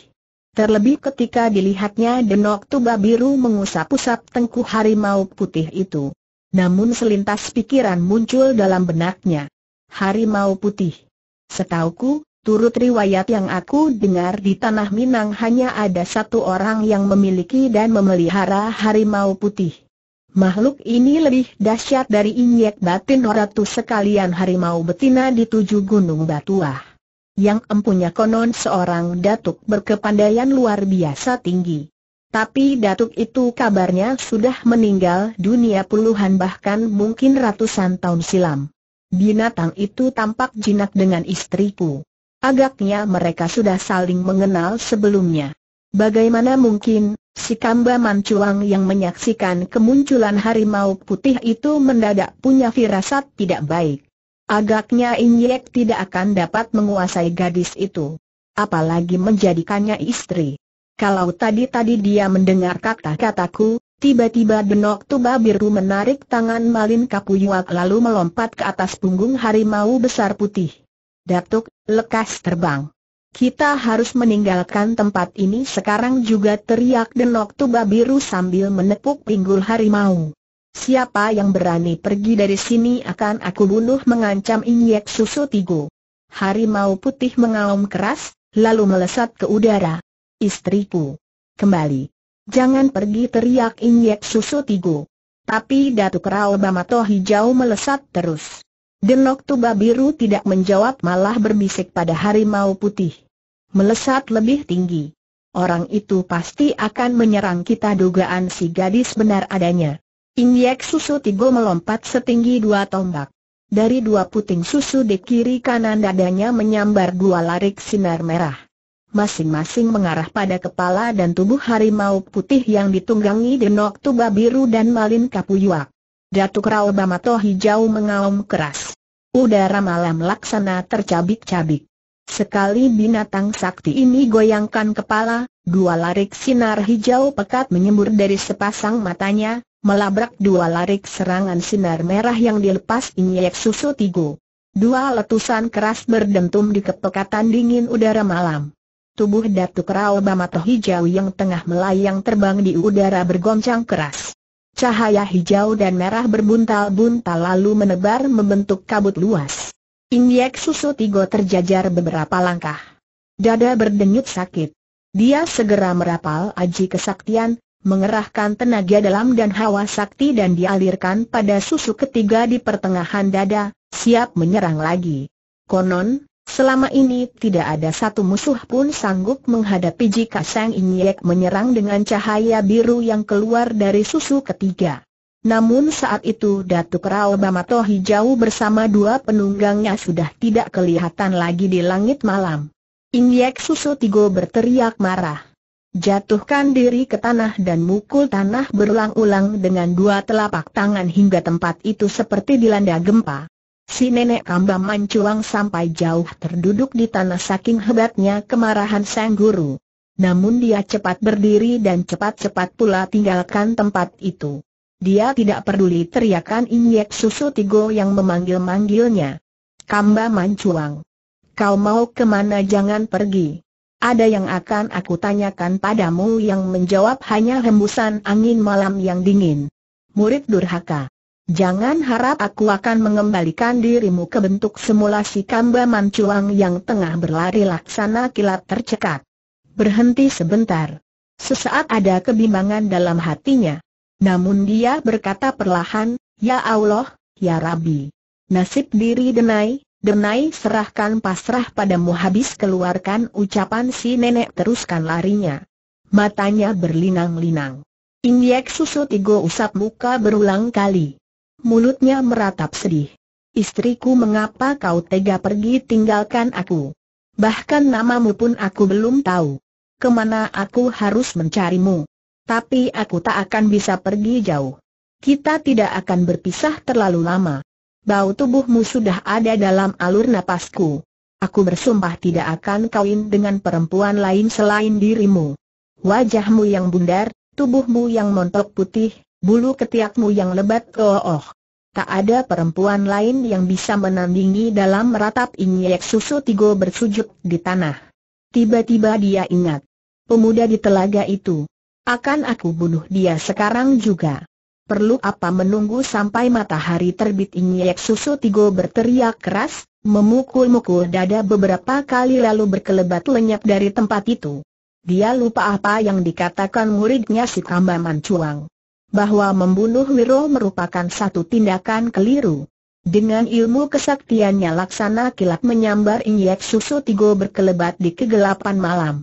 Terlebih ketika dilihatnya denok tuba biru mengusap-usap tengku harimau putih itu. Namun selintas pikiran muncul dalam benaknya. Harimau putih. Setauku, Turut riwayat yang aku dengar di Tanah Minang hanya ada satu orang yang memiliki dan memelihara harimau putih. Makhluk ini lebih dahsyat dari injek batin ratu sekalian harimau betina di tujuh gunung batuah. Yang empunya konon seorang datuk berkepandaian luar biasa tinggi. Tapi datuk itu kabarnya sudah meninggal dunia puluhan bahkan mungkin ratusan tahun silam. Binatang itu tampak jinak dengan istriku. Agaknya mereka sudah saling mengenal sebelumnya. Bagaimana mungkin, si Kamba Mancuang yang menyaksikan kemunculan harimau putih itu mendadak punya firasat tidak baik. Agaknya Inyek tidak akan dapat menguasai gadis itu. Apalagi menjadikannya istri. Kalau tadi-tadi dia mendengar kata-kataku, tiba-tiba Denok Tuba Biru menarik tangan Malin Kapuyuak lalu melompat ke atas punggung harimau besar putih. Datuk lekas terbang. Kita harus meninggalkan tempat ini sekarang juga teriak Denok Tuba Biru sambil menepuk pinggul harimau. Siapa yang berani pergi dari sini akan aku bunuh mengancam injek Susu Tigo. Harimau putih mengaum keras, lalu melesat ke udara. Istriku. Kembali. Jangan pergi teriak injek Susu Tigo. Tapi Datuk Rao toh Hijau melesat terus. Denok Tuba Biru tidak menjawab malah berbisik pada harimau putih. Melesat lebih tinggi. Orang itu pasti akan menyerang kita dugaan si gadis benar adanya. Injek susu Tigo melompat setinggi dua tombak. Dari dua puting susu di kiri kanan dadanya menyambar dua larik sinar merah. Masing-masing mengarah pada kepala dan tubuh harimau putih yang ditunggangi denok tuba biru dan malin kapuyuak. Datuk Ralba toh Hijau mengaum keras. Udara malam laksana tercabik-cabik. Sekali binatang sakti ini goyangkan kepala, dua larik sinar hijau pekat menyembur dari sepasang matanya, melabrak dua larik serangan sinar merah yang dilepas inyek susu tigo. Dua letusan keras berdentum di kepekatan dingin udara malam. Tubuh Datuk Rao Bamato Hijau yang tengah melayang terbang di udara bergoncang keras. Cahaya hijau dan merah berbuntal-buntal lalu menebar membentuk kabut luas. Injek susu Tigo terjajar beberapa langkah. Dada berdenyut sakit. Dia segera merapal aji kesaktian, mengerahkan tenaga dalam dan hawa sakti dan dialirkan pada susu ketiga di pertengahan dada, siap menyerang lagi. Konon, Selama ini tidak ada satu musuh pun sanggup menghadapi jika Sang Inyek menyerang dengan cahaya biru yang keluar dari susu ketiga. Namun saat itu Datuk Rao Bamato Hijau bersama dua penunggangnya sudah tidak kelihatan lagi di langit malam. Inyek Susu Tigo berteriak marah. Jatuhkan diri ke tanah dan mukul tanah berulang-ulang dengan dua telapak tangan hingga tempat itu seperti dilanda gempa. Si nenek kamba mancuang sampai jauh terduduk di tanah saking hebatnya kemarahan sang guru. Namun dia cepat berdiri dan cepat-cepat pula tinggalkan tempat itu. Dia tidak peduli teriakan injek susu tigo yang memanggil-manggilnya. Kamba mancuang. Kau mau kemana jangan pergi. Ada yang akan aku tanyakan padamu yang menjawab hanya hembusan angin malam yang dingin. Murid durhaka. Jangan harap aku akan mengembalikan dirimu ke bentuk semula si Kamba Mancuang yang tengah berlari laksana kilat tercekat. Berhenti sebentar. Sesaat ada kebimbangan dalam hatinya. Namun dia berkata perlahan, Ya Allah, Ya Rabbi. Nasib diri denai, denai serahkan pasrah padamu habis keluarkan ucapan si nenek teruskan larinya. Matanya berlinang-linang. Injek susu tigo usap muka berulang kali mulutnya meratap sedih. Istriku mengapa kau tega pergi tinggalkan aku? Bahkan namamu pun aku belum tahu. Kemana aku harus mencarimu? Tapi aku tak akan bisa pergi jauh. Kita tidak akan berpisah terlalu lama. Bau tubuhmu sudah ada dalam alur napasku. Aku bersumpah tidak akan kawin dengan perempuan lain selain dirimu. Wajahmu yang bundar, tubuhmu yang montok putih, Bulu ketiakmu yang lebat kooh. Tak ada perempuan lain yang bisa menandingi dalam meratap inyek susu tigo bersujud di tanah. Tiba-tiba dia ingat. Pemuda di telaga itu. Akan aku bunuh dia sekarang juga. Perlu apa menunggu sampai matahari terbit inyek susu tigo berteriak keras, memukul-mukul dada beberapa kali lalu berkelebat lenyap dari tempat itu. Dia lupa apa yang dikatakan muridnya si Kamba Mancuang bahwa membunuh Wiro merupakan satu tindakan keliru. Dengan ilmu kesaktiannya laksana kilat menyambar injek susu tigo berkelebat di kegelapan malam.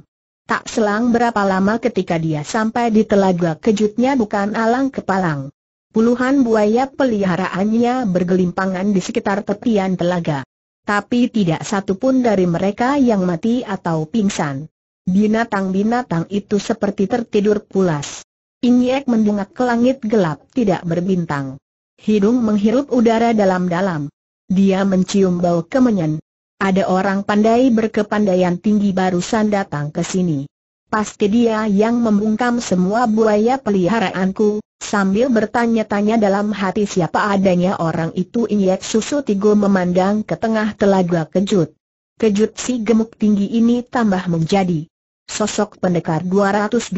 Tak selang berapa lama ketika dia sampai di telaga kejutnya bukan alang kepalang. Puluhan buaya peliharaannya bergelimpangan di sekitar tepian telaga. Tapi tidak satu pun dari mereka yang mati atau pingsan. Binatang-binatang itu seperti tertidur pulas. Inyek mendengar ke langit gelap tidak berbintang. Hidung menghirup udara dalam-dalam. Dia mencium bau kemenyan. Ada orang pandai berkepandaian tinggi barusan datang ke sini. Pasti dia yang membungkam semua buaya peliharaanku, sambil bertanya-tanya dalam hati siapa adanya orang itu Inyek Susu Tigo memandang ke tengah telaga kejut. Kejut si gemuk tinggi ini tambah menjadi Sosok pendekar 212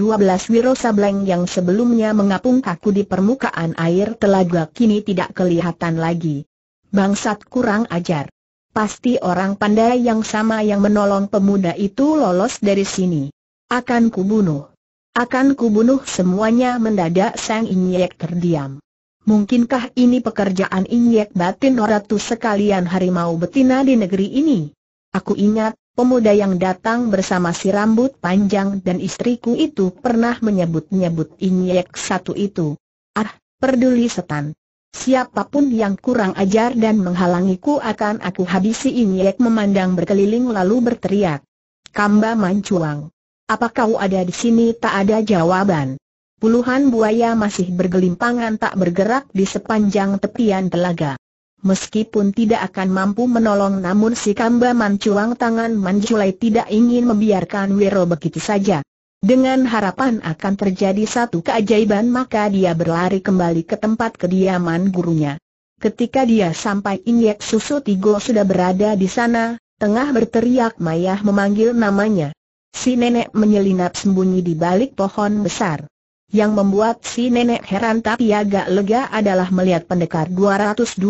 Wiro Sableng yang sebelumnya mengapung kaku di permukaan air telaga kini tidak kelihatan lagi. Bangsat kurang ajar. Pasti orang pandai yang sama yang menolong pemuda itu lolos dari sini. Akan kubunuh. Akan kubunuh semuanya mendadak Sang Inyek terdiam. Mungkinkah ini pekerjaan Inyek Batin ratu sekalian harimau betina di negeri ini? Aku ingat, Pemuda yang datang bersama si rambut panjang dan istriku itu pernah menyebut-nyebut inyek satu itu. Ah, peduli setan. Siapapun yang kurang ajar dan menghalangiku akan aku habisi inyek memandang berkeliling lalu berteriak. Kamba mancuang. Apa kau ada di sini tak ada jawaban. Puluhan buaya masih bergelimpangan tak bergerak di sepanjang tepian telaga. Meskipun tidak akan mampu menolong namun si Kamba Mancuang tangan Manjulai tidak ingin membiarkan Wiro begitu saja. Dengan harapan akan terjadi satu keajaiban maka dia berlari kembali ke tempat kediaman gurunya. Ketika dia sampai Inyek Susu Tigo sudah berada di sana, tengah berteriak Mayah memanggil namanya. Si nenek menyelinap sembunyi di balik pohon besar. Yang membuat si nenek heran tapi agak lega adalah melihat pendekar 212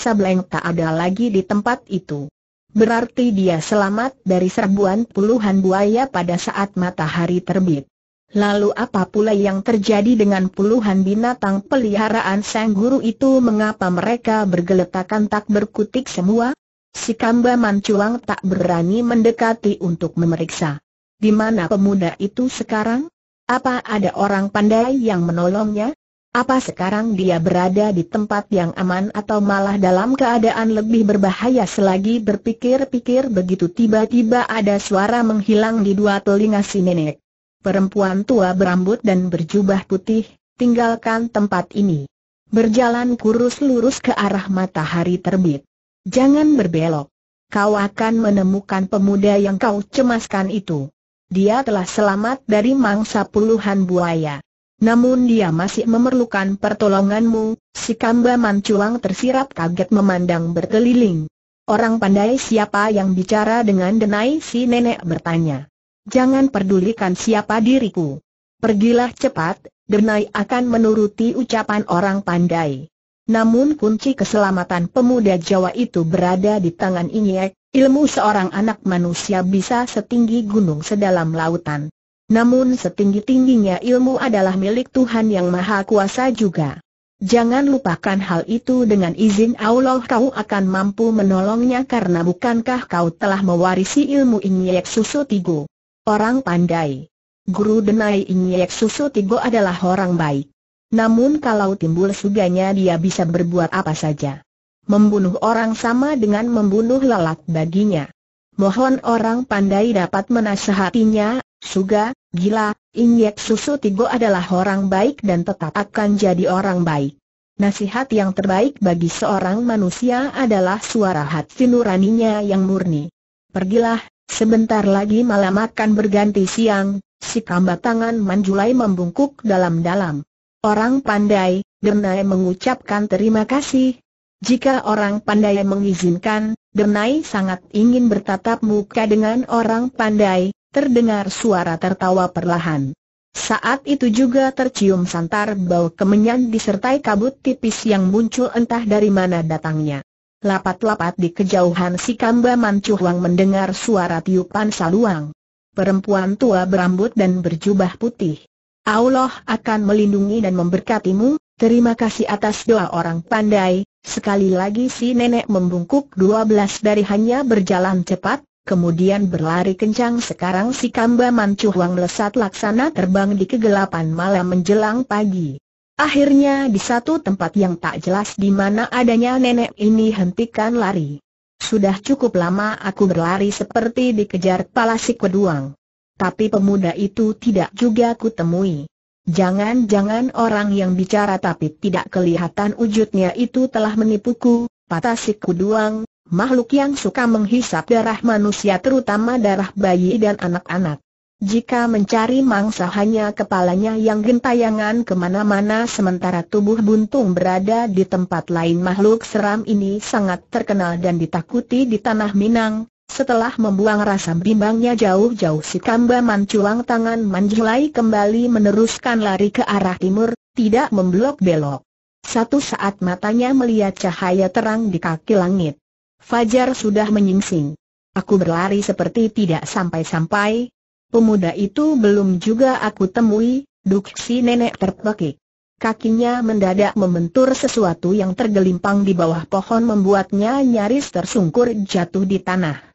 Sableng tak ada lagi di tempat itu. Berarti dia selamat dari serbuan puluhan buaya pada saat matahari terbit. Lalu apa pula yang terjadi dengan puluhan binatang peliharaan sang guru itu mengapa mereka bergeletakan tak berkutik semua? Si Kamba Mancuang tak berani mendekati untuk memeriksa. Di mana pemuda itu sekarang? Apa ada orang pandai yang menolongnya? Apa sekarang dia berada di tempat yang aman atau malah dalam keadaan lebih berbahaya selagi berpikir-pikir begitu tiba-tiba ada suara menghilang di dua telinga si nenek. Perempuan tua berambut dan berjubah putih, tinggalkan tempat ini. Berjalan kurus lurus ke arah matahari terbit. Jangan berbelok. Kau akan menemukan pemuda yang kau cemaskan itu dia telah selamat dari mangsa puluhan buaya. Namun dia masih memerlukan pertolonganmu, si Kamba Mancuang tersirap kaget memandang berkeliling. Orang pandai siapa yang bicara dengan denai si nenek bertanya. Jangan pedulikan siapa diriku. Pergilah cepat, denai akan menuruti ucapan orang pandai. Namun kunci keselamatan pemuda Jawa itu berada di tangan Inyek, eh. ilmu seorang anak manusia bisa setinggi gunung sedalam lautan. Namun setinggi-tingginya ilmu adalah milik Tuhan yang Maha Kuasa juga. Jangan lupakan hal itu dengan izin Allah kau akan mampu menolongnya karena bukankah kau telah mewarisi ilmu Inyek eh. Susu Tigo. Orang pandai. Guru Denai Inyek eh. Susu Tigo adalah orang baik. Namun kalau timbul suganya dia bisa berbuat apa saja. Membunuh orang sama dengan membunuh lalat baginya. Mohon orang pandai dapat menasehatinya, suga, gila, injek susu tigo adalah orang baik dan tetap akan jadi orang baik. Nasihat yang terbaik bagi seorang manusia adalah suara hati nuraninya yang murni. Pergilah, sebentar lagi malam akan berganti siang, si kambat tangan manjulai membungkuk dalam-dalam. Orang pandai, Denai mengucapkan terima kasih. Jika orang pandai mengizinkan, Denai sangat ingin bertatap muka dengan orang pandai, terdengar suara tertawa perlahan. Saat itu juga tercium santar bau kemenyan disertai kabut tipis yang muncul entah dari mana datangnya. Lapat-lapat di kejauhan si Kamba Mancuhuang mendengar suara tiupan saluang. Perempuan tua berambut dan berjubah putih Allah akan melindungi dan memberkatimu, terima kasih atas doa orang pandai. Sekali lagi si nenek membungkuk dua belas dari hanya berjalan cepat, kemudian berlari kencang sekarang si kamba mancu huang lesat laksana terbang di kegelapan malam menjelang pagi. Akhirnya di satu tempat yang tak jelas di mana adanya nenek ini hentikan lari. Sudah cukup lama aku berlari seperti dikejar palasik keduang tapi pemuda itu tidak juga kutemui. Jangan-jangan orang yang bicara tapi tidak kelihatan wujudnya itu telah menipuku, patah si kuduang, makhluk yang suka menghisap darah manusia terutama darah bayi dan anak-anak. Jika mencari mangsa hanya kepalanya yang gentayangan kemana-mana sementara tubuh buntung berada di tempat lain makhluk seram ini sangat terkenal dan ditakuti di tanah Minang, setelah membuang rasa bimbangnya jauh-jauh si Kamba Manculang tangan menjelai kembali meneruskan lari ke arah timur, tidak memblok-belok. Satu saat matanya melihat cahaya terang di kaki langit. Fajar sudah menyingsing. Aku berlari seperti tidak sampai-sampai. Pemuda itu belum juga aku temui, duksi nenek terpekik. Kakinya mendadak membentur sesuatu yang tergelimpang di bawah pohon membuatnya nyaris tersungkur jatuh di tanah.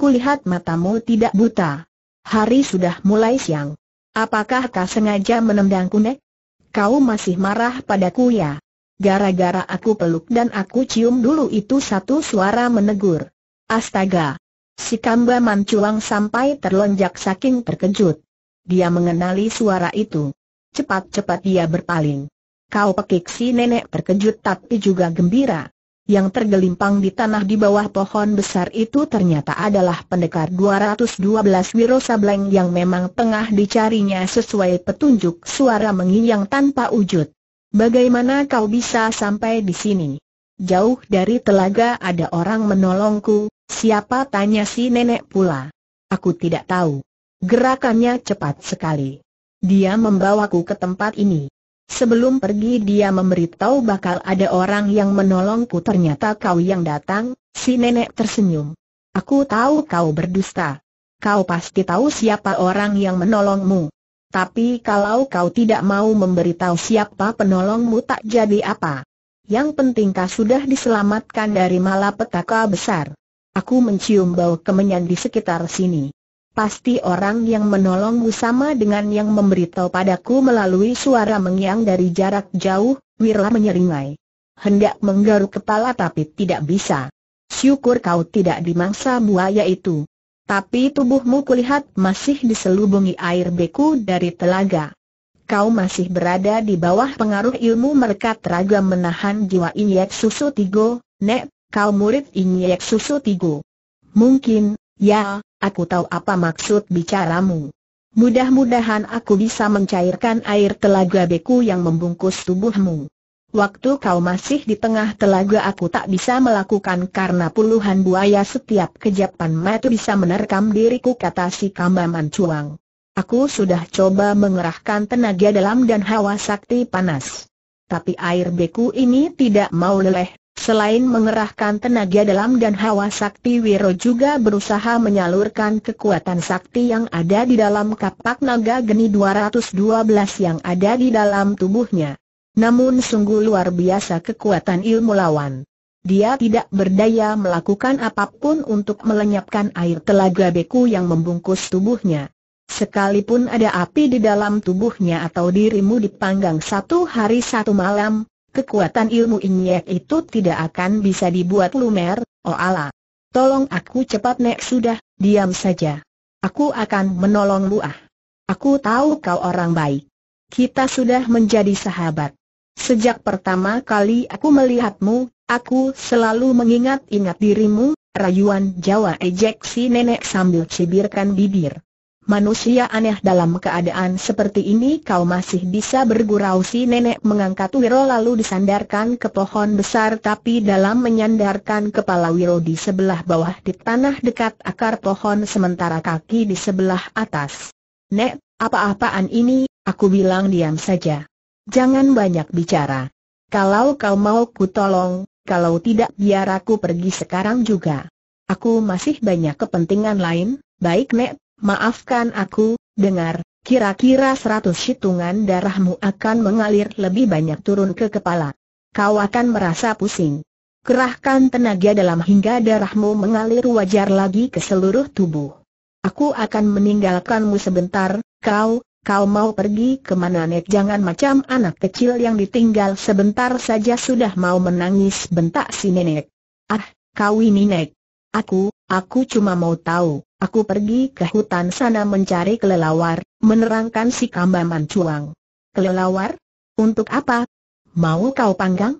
Kulihat matamu tidak buta. Hari sudah mulai siang. Apakah kau sengaja menendangku nek? Kau masih marah padaku ya? Gara-gara aku peluk dan aku cium dulu itu satu suara menegur. Astaga! Si Kamba Mancuang sampai terlonjak saking terkejut. Dia mengenali suara itu. Cepat-cepat dia berpaling. Kau pekik si nenek terkejut tapi juga gembira yang tergelimpang di tanah di bawah pohon besar itu ternyata adalah pendekar 212 Wiro Sableng yang memang tengah dicarinya sesuai petunjuk suara menginyang tanpa wujud. Bagaimana kau bisa sampai di sini? Jauh dari telaga ada orang menolongku, siapa tanya si nenek pula. Aku tidak tahu. Gerakannya cepat sekali. Dia membawaku ke tempat ini. Sebelum pergi dia memberitahu bakal ada orang yang menolongku ternyata kau yang datang, si nenek tersenyum. Aku tahu kau berdusta. Kau pasti tahu siapa orang yang menolongmu. Tapi kalau kau tidak mau memberitahu siapa penolongmu tak jadi apa. Yang penting kau sudah diselamatkan dari malapetaka besar. Aku mencium bau kemenyan di sekitar sini. Pasti orang yang menolongmu sama dengan yang memberitahu padaku melalui suara mengiang dari jarak jauh, Wira menyeringai. Hendak menggaruk kepala tapi tidak bisa. Syukur kau tidak dimangsa buaya itu. Tapi tubuhmu kulihat masih diselubungi air beku dari telaga. Kau masih berada di bawah pengaruh ilmu mereka teraga menahan jiwa Inyek Susu Tigo, Nek, kau murid Inyek Susu Tigo. Mungkin, ya, aku tahu apa maksud bicaramu. Mudah-mudahan aku bisa mencairkan air telaga beku yang membungkus tubuhmu. Waktu kau masih di tengah telaga aku tak bisa melakukan karena puluhan buaya setiap kejapan mata bisa menerkam diriku kata si kamba Cuang. Aku sudah coba mengerahkan tenaga dalam dan hawa sakti panas. Tapi air beku ini tidak mau leleh Selain mengerahkan tenaga dalam dan hawa sakti Wiro juga berusaha menyalurkan kekuatan sakti yang ada di dalam kapak naga geni 212 yang ada di dalam tubuhnya. Namun sungguh luar biasa kekuatan ilmu lawan. Dia tidak berdaya melakukan apapun untuk melenyapkan air telaga beku yang membungkus tubuhnya. Sekalipun ada api di dalam tubuhnya atau dirimu dipanggang satu hari satu malam, Kekuatan ilmu inyek itu tidak akan bisa dibuat lumer, oh Allah. Tolong aku cepat nek sudah, diam saja. Aku akan menolongmu ah. Aku tahu kau orang baik. Kita sudah menjadi sahabat. Sejak pertama kali aku melihatmu, aku selalu mengingat-ingat dirimu, rayuan Jawa ejek si nenek sambil cibirkan bibir. Manusia aneh dalam keadaan seperti ini kau masih bisa bergurau si nenek mengangkat Wiro lalu disandarkan ke pohon besar tapi dalam menyandarkan kepala Wiro di sebelah bawah di tanah dekat akar pohon sementara kaki di sebelah atas. Nek, apa-apaan ini, aku bilang diam saja. Jangan banyak bicara. Kalau kau mau ku tolong, kalau tidak biar aku pergi sekarang juga. Aku masih banyak kepentingan lain, baik Nek, Maafkan aku, dengar, kira-kira seratus hitungan darahmu akan mengalir lebih banyak turun ke kepala. Kau akan merasa pusing. Kerahkan tenaga dalam hingga darahmu mengalir wajar lagi ke seluruh tubuh. Aku akan meninggalkanmu sebentar, kau, kau mau pergi kemana net? jangan macam anak kecil yang ditinggal sebentar saja sudah mau menangis bentak si nenek. Ah, kau ini Nek. Aku, aku cuma mau tahu, Aku pergi ke hutan sana mencari kelelawar, menerangkan si kamba mancuang. Kelelawar? Untuk apa? Mau kau panggang?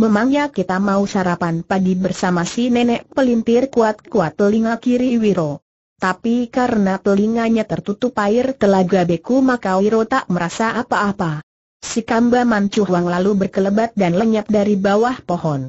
Memangnya kita mau sarapan pagi bersama si nenek pelintir kuat-kuat telinga kiri Wiro. Tapi karena telinganya tertutup air telaga beku maka Wiro tak merasa apa-apa. Si kamba mancuang lalu berkelebat dan lenyap dari bawah pohon.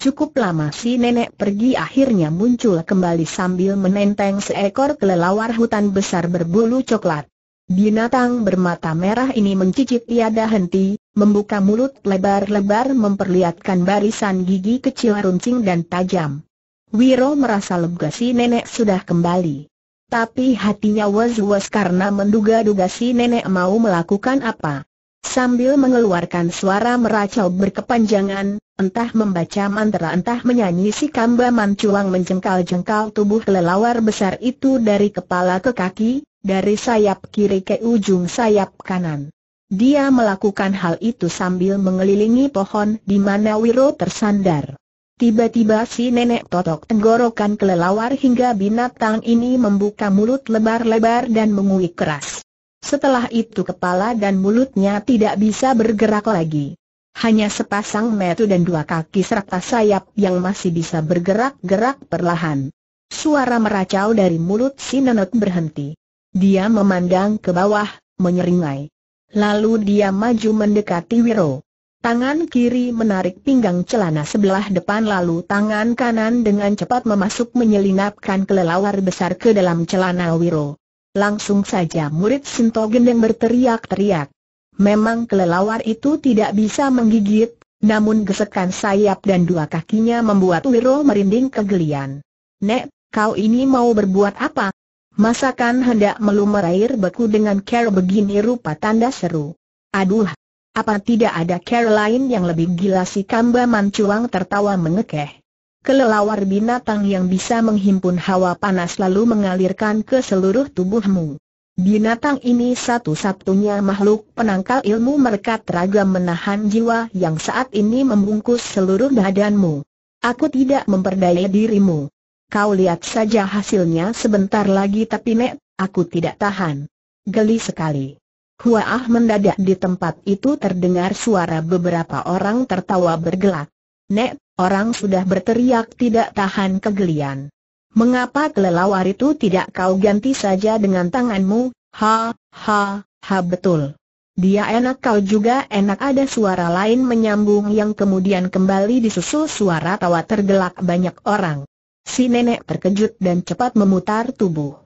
Cukup lama si nenek pergi akhirnya muncul kembali sambil menenteng seekor kelelawar hutan besar berbulu coklat. Binatang bermata merah ini mencicit tiada henti, membuka mulut lebar-lebar memperlihatkan barisan gigi kecil runcing dan tajam. Wiro merasa lega si nenek sudah kembali. Tapi hatinya was-was karena menduga-duga si nenek mau melakukan apa. Sambil mengeluarkan suara meracau berkepanjangan, entah membaca mantra entah menyanyi si Kamba Mancuang menjengkal-jengkal tubuh kelelawar besar itu dari kepala ke kaki, dari sayap kiri ke ujung sayap kanan. Dia melakukan hal itu sambil mengelilingi pohon di mana Wiro tersandar. Tiba-tiba si nenek totok tenggorokan kelelawar hingga binatang ini membuka mulut lebar-lebar dan menguik keras. Setelah itu kepala dan mulutnya tidak bisa bergerak lagi. Hanya sepasang metu dan dua kaki serta sayap yang masih bisa bergerak-gerak perlahan. Suara meracau dari mulut si nenek berhenti. Dia memandang ke bawah, menyeringai. Lalu dia maju mendekati Wiro. Tangan kiri menarik pinggang celana sebelah depan lalu tangan kanan dengan cepat memasuk menyelinapkan kelelawar besar ke dalam celana Wiro. Langsung saja murid Sinto Gendeng berteriak-teriak. Memang kelelawar itu tidak bisa menggigit, namun gesekan sayap dan dua kakinya membuat Wiro merinding kegelian. Nek, kau ini mau berbuat apa? Masakan hendak melumer air beku dengan care begini rupa tanda seru. Aduh, apa tidak ada care lain yang lebih gila si Kamba Mancuang tertawa mengekeh kelelawar binatang yang bisa menghimpun hawa panas lalu mengalirkan ke seluruh tubuhmu. Binatang ini satu-satunya makhluk penangkal ilmu mereka raga menahan jiwa yang saat ini membungkus seluruh badanmu. Aku tidak memperdaya dirimu. Kau lihat saja hasilnya sebentar lagi tapi nek, aku tidak tahan. Geli sekali. Huaah mendadak di tempat itu terdengar suara beberapa orang tertawa bergelak. Nek, Orang sudah berteriak tidak tahan kegelian. Mengapa kelelawar itu tidak kau ganti saja dengan tanganmu? Ha, ha, ha betul. Dia enak kau juga enak ada suara lain menyambung yang kemudian kembali disusul suara tawa tergelak banyak orang. Si nenek terkejut dan cepat memutar tubuh.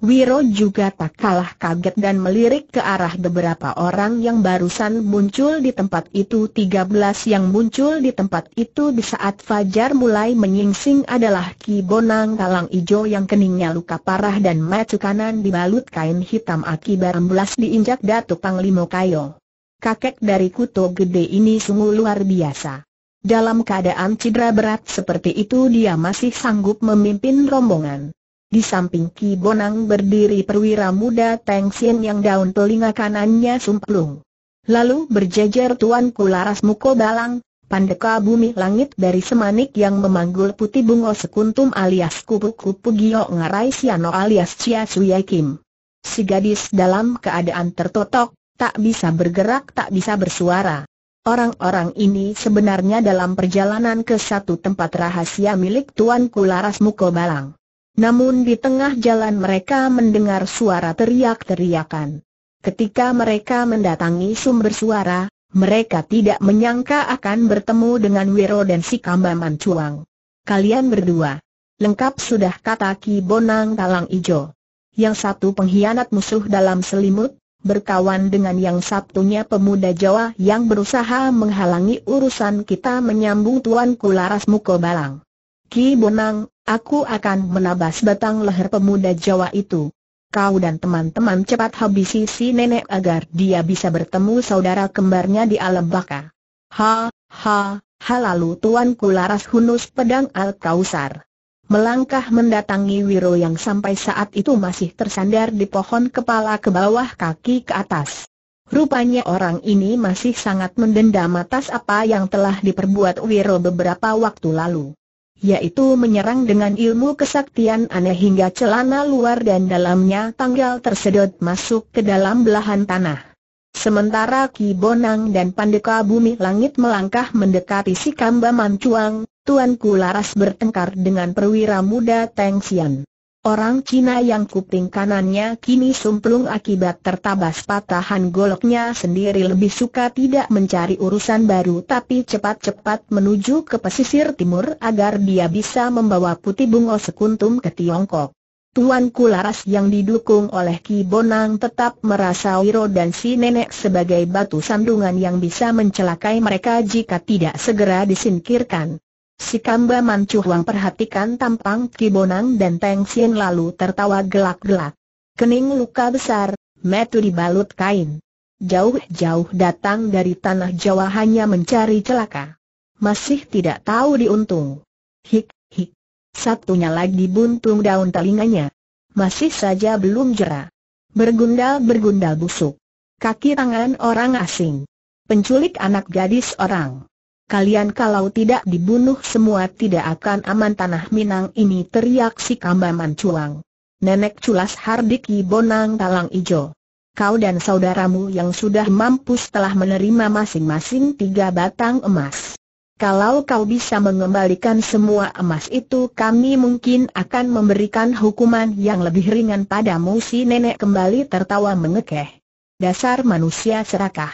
Wiro juga tak kalah kaget dan melirik ke arah beberapa orang yang barusan muncul di tempat itu Tiga belas yang muncul di tempat itu di saat Fajar mulai menyingsing adalah Ki Bonang Kalang Ijo yang keningnya luka parah dan mata kanan dibalut kain hitam akibat belas diinjak Datuk Panglimo Kayo. Kakek dari Kuto Gede ini sungguh luar biasa. Dalam keadaan cedera berat seperti itu dia masih sanggup memimpin rombongan. Di samping Ki Bonang berdiri perwira muda Teng Xian yang daun telinga kanannya sumplung. Lalu berjejer Tuan Kularas Muko Balang, Pandeka Bumi Langit dari Semanik yang memanggul putih bungo sekuntum alias kupu-kupu Giok Ngarai Siano alias Cia Suya Kim. Si gadis dalam keadaan tertotok, tak bisa bergerak tak bisa bersuara. Orang-orang ini sebenarnya dalam perjalanan ke satu tempat rahasia milik Tuan Kularas Muko Balang. Namun di tengah jalan mereka mendengar suara teriak-teriakan. Ketika mereka mendatangi sumber suara, mereka tidak menyangka akan bertemu dengan Wiro dan si Kambaman Cuang. Kalian berdua. Lengkap sudah kata Ki Bonang Talang Ijo. Yang satu pengkhianat musuh dalam selimut, berkawan dengan yang satunya pemuda Jawa yang berusaha menghalangi urusan kita menyambung Tuan Kularas Mukobalang. Ki Bonang, aku akan menabas batang leher pemuda Jawa itu. Kau dan teman-teman cepat habisi si nenek agar dia bisa bertemu saudara kembarnya di alam baka. Ha, ha, ha lalu Tuan Kularas hunus pedang Al-Kausar. Melangkah mendatangi Wiro yang sampai saat itu masih tersandar di pohon kepala ke bawah kaki ke atas. Rupanya orang ini masih sangat mendendam atas apa yang telah diperbuat Wiro beberapa waktu lalu yaitu menyerang dengan ilmu kesaktian aneh hingga celana luar dan dalamnya tanggal tersedot masuk ke dalam belahan tanah. Sementara Ki Bonang dan Pandeka Bumi Langit melangkah mendekati si Kamba Mancuang, Tuan Kularas bertengkar dengan perwira muda Teng Xian. Orang Cina yang kuping kanannya kini sumplung akibat tertabas patahan goloknya sendiri lebih suka tidak mencari urusan baru tapi cepat-cepat menuju ke pesisir timur agar dia bisa membawa putih bungo sekuntum ke Tiongkok. Tuan Kularas yang didukung oleh Ki Bonang tetap merasa Wiro dan si nenek sebagai batu sandungan yang bisa mencelakai mereka jika tidak segera disingkirkan. Si Kamba Mancuhuang perhatikan tampang Kibonang dan Teng Sien lalu tertawa gelak-gelak. Kening luka besar, metu dibalut kain. Jauh-jauh datang dari tanah Jawa hanya mencari celaka. Masih tidak tahu diuntung. Hik, hik. Satunya lagi buntung daun telinganya. Masih saja belum jera. Bergundal-bergundal busuk. Kaki tangan orang asing. Penculik anak gadis orang. Kalian kalau tidak dibunuh semua tidak akan aman tanah Minang ini teriak si Kambaman Cuang. Nenek culas Hardiki Bonang Talang Ijo. Kau dan saudaramu yang sudah mampus telah menerima masing-masing tiga batang emas. Kalau kau bisa mengembalikan semua emas itu kami mungkin akan memberikan hukuman yang lebih ringan padamu si nenek kembali tertawa mengekeh. Dasar manusia serakah.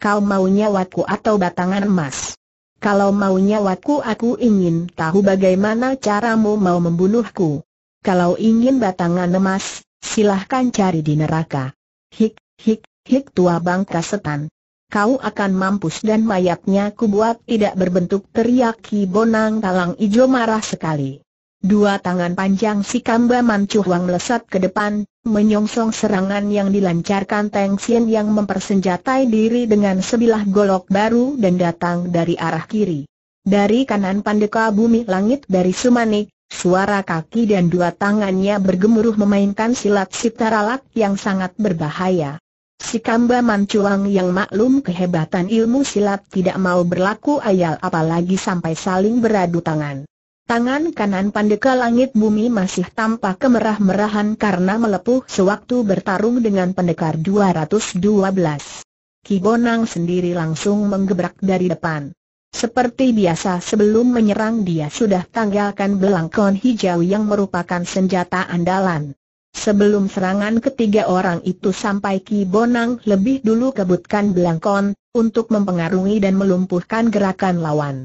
Kau mau nyawaku atau batangan emas? Kalau mau nyawaku aku ingin tahu bagaimana caramu mau membunuhku. Kalau ingin batangan emas, silahkan cari di neraka. Hik, hik, hik tua bangka setan. Kau akan mampus dan mayatnya kubuat tidak berbentuk teriak Ki Bonang Talang Ijo marah sekali. Dua tangan panjang si Kamba Huang melesat ke depan, menyongsong serangan yang dilancarkan Teng Sien yang mempersenjatai diri dengan sebilah golok baru dan datang dari arah kiri. Dari kanan Pandeka Bumi Langit dari Sumanik, suara kaki dan dua tangannya bergemuruh memainkan silat sitaralak yang sangat berbahaya. Si Kamba Mancuang yang maklum kehebatan ilmu silat tidak mau berlaku ayal apalagi sampai saling beradu tangan. Tangan kanan Pandeka Langit Bumi masih tampak kemerah-merahan karena melepuh sewaktu bertarung dengan pendekar 212. Kibonang sendiri langsung menggebrak dari depan. Seperti biasa sebelum menyerang dia sudah tanggalkan belangkon hijau yang merupakan senjata andalan. Sebelum serangan ketiga orang itu sampai Kibonang lebih dulu kebutkan belangkon, untuk mempengaruhi dan melumpuhkan gerakan lawan.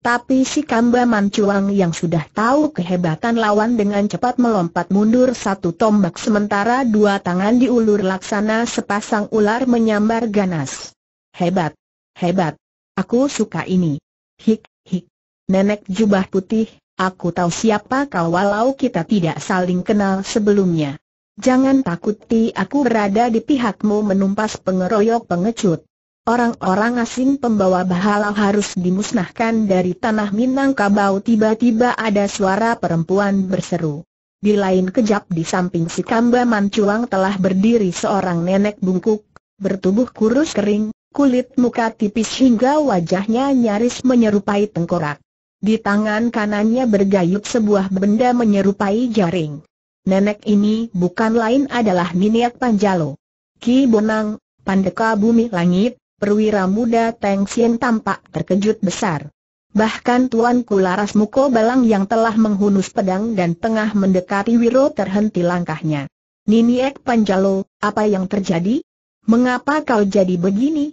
Tapi si Kamba Mancuang yang sudah tahu kehebatan lawan dengan cepat melompat mundur satu tombak sementara dua tangan diulur laksana sepasang ular menyambar ganas. Hebat, hebat, aku suka ini. Hik, hik. Nenek jubah putih, aku tahu siapa kau walau kita tidak saling kenal sebelumnya. Jangan takuti aku berada di pihakmu menumpas pengeroyok pengecut orang-orang asing pembawa bahala harus dimusnahkan dari tanah Minangkabau tiba-tiba ada suara perempuan berseru. Di lain kejap di samping si Kamba Mancuang telah berdiri seorang nenek bungkuk, bertubuh kurus kering, kulit muka tipis hingga wajahnya nyaris menyerupai tengkorak. Di tangan kanannya bergayut sebuah benda menyerupai jaring. Nenek ini bukan lain adalah Miniak Panjalo. Ki Bonang, Pandeka Bumi Langit, perwira muda Teng Sien tampak terkejut besar. Bahkan Tuan Kularas Muko Balang yang telah menghunus pedang dan tengah mendekati Wiro terhenti langkahnya. Niniek Panjalo, apa yang terjadi? Mengapa kau jadi begini?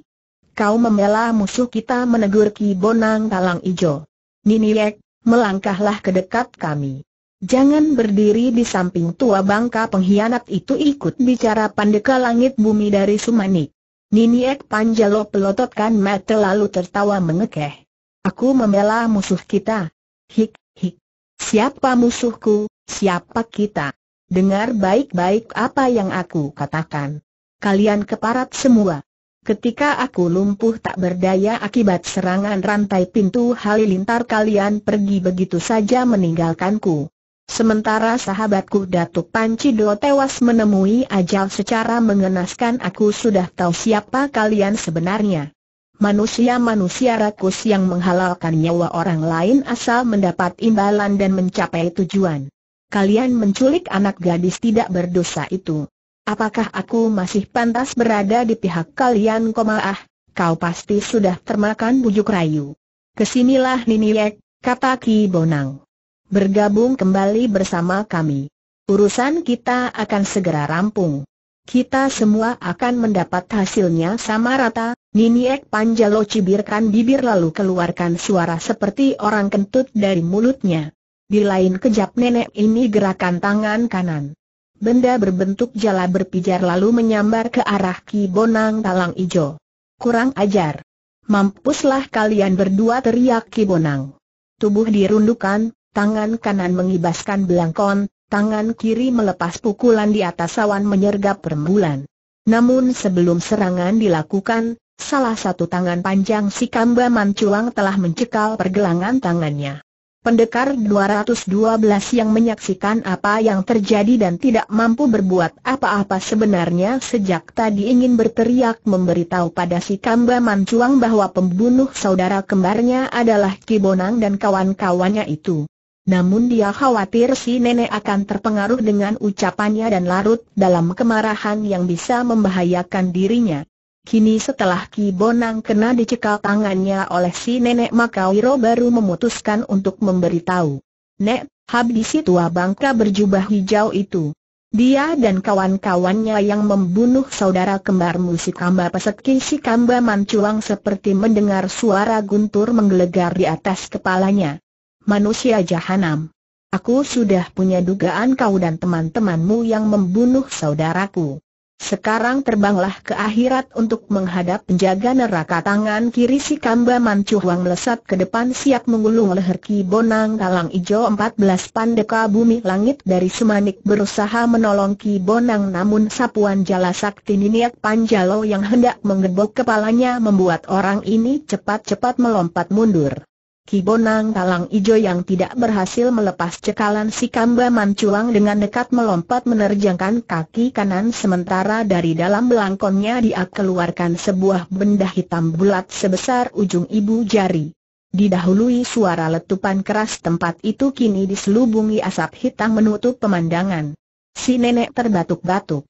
Kau membela musuh kita menegur Ki Bonang Talang Ijo. Niniek, melangkahlah ke dekat kami. Jangan berdiri di samping tua bangka pengkhianat itu ikut bicara pandeka langit bumi dari Sumanik. Niniek Panjalo pelototkan mata lalu tertawa mengekeh. Aku membela musuh kita. Hik, hik. Siapa musuhku, siapa kita? Dengar baik-baik apa yang aku katakan. Kalian keparat semua. Ketika aku lumpuh tak berdaya akibat serangan rantai pintu halilintar kalian pergi begitu saja meninggalkanku. Sementara sahabatku Datuk Pancido tewas menemui ajal secara mengenaskan aku sudah tahu siapa kalian sebenarnya. Manusia-manusia rakus yang menghalalkan nyawa orang lain asal mendapat imbalan dan mencapai tujuan. Kalian menculik anak gadis tidak berdosa itu. Apakah aku masih pantas berada di pihak kalian Ah, Kau pasti sudah termakan bujuk rayu. Kesinilah Niniek, kata Ki Bonang bergabung kembali bersama kami. Urusan kita akan segera rampung. Kita semua akan mendapat hasilnya sama rata, Niniek Panjalo cibirkan bibir lalu keluarkan suara seperti orang kentut dari mulutnya. Di lain kejap nenek ini gerakan tangan kanan. Benda berbentuk jala berpijar lalu menyambar ke arah Ki Bonang Talang Ijo. Kurang ajar. Mampuslah kalian berdua teriak Ki Bonang. Tubuh dirundukan, tangan kanan mengibaskan belangkon, tangan kiri melepas pukulan di atas awan menyergap rembulan. Namun sebelum serangan dilakukan, salah satu tangan panjang si Kamba Mancuang telah mencekal pergelangan tangannya. Pendekar 212 yang menyaksikan apa yang terjadi dan tidak mampu berbuat apa-apa sebenarnya sejak tadi ingin berteriak memberitahu pada si Kamba Mancuang bahwa pembunuh saudara kembarnya adalah Kibonang dan kawan-kawannya itu. Namun dia khawatir si nenek akan terpengaruh dengan ucapannya dan larut dalam kemarahan yang bisa membahayakan dirinya. Kini setelah Ki Bonang kena dicekal tangannya oleh si nenek maka Wiro baru memutuskan untuk memberitahu. Nek, habisi tua abangka berjubah hijau itu. Dia dan kawan-kawannya yang membunuh saudara kembarmu si Kamba Peseki si Kamba Mancuang seperti mendengar suara guntur menggelegar di atas kepalanya manusia jahanam. Aku sudah punya dugaan kau dan teman-temanmu yang membunuh saudaraku. Sekarang terbanglah ke akhirat untuk menghadap penjaga neraka tangan kiri si Kamba Mancuhuang melesat ke depan siap menggulung leher Ki Bonang Kalang Ijo 14 pandeka bumi langit dari Semanik berusaha menolong Ki Bonang namun sapuan jala sakti Niniak Panjalo yang hendak mengebok kepalanya membuat orang ini cepat-cepat melompat mundur. Kibonang Talang Ijo yang tidak berhasil melepas cekalan si Kamba Manculang dengan dekat melompat menerjangkan kaki kanan sementara dari dalam belangkonnya dia keluarkan sebuah benda hitam bulat sebesar ujung ibu jari. Didahului suara letupan keras tempat itu kini diselubungi asap hitam menutup pemandangan. Si nenek terbatuk-batuk.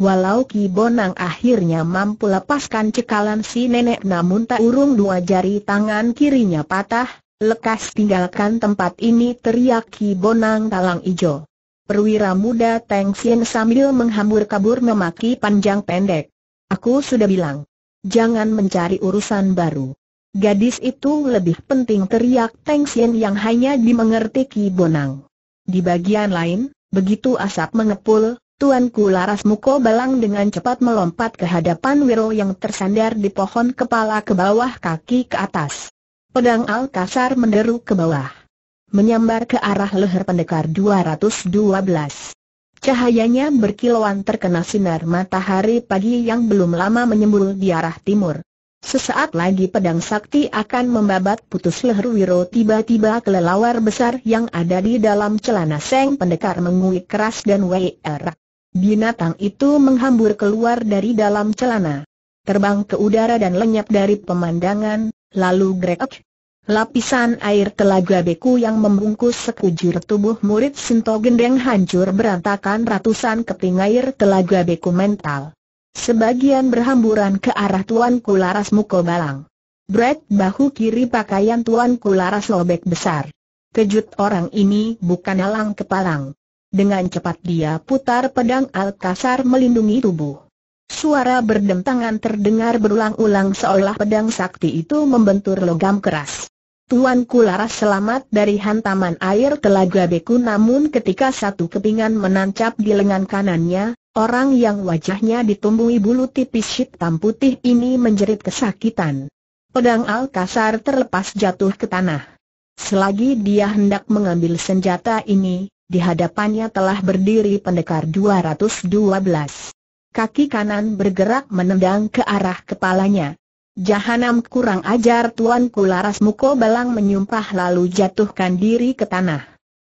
Walau Ki Bonang akhirnya mampu lepaskan cekalan si nenek namun tak urung dua jari tangan kirinya patah, lekas tinggalkan tempat ini teriak Ki Bonang talang ijo. Perwira muda Teng Sien sambil menghambur kabur memaki panjang pendek. Aku sudah bilang, jangan mencari urusan baru. Gadis itu lebih penting teriak Teng Sien yang hanya dimengerti Ki Bonang. Di bagian lain, begitu asap mengepul, Tuanku Laras Muko Balang dengan cepat melompat ke hadapan Wiro yang tersandar di pohon kepala ke bawah kaki ke atas. Pedang Al kasar menderu ke bawah. Menyambar ke arah leher pendekar 212. Cahayanya berkilauan terkena sinar matahari pagi yang belum lama menyembul di arah timur. Sesaat lagi pedang sakti akan membabat putus leher Wiro tiba-tiba kelelawar besar yang ada di dalam celana seng pendekar menguik keras dan erak. Binatang itu menghambur keluar dari dalam celana. Terbang ke udara dan lenyap dari pemandangan, lalu grek. Lapisan air telaga beku yang membungkus sekujur tubuh murid Sinto Gendeng hancur berantakan ratusan keping air telaga beku mental. Sebagian berhamburan ke arah Tuan Kularas Mukobalang. Brek bahu kiri pakaian Tuan Kularas lobek besar. Kejut orang ini bukan alang kepalang. Dengan cepat dia putar pedang Alkasar melindungi tubuh. Suara berdentangan terdengar berulang-ulang seolah pedang sakti itu membentur logam keras. Tuan Kularas selamat dari hantaman air telaga beku namun ketika satu kepingan menancap di lengan kanannya, orang yang wajahnya ditumbuhi bulu tipis hitam putih ini menjerit kesakitan. Pedang Alkasar terlepas jatuh ke tanah. Selagi dia hendak mengambil senjata ini, di hadapannya telah berdiri pendekar 212. Kaki kanan bergerak menendang ke arah kepalanya. Jahanam kurang ajar Tuan Kularas Muko Balang menyumpah lalu jatuhkan diri ke tanah.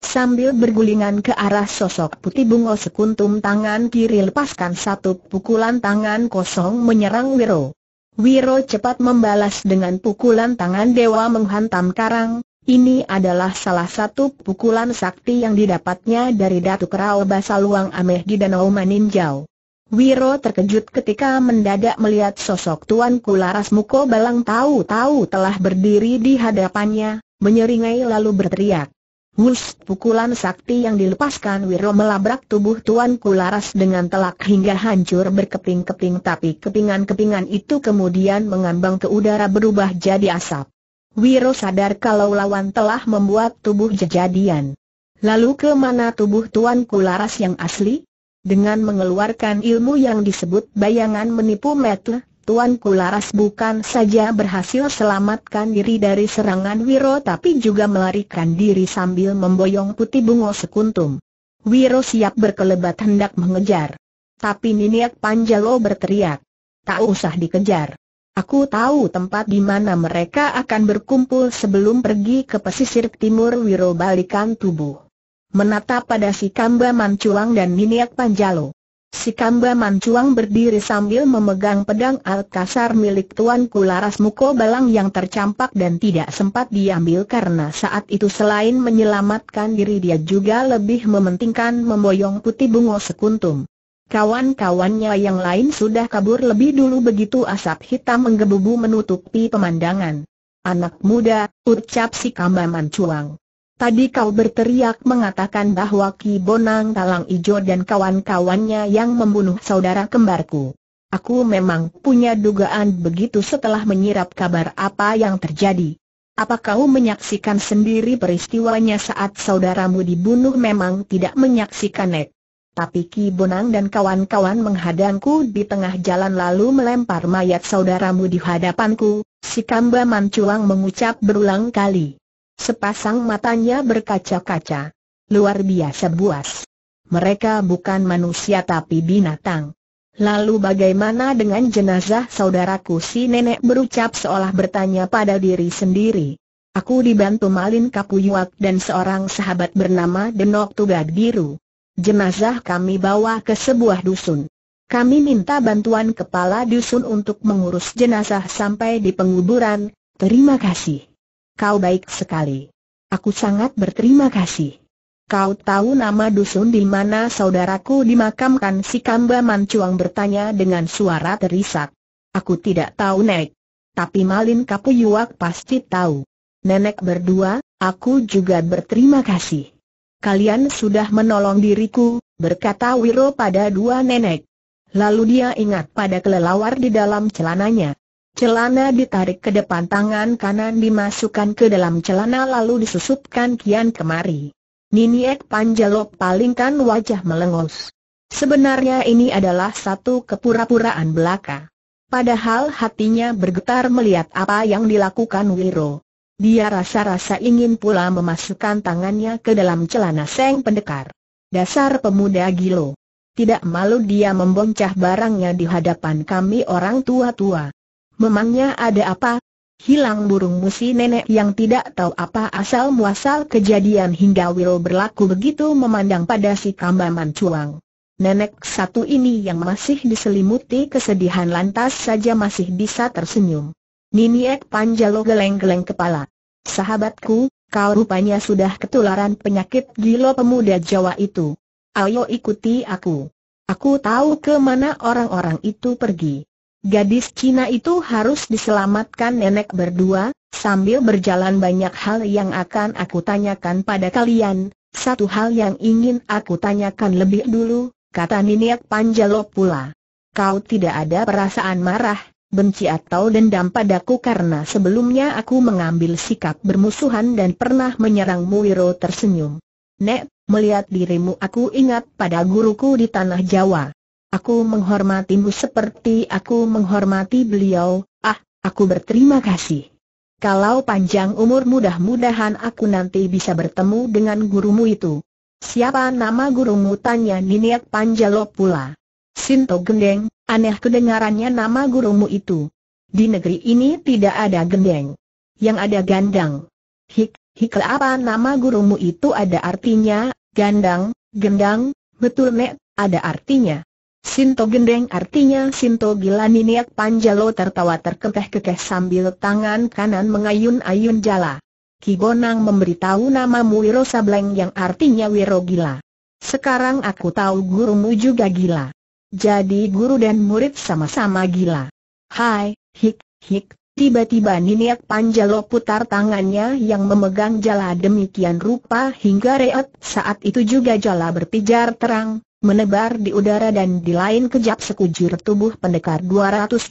Sambil bergulingan ke arah sosok putih bungo sekuntum tangan kiri lepaskan satu pukulan tangan kosong menyerang Wiro. Wiro cepat membalas dengan pukulan tangan dewa menghantam karang, ini adalah salah satu pukulan sakti yang didapatnya dari datuk Kerao Basaluang Ameh di Danau Maninjau. Wiro terkejut ketika mendadak melihat sosok Tuan Kularas Muko Balang tahu-tahu telah berdiri di hadapannya, menyeringai lalu berteriak. Wus, pukulan sakti yang dilepaskan Wiro melabrak tubuh Tuan Kularas dengan telak hingga hancur berkeping-keping tapi kepingan-kepingan itu kemudian mengambang ke udara berubah jadi asap. Wiro sadar kalau lawan telah membuat tubuh jejadian. Lalu ke mana tubuh Tuan Kularas yang asli? Dengan mengeluarkan ilmu yang disebut bayangan menipu metle, Tuan Kularas bukan saja berhasil selamatkan diri dari serangan Wiro tapi juga melarikan diri sambil memboyong putih bungo sekuntum. Wiro siap berkelebat hendak mengejar. Tapi Niniak Panjalo berteriak. Tak usah dikejar. Aku tahu tempat di mana mereka akan berkumpul sebelum pergi ke pesisir timur Wiro balikan tubuh. Menatap pada si Kamba Mancuang dan Niniak Panjalo. Si Kamba Mancuang berdiri sambil memegang pedang Alkasar milik Tuan Kularas Muko Balang yang tercampak dan tidak sempat diambil karena saat itu selain menyelamatkan diri dia juga lebih mementingkan memboyong putih bungo sekuntum. Kawan-kawannya yang lain sudah kabur lebih dulu begitu asap hitam menggebu menggebubu menutupi pemandangan. Anak muda, ucap si Kamaman Cuang. Tadi kau berteriak mengatakan bahwa Ki Bonang Talang Ijo dan kawan-kawannya yang membunuh saudara kembarku. Aku memang punya dugaan begitu setelah menyirap kabar apa yang terjadi. Apa kau menyaksikan sendiri peristiwanya saat saudaramu dibunuh memang tidak menyaksikan Nek? tapi Ki Bonang dan kawan-kawan menghadangku di tengah jalan lalu melempar mayat saudaramu di hadapanku, si Kamba Mancuang mengucap berulang kali. Sepasang matanya berkaca-kaca. Luar biasa buas. Mereka bukan manusia tapi binatang. Lalu bagaimana dengan jenazah saudaraku si nenek berucap seolah bertanya pada diri sendiri. Aku dibantu Malin Kapuyuak dan seorang sahabat bernama Denok Tugad Biru. Jenazah kami bawa ke sebuah dusun. Kami minta bantuan kepala dusun untuk mengurus jenazah sampai di penguburan, terima kasih. Kau baik sekali. Aku sangat berterima kasih. Kau tahu nama dusun di mana saudaraku dimakamkan si Kamba Mancuang bertanya dengan suara terisak. Aku tidak tahu Nek. Tapi Malin Kapuyuak pasti tahu. Nenek berdua, aku juga berterima kasih kalian sudah menolong diriku, berkata Wiro pada dua nenek. Lalu dia ingat pada kelelawar di dalam celananya. Celana ditarik ke depan tangan kanan dimasukkan ke dalam celana lalu disusupkan kian kemari. Niniek Panjalok palingkan wajah melengos. Sebenarnya ini adalah satu kepura-puraan belaka. Padahal hatinya bergetar melihat apa yang dilakukan Wiro. Dia rasa-rasa ingin pula memasukkan tangannya ke dalam celana seng pendekar. Dasar pemuda gilo. Tidak malu dia memboncah barangnya di hadapan kami orang tua-tua. Memangnya ada apa? Hilang burung musi nenek yang tidak tahu apa asal-muasal kejadian hingga Wiro berlaku begitu memandang pada si kambaman cuang. Nenek satu ini yang masih diselimuti kesedihan lantas saja masih bisa tersenyum. Niniek Panjalo geleng-geleng kepala. Sahabatku, kau rupanya sudah ketularan penyakit gilo pemuda Jawa itu. Ayo ikuti aku. Aku tahu ke mana orang-orang itu pergi. Gadis Cina itu harus diselamatkan nenek berdua, sambil berjalan banyak hal yang akan aku tanyakan pada kalian. Satu hal yang ingin aku tanyakan lebih dulu, kata Niniak Panjalo pula. Kau tidak ada perasaan marah, benci atau dendam padaku karena sebelumnya aku mengambil sikap bermusuhan dan pernah menyerang Wiro tersenyum. Nek, melihat dirimu aku ingat pada guruku di Tanah Jawa. Aku menghormatimu seperti aku menghormati beliau, ah, aku berterima kasih. Kalau panjang umur mudah-mudahan aku nanti bisa bertemu dengan gurumu itu. Siapa nama gurumu tanya Niniak Panjalo pula. Sinto Gendeng, aneh kedengarannya nama gurumu itu. Di negeri ini tidak ada gendeng. Yang ada gandang. Hik, hik apa nama gurumu itu ada artinya, gandang, gendang, betul nek, ada artinya. Sinto gendeng artinya Sinto gila niniak panjalo tertawa terkekeh-kekeh sambil tangan kanan mengayun-ayun jala. Kibonang memberitahu nama Wiro Sableng yang artinya Wiro gila. Sekarang aku tahu gurumu juga gila. Jadi guru dan murid sama-sama gila. Hai, hik, hik, tiba-tiba Niniak Panjalo putar tangannya yang memegang jala demikian rupa hingga reot saat itu juga jala berpijar terang, menebar di udara dan di lain kejap sekujur tubuh pendekar 212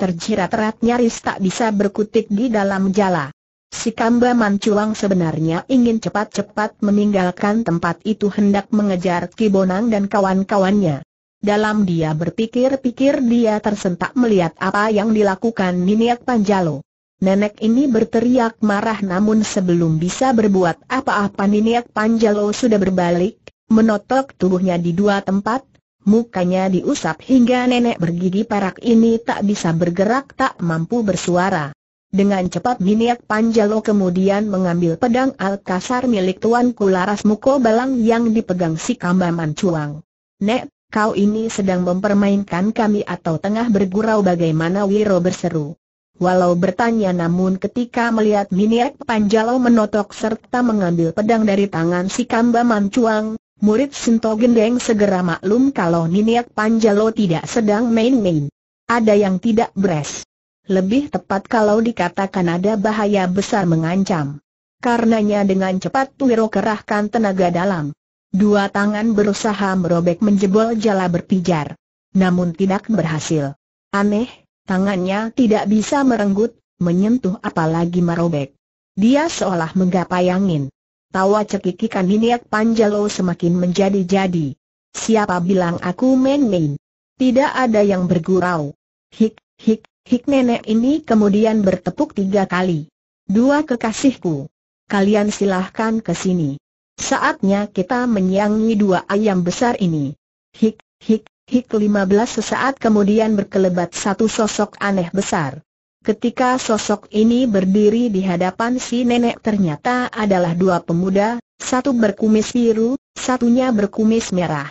terjirat erat nyaris tak bisa berkutik di dalam jala. Si Kamba Mancuang sebenarnya ingin cepat-cepat meninggalkan tempat itu hendak mengejar Kibonang dan kawan-kawannya. Dalam dia berpikir-pikir dia tersentak melihat apa yang dilakukan Niniak Panjalo. Nenek ini berteriak marah namun sebelum bisa berbuat apa-apa Niniak Panjalo sudah berbalik, menotok tubuhnya di dua tempat, mukanya diusap hingga nenek bergigi parak ini tak bisa bergerak tak mampu bersuara. Dengan cepat Niniak Panjalo kemudian mengambil pedang Alkasar milik Tuan Kularas Muko Balang yang dipegang si Kambaman Cuang. Nek, kau ini sedang mempermainkan kami atau tengah bergurau bagaimana Wiro berseru. Walau bertanya namun ketika melihat Miniak Panjalo menotok serta mengambil pedang dari tangan si Kamba Mancuang, murid Sinto Gendeng segera maklum kalau Miniak Panjalo tidak sedang main-main. Ada yang tidak beres. Lebih tepat kalau dikatakan ada bahaya besar mengancam. Karenanya dengan cepat Wiro kerahkan tenaga dalam. Dua tangan berusaha merobek menjebol jala berpijar. Namun tidak berhasil. Aneh, tangannya tidak bisa merenggut, menyentuh apalagi merobek. Dia seolah menggapai angin. Tawa cekikikan niat Panjalo semakin menjadi-jadi. Siapa bilang aku main-main? Tidak ada yang bergurau. Hik, hik, hik nenek ini kemudian bertepuk tiga kali. Dua kekasihku. Kalian silahkan ke sini. Saatnya kita menyiangi dua ayam besar ini. Hik, hik, hik 15 sesaat kemudian berkelebat satu sosok aneh besar. Ketika sosok ini berdiri di hadapan si nenek ternyata adalah dua pemuda, satu berkumis biru, satunya berkumis merah.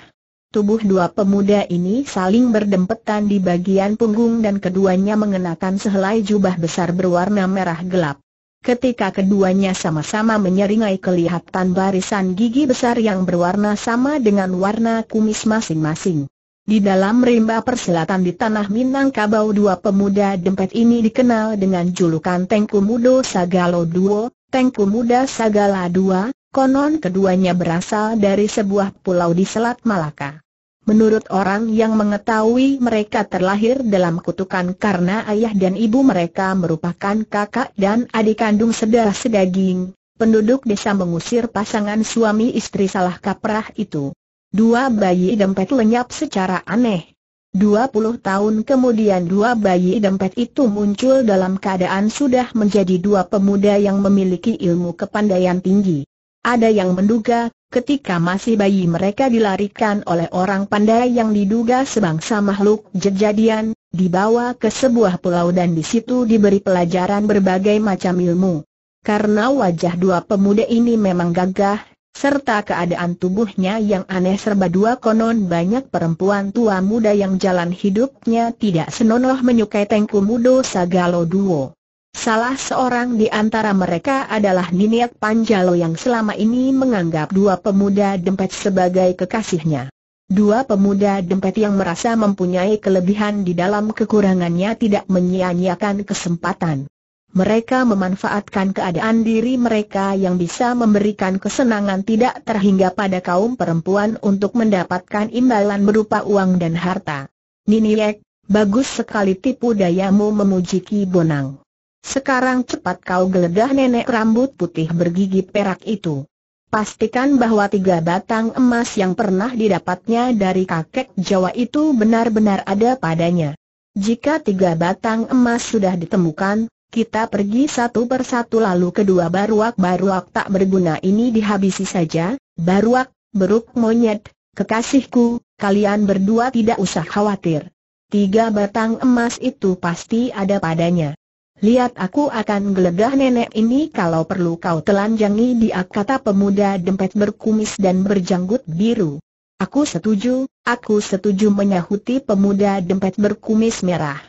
Tubuh dua pemuda ini saling berdempetan di bagian punggung dan keduanya mengenakan sehelai jubah besar berwarna merah gelap. Ketika keduanya sama-sama menyeringai kelihatan barisan gigi besar yang berwarna sama dengan warna kumis masing-masing. Di dalam rimba persilatan di tanah Minangkabau dua pemuda dempet ini dikenal dengan julukan Tengku Mudo Sagalo Duo, Tengku Muda Sagala Dua, konon keduanya berasal dari sebuah pulau di Selat Malaka. Menurut orang yang mengetahui mereka terlahir dalam kutukan karena ayah dan ibu mereka merupakan kakak dan adik kandung sedara sedaging, penduduk desa mengusir pasangan suami istri salah kaprah itu. Dua bayi dempet lenyap secara aneh. Dua puluh tahun kemudian dua bayi dempet itu muncul dalam keadaan sudah menjadi dua pemuda yang memiliki ilmu kepandaian tinggi. Ada yang menduga Ketika masih bayi mereka dilarikan oleh orang pandai yang diduga sebangsa makhluk jejadian, dibawa ke sebuah pulau dan di situ diberi pelajaran berbagai macam ilmu. Karena wajah dua pemuda ini memang gagah, serta keadaan tubuhnya yang aneh serba dua konon banyak perempuan tua muda yang jalan hidupnya tidak senonoh menyukai Tengku Mudo Sagalo Duo. Salah seorang di antara mereka adalah Niniak Panjalo yang selama ini menganggap dua pemuda dempet sebagai kekasihnya. Dua pemuda dempet yang merasa mempunyai kelebihan di dalam kekurangannya tidak menyia-nyiakan kesempatan. Mereka memanfaatkan keadaan diri mereka yang bisa memberikan kesenangan tidak terhingga pada kaum perempuan untuk mendapatkan imbalan berupa uang dan harta. Niniak, bagus sekali tipu dayamu memuji Ki Bonang. Sekarang cepat kau geledah nenek rambut putih bergigi perak itu. Pastikan bahwa tiga batang emas yang pernah didapatnya dari kakek Jawa itu benar-benar ada padanya. Jika tiga batang emas sudah ditemukan, kita pergi satu persatu lalu kedua baruak-baruak tak berguna ini dihabisi saja, baruak, beruk monyet, kekasihku, kalian berdua tidak usah khawatir. Tiga batang emas itu pasti ada padanya. Lihat aku akan geledah nenek ini kalau perlu kau telanjangi dia kata pemuda dempet berkumis dan berjanggut biru. Aku setuju, aku setuju menyahuti pemuda dempet berkumis merah.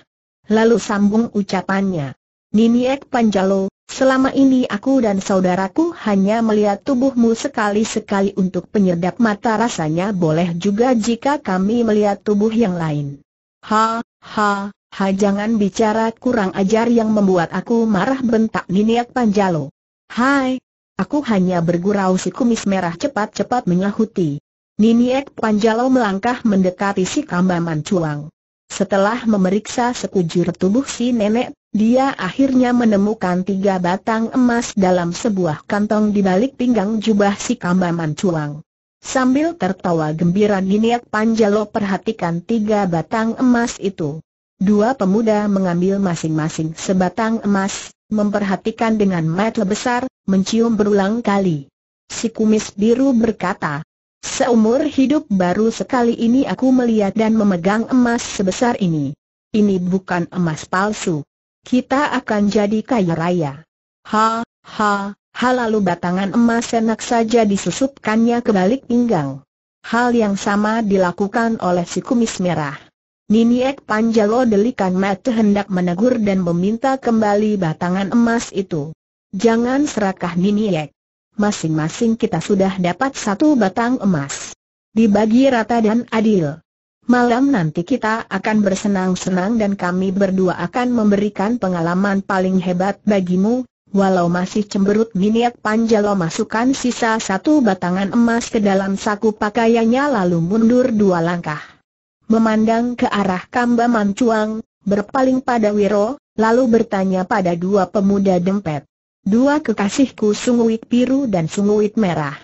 Lalu sambung ucapannya. Nini Panjalo, selama ini aku dan saudaraku hanya melihat tubuhmu sekali-sekali untuk penyedap mata rasanya boleh juga jika kami melihat tubuh yang lain. Ha, ha, Ha jangan bicara kurang ajar yang membuat aku marah bentak Niniak Panjalo. Hai, aku hanya bergurau si kumis merah cepat-cepat menyahuti. Niniak Panjalo melangkah mendekati si kambaman cuang. Setelah memeriksa sekujur tubuh si nenek, dia akhirnya menemukan tiga batang emas dalam sebuah kantong di balik pinggang jubah si kambaman cuang. Sambil tertawa gembira Niniak Panjalo perhatikan tiga batang emas itu. Dua pemuda mengambil masing-masing sebatang emas, memperhatikan dengan mata besar, mencium berulang kali. Si kumis biru berkata, Seumur hidup baru sekali ini aku melihat dan memegang emas sebesar ini. Ini bukan emas palsu. Kita akan jadi kaya raya. Ha, ha, ha lalu batangan emas enak saja disusupkannya ke balik pinggang. Hal yang sama dilakukan oleh si kumis merah. Niniek Panjalo delikan mata hendak menegur dan meminta kembali batangan emas itu. Jangan serakah Niniek. Masing-masing kita sudah dapat satu batang emas. Dibagi rata dan adil. Malam nanti kita akan bersenang-senang dan kami berdua akan memberikan pengalaman paling hebat bagimu, Walau masih cemberut Niniek Panjalo masukkan sisa satu batangan emas ke dalam saku pakaiannya lalu mundur dua langkah memandang ke arah Kamba Mancuang, berpaling pada Wiro, lalu bertanya pada dua pemuda dempet. Dua kekasihku sunguit biru dan sunguit merah.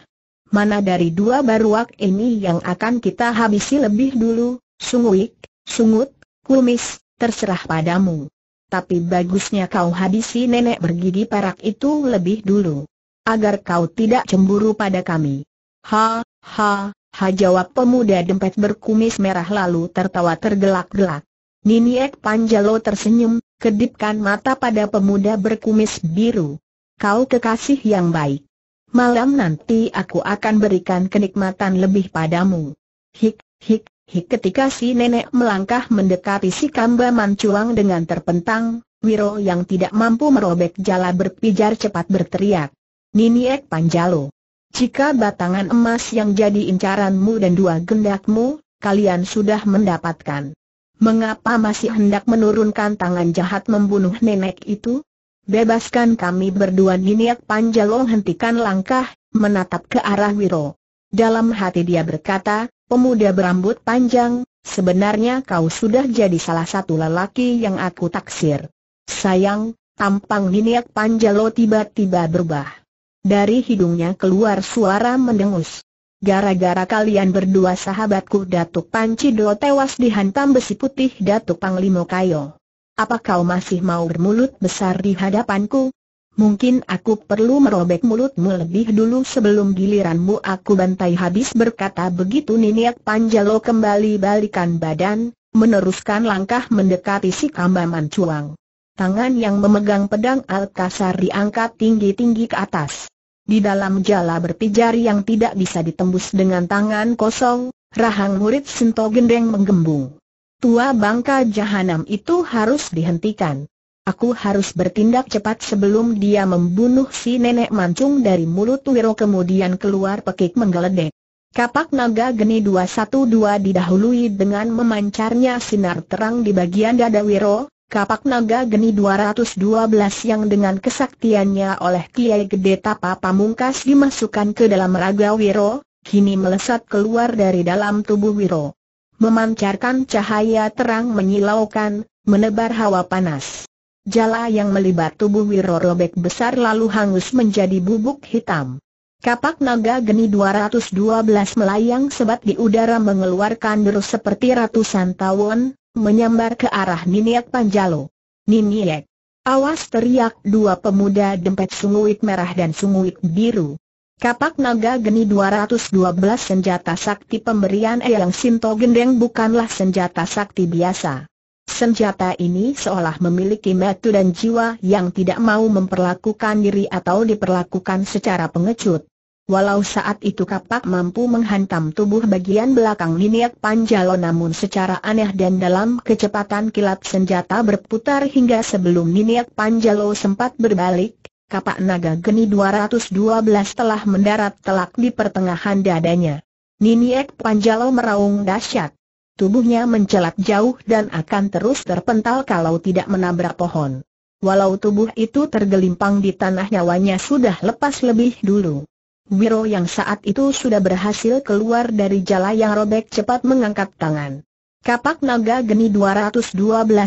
Mana dari dua baruak ini yang akan kita habisi lebih dulu, sunguik, sungut, kumis, terserah padamu. Tapi bagusnya kau habisi nenek bergigi perak itu lebih dulu. Agar kau tidak cemburu pada kami. Ha, ha, Ha jawab pemuda dempet berkumis merah lalu tertawa tergelak-gelak. Niniek Panjalo tersenyum, kedipkan mata pada pemuda berkumis biru. Kau kekasih yang baik. Malam nanti aku akan berikan kenikmatan lebih padamu. Hik, hik, hik ketika si nenek melangkah mendekati si kamba mancuang dengan terpentang, Wiro yang tidak mampu merobek jala berpijar cepat berteriak. Niniek Panjalo. Jika batangan emas yang jadi incaranmu dan dua gendakmu, kalian sudah mendapatkan. Mengapa masih hendak menurunkan tangan jahat membunuh nenek itu? Bebaskan kami berdua Niniak Panjalo oh, hentikan langkah, menatap ke arah Wiro. Dalam hati dia berkata, pemuda berambut panjang, sebenarnya kau sudah jadi salah satu lelaki yang aku taksir. Sayang, tampang Niniak Panjalo oh, tiba-tiba berubah. Dari hidungnya keluar suara mendengus. Gara-gara kalian berdua sahabatku Datuk Pancido tewas dihantam besi putih Datuk Panglimo Kayo. Apa kau masih mau bermulut besar di hadapanku? Mungkin aku perlu merobek mulutmu lebih dulu sebelum giliranmu aku bantai habis berkata begitu Niniak Panjalo kembali balikan badan, meneruskan langkah mendekati si Kambaman Cuang. Tangan yang memegang pedang Alkasar diangkat tinggi-tinggi ke atas. Di dalam jala berpijar yang tidak bisa ditembus dengan tangan kosong, rahang murid Sinto Gendeng menggembung. Tua bangka jahanam itu harus dihentikan. Aku harus bertindak cepat sebelum dia membunuh si nenek mancung dari mulut Wiro kemudian keluar pekik menggeledek. Kapak naga geni 212 didahului dengan memancarnya sinar terang di bagian dada Wiro, Kapak Naga Geni 212 yang dengan kesaktiannya oleh Kiai Gede Tapa Pamungkas dimasukkan ke dalam raga Wiro, kini melesat keluar dari dalam tubuh Wiro. Memancarkan cahaya terang menyilaukan, menebar hawa panas. Jala yang melibat tubuh Wiro robek besar lalu hangus menjadi bubuk hitam. Kapak Naga Geni 212 melayang sebat di udara mengeluarkan deru seperti ratusan tawon, menyambar ke arah Niniak Panjalo. Niniak! Awas teriak dua pemuda dempet sunguit merah dan sunguit biru. Kapak naga geni 212 senjata sakti pemberian Eyang Sinto Gendeng bukanlah senjata sakti biasa. Senjata ini seolah memiliki metu dan jiwa yang tidak mau memperlakukan diri atau diperlakukan secara pengecut. Walau saat itu kapak mampu menghantam tubuh bagian belakang Niniak Panjalo namun secara aneh dan dalam kecepatan kilat senjata berputar hingga sebelum Niniak Panjalo sempat berbalik, kapak naga geni 212 telah mendarat telak di pertengahan dadanya. Niniak Panjalo meraung dahsyat. Tubuhnya mencelat jauh dan akan terus terpental kalau tidak menabrak pohon. Walau tubuh itu tergelimpang di tanah nyawanya sudah lepas lebih dulu. Wiro yang saat itu sudah berhasil keluar dari jala yang robek cepat mengangkat tangan. Kapak naga geni 212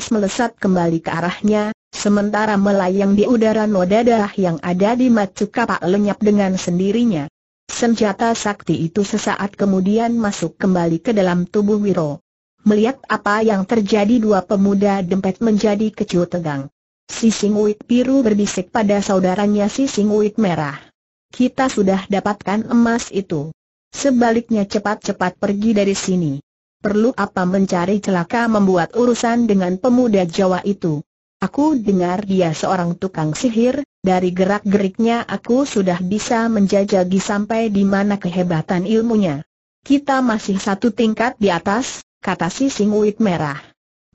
melesat kembali ke arahnya, sementara melayang di udara noda darah yang ada di macu kapak lenyap dengan sendirinya. Senjata sakti itu sesaat kemudian masuk kembali ke dalam tubuh Wiro. Melihat apa yang terjadi dua pemuda dempet menjadi kecut tegang. Si singuit biru berbisik pada saudaranya si singuit merah kita sudah dapatkan emas itu. Sebaliknya cepat-cepat pergi dari sini. Perlu apa mencari celaka membuat urusan dengan pemuda Jawa itu? Aku dengar dia seorang tukang sihir, dari gerak-geriknya aku sudah bisa menjajagi sampai di mana kehebatan ilmunya. Kita masih satu tingkat di atas, kata si singuit merah.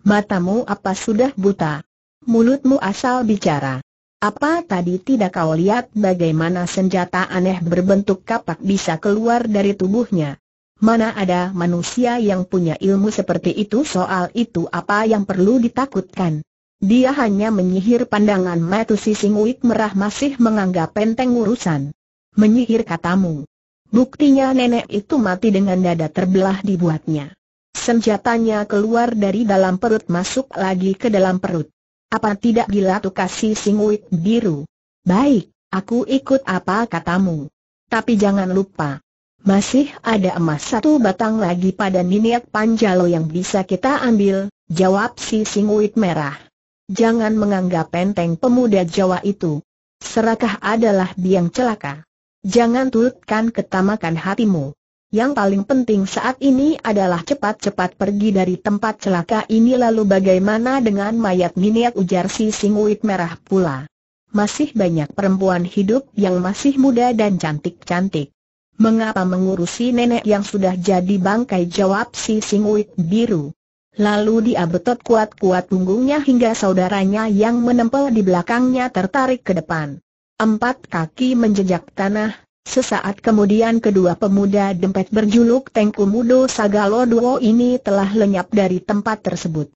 Matamu apa sudah buta? Mulutmu asal bicara. Apa tadi tidak kau lihat bagaimana senjata aneh berbentuk kapak bisa keluar dari tubuhnya? Mana ada manusia yang punya ilmu seperti itu soal itu apa yang perlu ditakutkan? Dia hanya menyihir pandangan matu si Singwik merah masih menganggap penting urusan. Menyihir katamu. Buktinya nenek itu mati dengan dada terbelah dibuatnya. Senjatanya keluar dari dalam perut masuk lagi ke dalam perut. Apa tidak gila tu kasih singuit biru? Baik, aku ikut apa katamu. Tapi jangan lupa, masih ada emas satu batang lagi pada niniak panjalo yang bisa kita ambil, jawab si singuit merah. Jangan menganggap penting pemuda Jawa itu. Serakah adalah biang celaka. Jangan turutkan ketamakan hatimu. Yang paling penting saat ini adalah cepat-cepat pergi dari tempat celaka ini lalu bagaimana dengan mayat miniat ujar si Singuit merah pula. Masih banyak perempuan hidup yang masih muda dan cantik-cantik. Mengapa mengurusi nenek yang sudah jadi bangkai jawab si Singuit biru? Lalu dia betot kuat-kuat punggungnya hingga saudaranya yang menempel di belakangnya tertarik ke depan. Empat kaki menjejak tanah, Sesaat kemudian kedua pemuda dempet berjuluk Tengku Mudo Sagalo Duo ini telah lenyap dari tempat tersebut.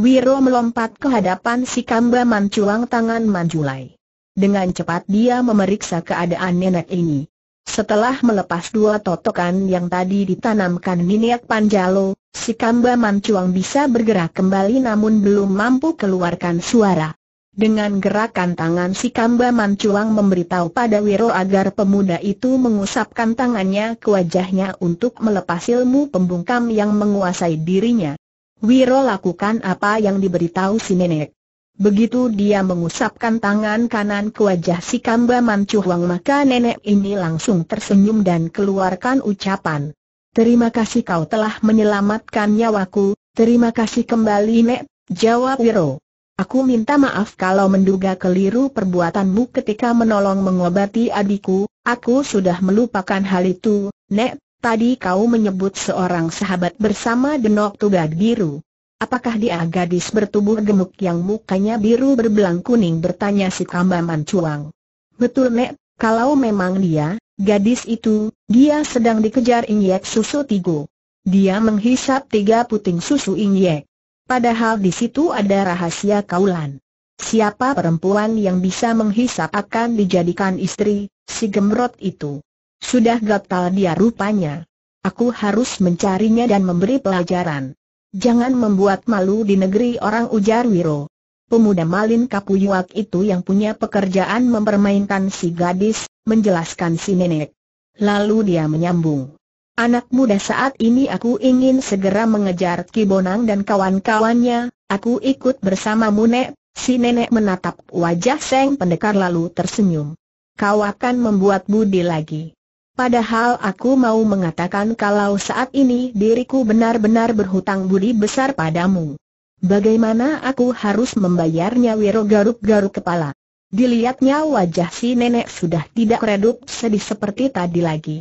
Wiro melompat ke hadapan si Kamba Manculang tangan Manjulai. Dengan cepat dia memeriksa keadaan nenek ini. Setelah melepas dua totokan yang tadi ditanamkan minyak panjalo, si Kamba Mancuang bisa bergerak kembali namun belum mampu keluarkan suara. Dengan gerakan tangan si Kamba Mancuang memberitahu pada Wiro agar pemuda itu mengusapkan tangannya ke wajahnya untuk melepas ilmu pembungkam yang menguasai dirinya. Wiro lakukan apa yang diberitahu si nenek. Begitu dia mengusapkan tangan kanan ke wajah si Kamba Mancuang maka nenek ini langsung tersenyum dan keluarkan ucapan. Terima kasih kau telah menyelamatkan nyawaku, terima kasih kembali nek, jawab Wiro. Aku minta maaf kalau menduga keliru perbuatanmu ketika menolong mengobati adikku, aku sudah melupakan hal itu, Nek, tadi kau menyebut seorang sahabat bersama Denok tugad Biru. Apakah dia gadis bertubuh gemuk yang mukanya biru berbelang kuning bertanya si Kambaman Cuang. Betul Nek, kalau memang dia, gadis itu, dia sedang dikejar injek susu tigo. Dia menghisap tiga puting susu injek. Padahal di situ ada rahasia kaulan. Siapa perempuan yang bisa menghisap akan dijadikan istri, si gemrot itu. Sudah gatal dia rupanya. Aku harus mencarinya dan memberi pelajaran. Jangan membuat malu di negeri orang ujar Wiro. Pemuda Malin Kapuyuak itu yang punya pekerjaan mempermainkan si gadis, menjelaskan si nenek. Lalu dia menyambung. Anak muda saat ini aku ingin segera mengejar Kibonang dan kawan-kawannya, aku ikut bersamamu Nek. Si nenek menatap wajah Seng Pendekar lalu tersenyum. Kau akan membuat budi lagi. Padahal aku mau mengatakan kalau saat ini diriku benar-benar berhutang budi besar padamu. Bagaimana aku harus membayarnya Wiro garuk-garuk kepala. Dilihatnya wajah si nenek sudah tidak redup sedih seperti tadi lagi.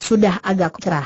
Sudah agak cerah.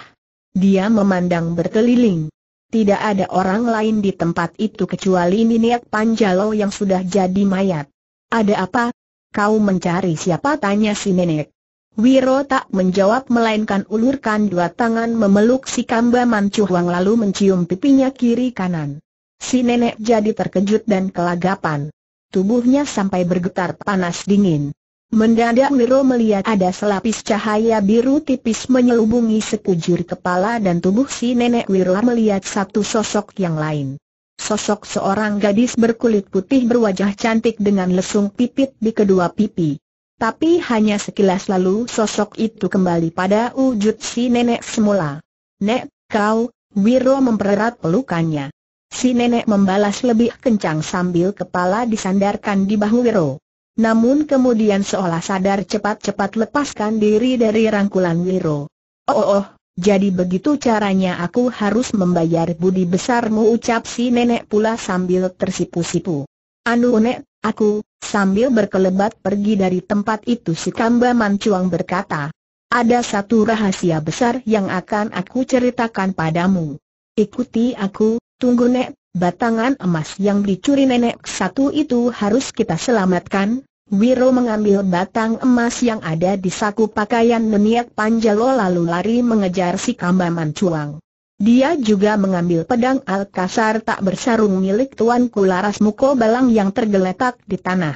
Dia memandang berkeliling. Tidak ada orang lain di tempat itu kecuali Niniak Panjalo yang sudah jadi mayat. Ada apa? Kau mencari siapa? Tanya si nenek. Wiro tak menjawab melainkan ulurkan dua tangan memeluk si Kamba Mancuhuang lalu mencium pipinya kiri kanan. Si nenek jadi terkejut dan kelagapan. Tubuhnya sampai bergetar panas dingin. Mendadak Miro melihat ada selapis cahaya biru tipis menyelubungi sekujur kepala dan tubuh si nenek Wiro melihat satu sosok yang lain. Sosok seorang gadis berkulit putih berwajah cantik dengan lesung pipit di kedua pipi. Tapi hanya sekilas lalu sosok itu kembali pada wujud si nenek semula. Nek, kau, Wiro mempererat pelukannya. Si nenek membalas lebih kencang sambil kepala disandarkan di bahu Wiro namun kemudian seolah sadar cepat-cepat lepaskan diri dari rangkulan Wiro. Oh, oh, oh, jadi begitu caranya aku harus membayar budi besarmu ucap si nenek pula sambil tersipu-sipu. Anu nek, aku, sambil berkelebat pergi dari tempat itu si Kamba Mancuang berkata. Ada satu rahasia besar yang akan aku ceritakan padamu. Ikuti aku, tunggu nek, batangan emas yang dicuri nenek satu itu harus kita selamatkan. Wiro mengambil batang emas yang ada di saku pakaian Neniak Panjalo lalu lari mengejar si kamba Cuang. Dia juga mengambil pedang Alkasar tak bersarung milik Tuan Kularas Muko Balang yang tergeletak di tanah.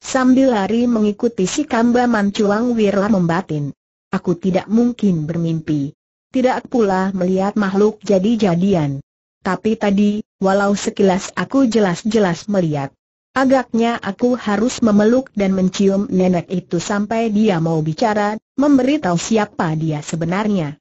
Sambil lari mengikuti si kamba Cuang Wiro membatin. Aku tidak mungkin bermimpi. Tidak pula melihat makhluk jadi-jadian. Tapi tadi, walau sekilas aku jelas-jelas melihat. Agaknya aku harus memeluk dan mencium nenek itu sampai dia mau bicara, memberitahu siapa dia sebenarnya.